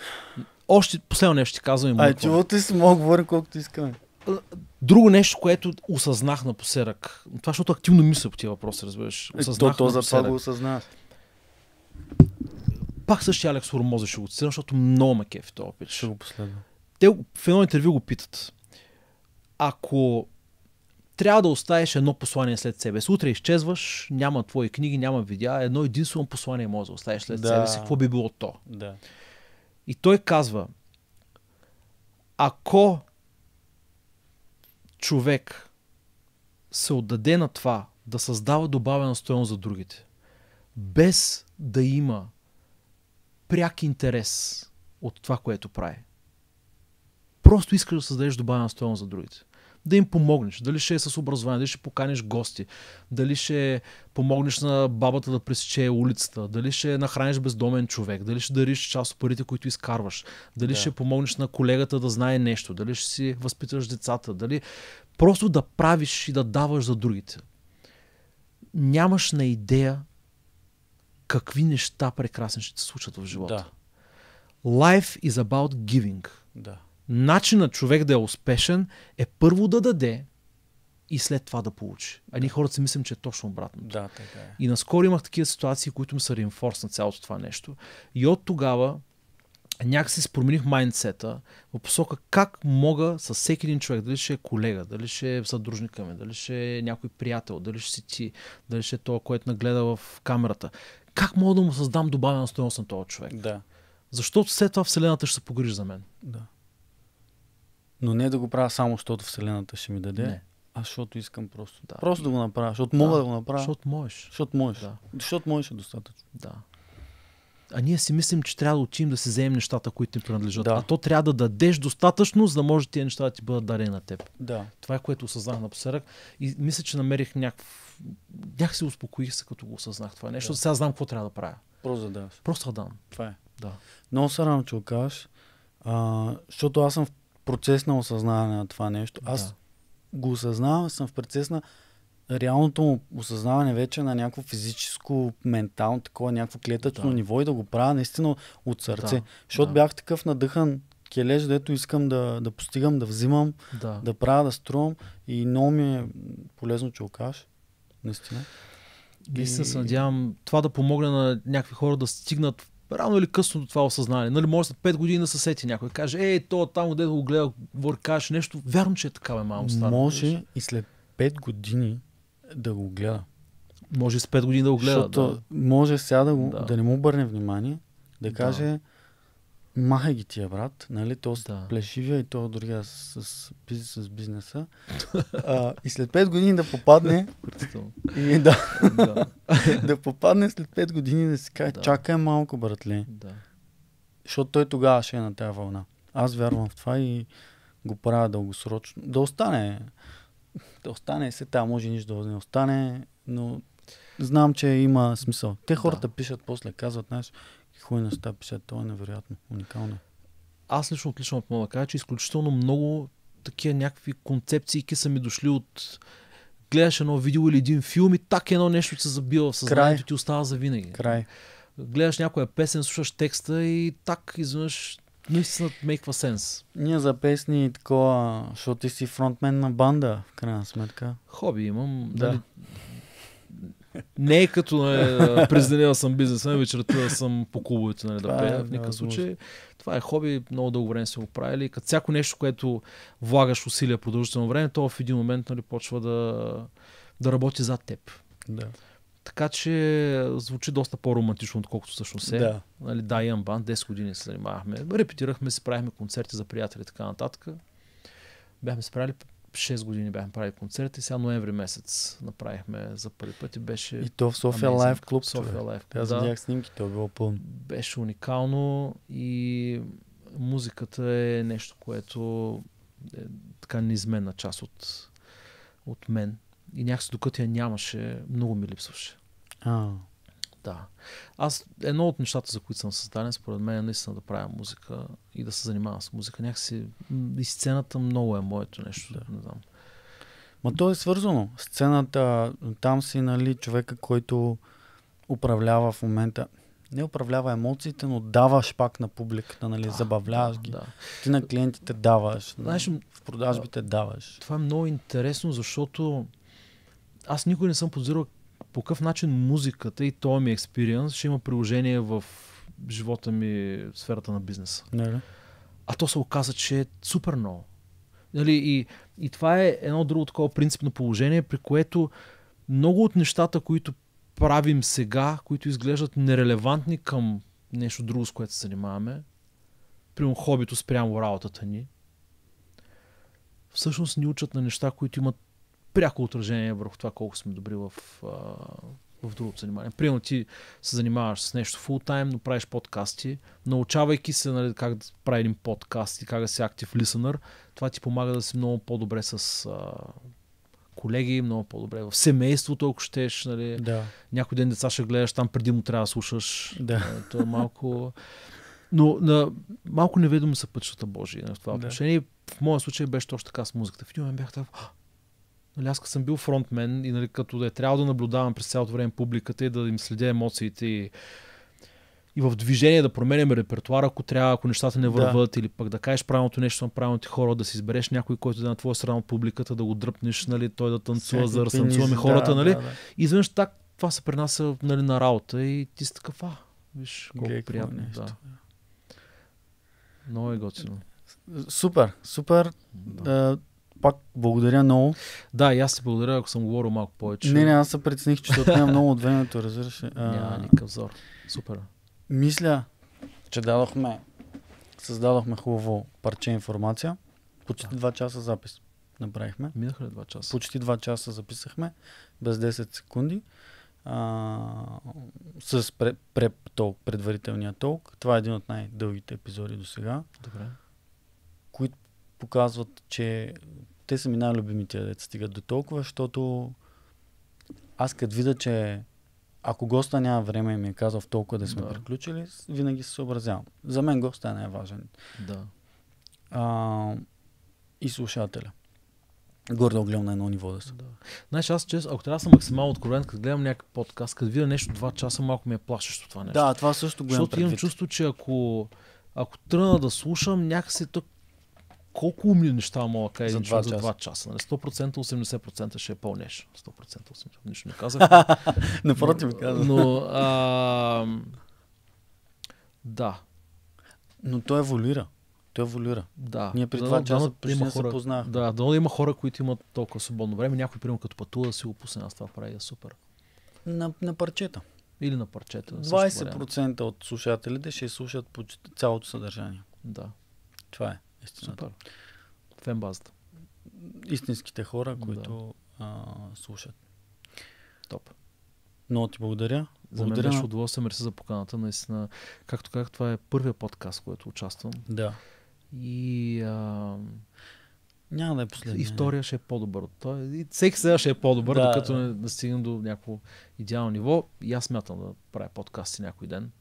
Още последно нещо ти казвам. Ай, чувате си, мога да говоря колкото искаме. Друго нещо, което осъзнах на посерък, това защото активно мисля по тия въпроси, разбираш. Е, осъзнах то, то за това го осъзнах. Пак същия Алекс Хормоза ще го цитирам, защото много ме кефи това пич. Ще го последва. Те в едно интервю го питат. Ако трябва да оставиш едно послание след себе. утре изчезваш, няма твои книги, няма видеа, едно единствено послание може да оставиш след да. себе си. Какво би било то? Да. И той казва, ако човек се отдаде на това да създава добавена стоеност за другите, без да има пряк интерес от това, което прави. Просто искаш да създадеш добавена стоеност за другите да им помогнеш. Дали ще е с образование, дали ще поканиш гости, дали ще помогнеш на бабата да пресече улицата, дали ще нахраниш бездомен човек, дали ще дариш част от парите, които изкарваш, дали да. ще помогнеш на колегата да знае нещо, дали ще си възпиташ децата, дали просто да правиш и да даваш за другите. Нямаш на идея какви неща прекрасни ще се случат в живота. Да. Life is about giving. Да начинът човек да е успешен е първо да даде и след това да получи. А ние да. хората си мислим, че е точно обратно. Да, така е. И наскоро имах такива ситуации, които ми са реинфорс на цялото това нещо. И от тогава някакси си промених майндсета в посока как мога с всеки един човек, дали ще е колега, дали ще е съдружника ми, дали ще е някой приятел, дали ще си ти, дали ще е това, което нагледа в камерата. Как мога да му създам добавена стоеност на този човек? Да. Защото след това Вселената ще се погрижи за мен. Да. Но не да го правя само, защото Вселената ще ми даде, не. а защото искам просто. Да. Просто да го направя, защото да. мога да го направя. Защото можеш. Защото можеш. Да. Защото можеш е достатъчно. Да. А ние си мислим, че трябва да учим да се вземем нещата, които им принадлежат. Да. А то трябва да дадеш достатъчно, за да може тия неща да ти бъдат дарени на теб. Да. Това е което осъзнах напоследък. И мисля, че намерих някакъв. Бях се успокоих се, като го осъзнах това нещо. Да. Сега знам какво трябва да правя. Просто да даваш. Просто да Това е. Да. Много се радвам, че го кажеш. А, защото аз съм в процес на осъзнаване на това нещо. Аз да. го осъзнавам, съм в процес на реалното му осъзнаване вече на някакво физическо, ментално, такова, някакво клетъчно да. ниво и да го правя наистина от сърце. Да. Защото да. бях такъв надъхан кележ, дето искам да, да постигам, да взимам, да. да правя, да струвам и много ми е полезно, че окаш. Наистина. И се надявам това да помогне на някакви хора да стигнат рано или късно до това осъзнание. Нали, може след 5 години да се сети някой. Каже, ей, то там, където го гледа, въркаш нещо. Вярно, че е така, бе, малко стара. Може и след 5 години да го гледа. Може и с 5 години да го гледа. Защото да. може сега да, го, да. да не му обърне внимание, да каже, да Махай ги тия, брат, нали? То да. плешивия и то другия с, с, бизнес, с бизнеса. а, и след 5 години да попадне. и да, да. да попадне след 5 години да си каже, да. чакай малко, братле. Да. Защото той тогава ще е на тази вълна. Аз вярвам в това и го правя дългосрочно. Да остане. Да остане се тя, може нищо да не остане, но знам, че има смисъл. Те хората да. пишат после, казват, знаеш, хубави е на 150, това е невероятно, уникално. Аз лично отлично мога да кажа, че изключително много такива някакви концепции са ми дошли от гледаш едно видео или един филм и так едно нещо се забива в съзнанието Край. ти остава за винаги. Край. Гледаш някоя песен, слушаш текста и так изведнъж наистина мейква сенс. Ние за песни и такова, защото ти си фронтмен на банда, в крайна сметка. Хоби имам. Да. Дали, не е като не, през деня съм бизнес, не ами вечерта да съм по клубовете нали, да е, пея. Е, в никакъв случай. Това е хоби, много дълго време сме го правили. Като всяко нещо, което влагаш усилия продължително време, то в един момент нали, почва да, да работи зад теб. Да. Така че звучи доста по-романтично, отколкото всъщност е. Да, нали, да имам бан, 10 години се занимавахме. Репетирахме си, правихме концерти за приятели и така нататък. Бяхме справили 6 години бяхме правили концерти, сега ноември месец направихме за първи път и беше... И то в София Лайв клуб. София Лайв клуб. Аз видях снимки, то е било пълно. Беше уникално и музиката е нещо, което е така неизменна част от, от мен. И някакси докато я нямаше, много ми липсваше. А. Да. Аз, едно от нещата, за които съм създаден, според мен е наистина да правя музика и да се занимавам с музика. Някакси и сцената много е моето нещо. Да. Не знам. Ма то е свързано. Сцената, там си, нали, човека, който управлява в момента не управлява емоциите, но даваш пак на публиката, нали, да, забавляваш ги. Да. Ти на клиентите даваш, Знаеш, в продажбите да, даваш. Това е много интересно, защото аз никога не съм подозирал по какъв начин музиката и този ми експириенс ще има приложение в живота ми в сферата на бизнеса. Не, нали? не. А то се оказа, че е супер много. Нали, и, и това е едно друго такова принципно положение, при което много от нещата, които правим сега, които изглеждат нерелевантни към нещо друго, с което се занимаваме, при хобито спрямо работата ни, всъщност ни учат на неща, които имат пряко отражение върху това колко сме добри в, в, в другото занимание. Примерно ти се занимаваш с нещо фултайм, но правиш подкасти, научавайки се нали, как да прави един подкаст и как да си актив listener, това ти помага да си много по-добре с а, колеги, много по-добре в семейството, ако щеш. Нали. Да. Някой ден деца ще гледаш, там преди му трябва да слушаш. Да. Нали, то е малко... Но на, малко неведомо са пътищата Божии нали, в това да. отношение. В моя случай беше точно така с музиката. В един момент бях така, Нали, аз съм бил фронтмен и нали, като да е трябва да наблюдавам през цялото време публиката и да им следя емоциите и, и в движение да променяме репертуара, ако трябва, ако нещата не върват да. или пък да кажеш правилното нещо на правилните хора, да си избереш някой, който да е на твоя страна от публиката, да го дръпнеш, нали, той да танцува, за да разтанцуваме хората. Да, нали? да, да. И изведнъж так, това се пренася нали, на работа и ти си такъв, а, виж колко Гей, приятно. Нещо. Да. Много е готино. Супер, супер. Да пак благодаря много. Да, и аз ти благодаря, ако съм говорил малко повече. Не, не, аз се прецених, че се отнема много от времето, разбираш. А... Няма никакъв зор. Супер. Мисля, че дадохме, създадохме хубаво парче информация. Почти два 2 часа запис направихме. Минаха ли два часа? Почти 2 часа записахме, без 10 секунди. А, с пре, преп толк, предварителния толк. Това е един от най-дългите епизоди до сега. Добре. Които показват, че те са ми най-любимите деца стигат до толкова, защото аз като видя, че ако госта няма време и ми е казал в толкова да сме да. приключили, винаги се съобразявам. За мен госта е най-важен. Да. А, и слушателя. Гордо гледам на едно ниво да са. Да. Знаеш, аз чест, ако трябва да съм максимално откровен, като гледам някакъв подкаст, като видя нещо два часа, малко ми е плашещо това нещо. Да, това също го имам Защото предвид. имам чувство, че ако, ако тръгна да слушам, някакси е тук колко умни неща мога да кажа за 2 часа. 2 часа нали? 100% 80% ще е пълнеш. 100% 80%. Нищо не казах. Напротив, казах. Но, а, да. Но той еволюира. Той еволюира. Да. Ние при два часа има хора, се познавахме. Да, да, има хора, които имат толкова свободно време. Някой, примерно, като пътува, да си го пусне. Аз това прави е супер. На, на парчета. Или на парчета. 20% от слушателите ще слушат по цялото съдържание. Да. Това е. Истината. Супер. Фенбазата. Истинските хора, които да. а, слушат. Топ. Много ти благодаря. За благодаря. беше удоволствие, мерси за поканата. Наистина, както казах, това е първият подкаст, който участвам. Да. И а, няма да е последния. И втория ще е по-добър от той. И всеки сега ще е по-добър, да, докато да. не да стигнем до някакво идеално ниво. И аз смятам да правя подкасти някой ден.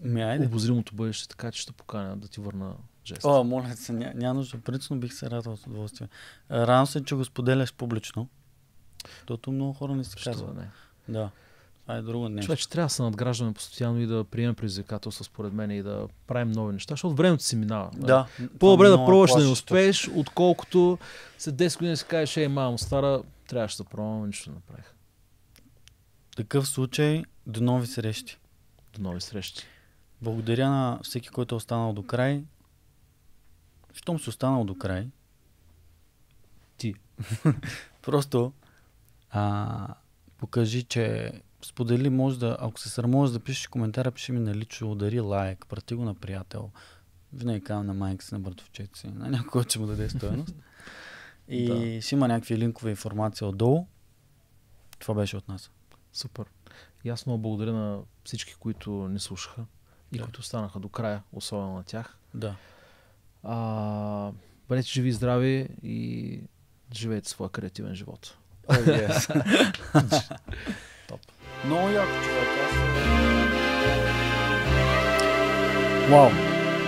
Ми, айде. Обозримото бъдеще, така че ще поканя да ти върна жест. О, моля се, няма нужда. Принципно бих се радвал с удоволствие. Рано се, че го споделяш публично. Тото много хора не Що казват. Не. Да. Това е друго нещо. Човече, трябва да се надграждаме постоянно и да приемем предизвикателства, според мен, и да правим нови неща, защото времето си минава. Да. По-добре да е пробваш да не успееш, отколкото след 10 години си кажеш, ей, мамо, стара, трябваше да пробвам, нищо не направих. Такъв случай, до нови срещи. До нови срещи. Благодаря на всеки, който е останал до край щом си останал до край, ти просто а, покажи, че сподели, може да, ако се срамуваш да пишеш коментара, пиши ми на лично, дари лайк, прати го на приятел. Винаги казвам на майка си, на братовчета си, на някой, който ще му даде стоеност. И да. ще има някакви линкове информация отдолу. Това беше от нас. Супер. И аз много благодаря на всички, които ни слушаха и да. които останаха до края, особено на тях. Да. А, бъдете живи и здрави и живеете своя креативен живот. Топ. Много яко, човек. Вау!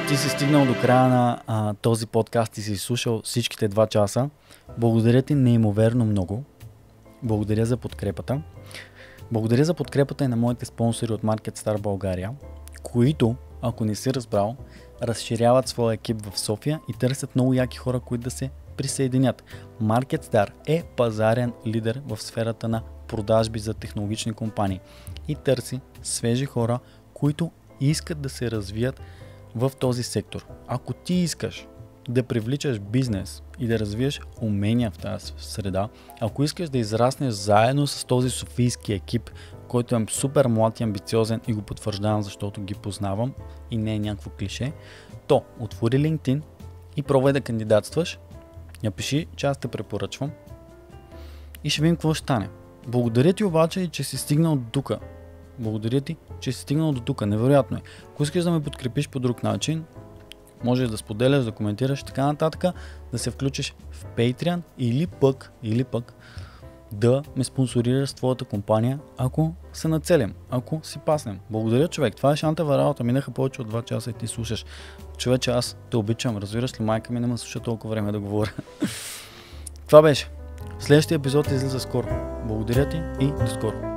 Ти си стигнал до края на а, този подкаст и си слушал всичките два часа. Благодаря ти неимоверно много. Благодаря за подкрепата. Благодаря за подкрепата и на моите спонсори от Market Star България, които, ако не си разбрал, разширяват своя екип в София и търсят много яки хора, които да се присъединят. MarketStar е пазарен лидер в сферата на продажби за технологични компании и търси свежи хора, които искат да се развият в този сектор. Ако ти искаш да привличаш бизнес и да развиеш умения в тази среда, ако искаш да израснеш заедно с този софийски екип който е супер млад и амбициозен и го потвърждавам, защото ги познавам и не е някакво клише, то отвори LinkedIn и пробвай да кандидатстваш, напиши, че аз те препоръчвам и ще видим какво ще стане. Благодаря ти обаче, че си стигнал до тука. Благодаря ти, че си стигнал до тука. Невероятно е. Ако искаш да ме подкрепиш по друг начин, можеш да споделяш, да коментираш и така нататък, да се включиш в Patreon или пък, или пък да ме спонсорираш с твоята компания, ако се нацелим, ако си паснем. Благодаря, човек. Това е шантава работа. Минаха повече от 2 часа и ти слушаш. Човече, аз те обичам. Разбираш ли, майка ми не ме слуша толкова време да говоря. Това беше. Следващия епизод излиза скоро. Благодаря ти и до скоро.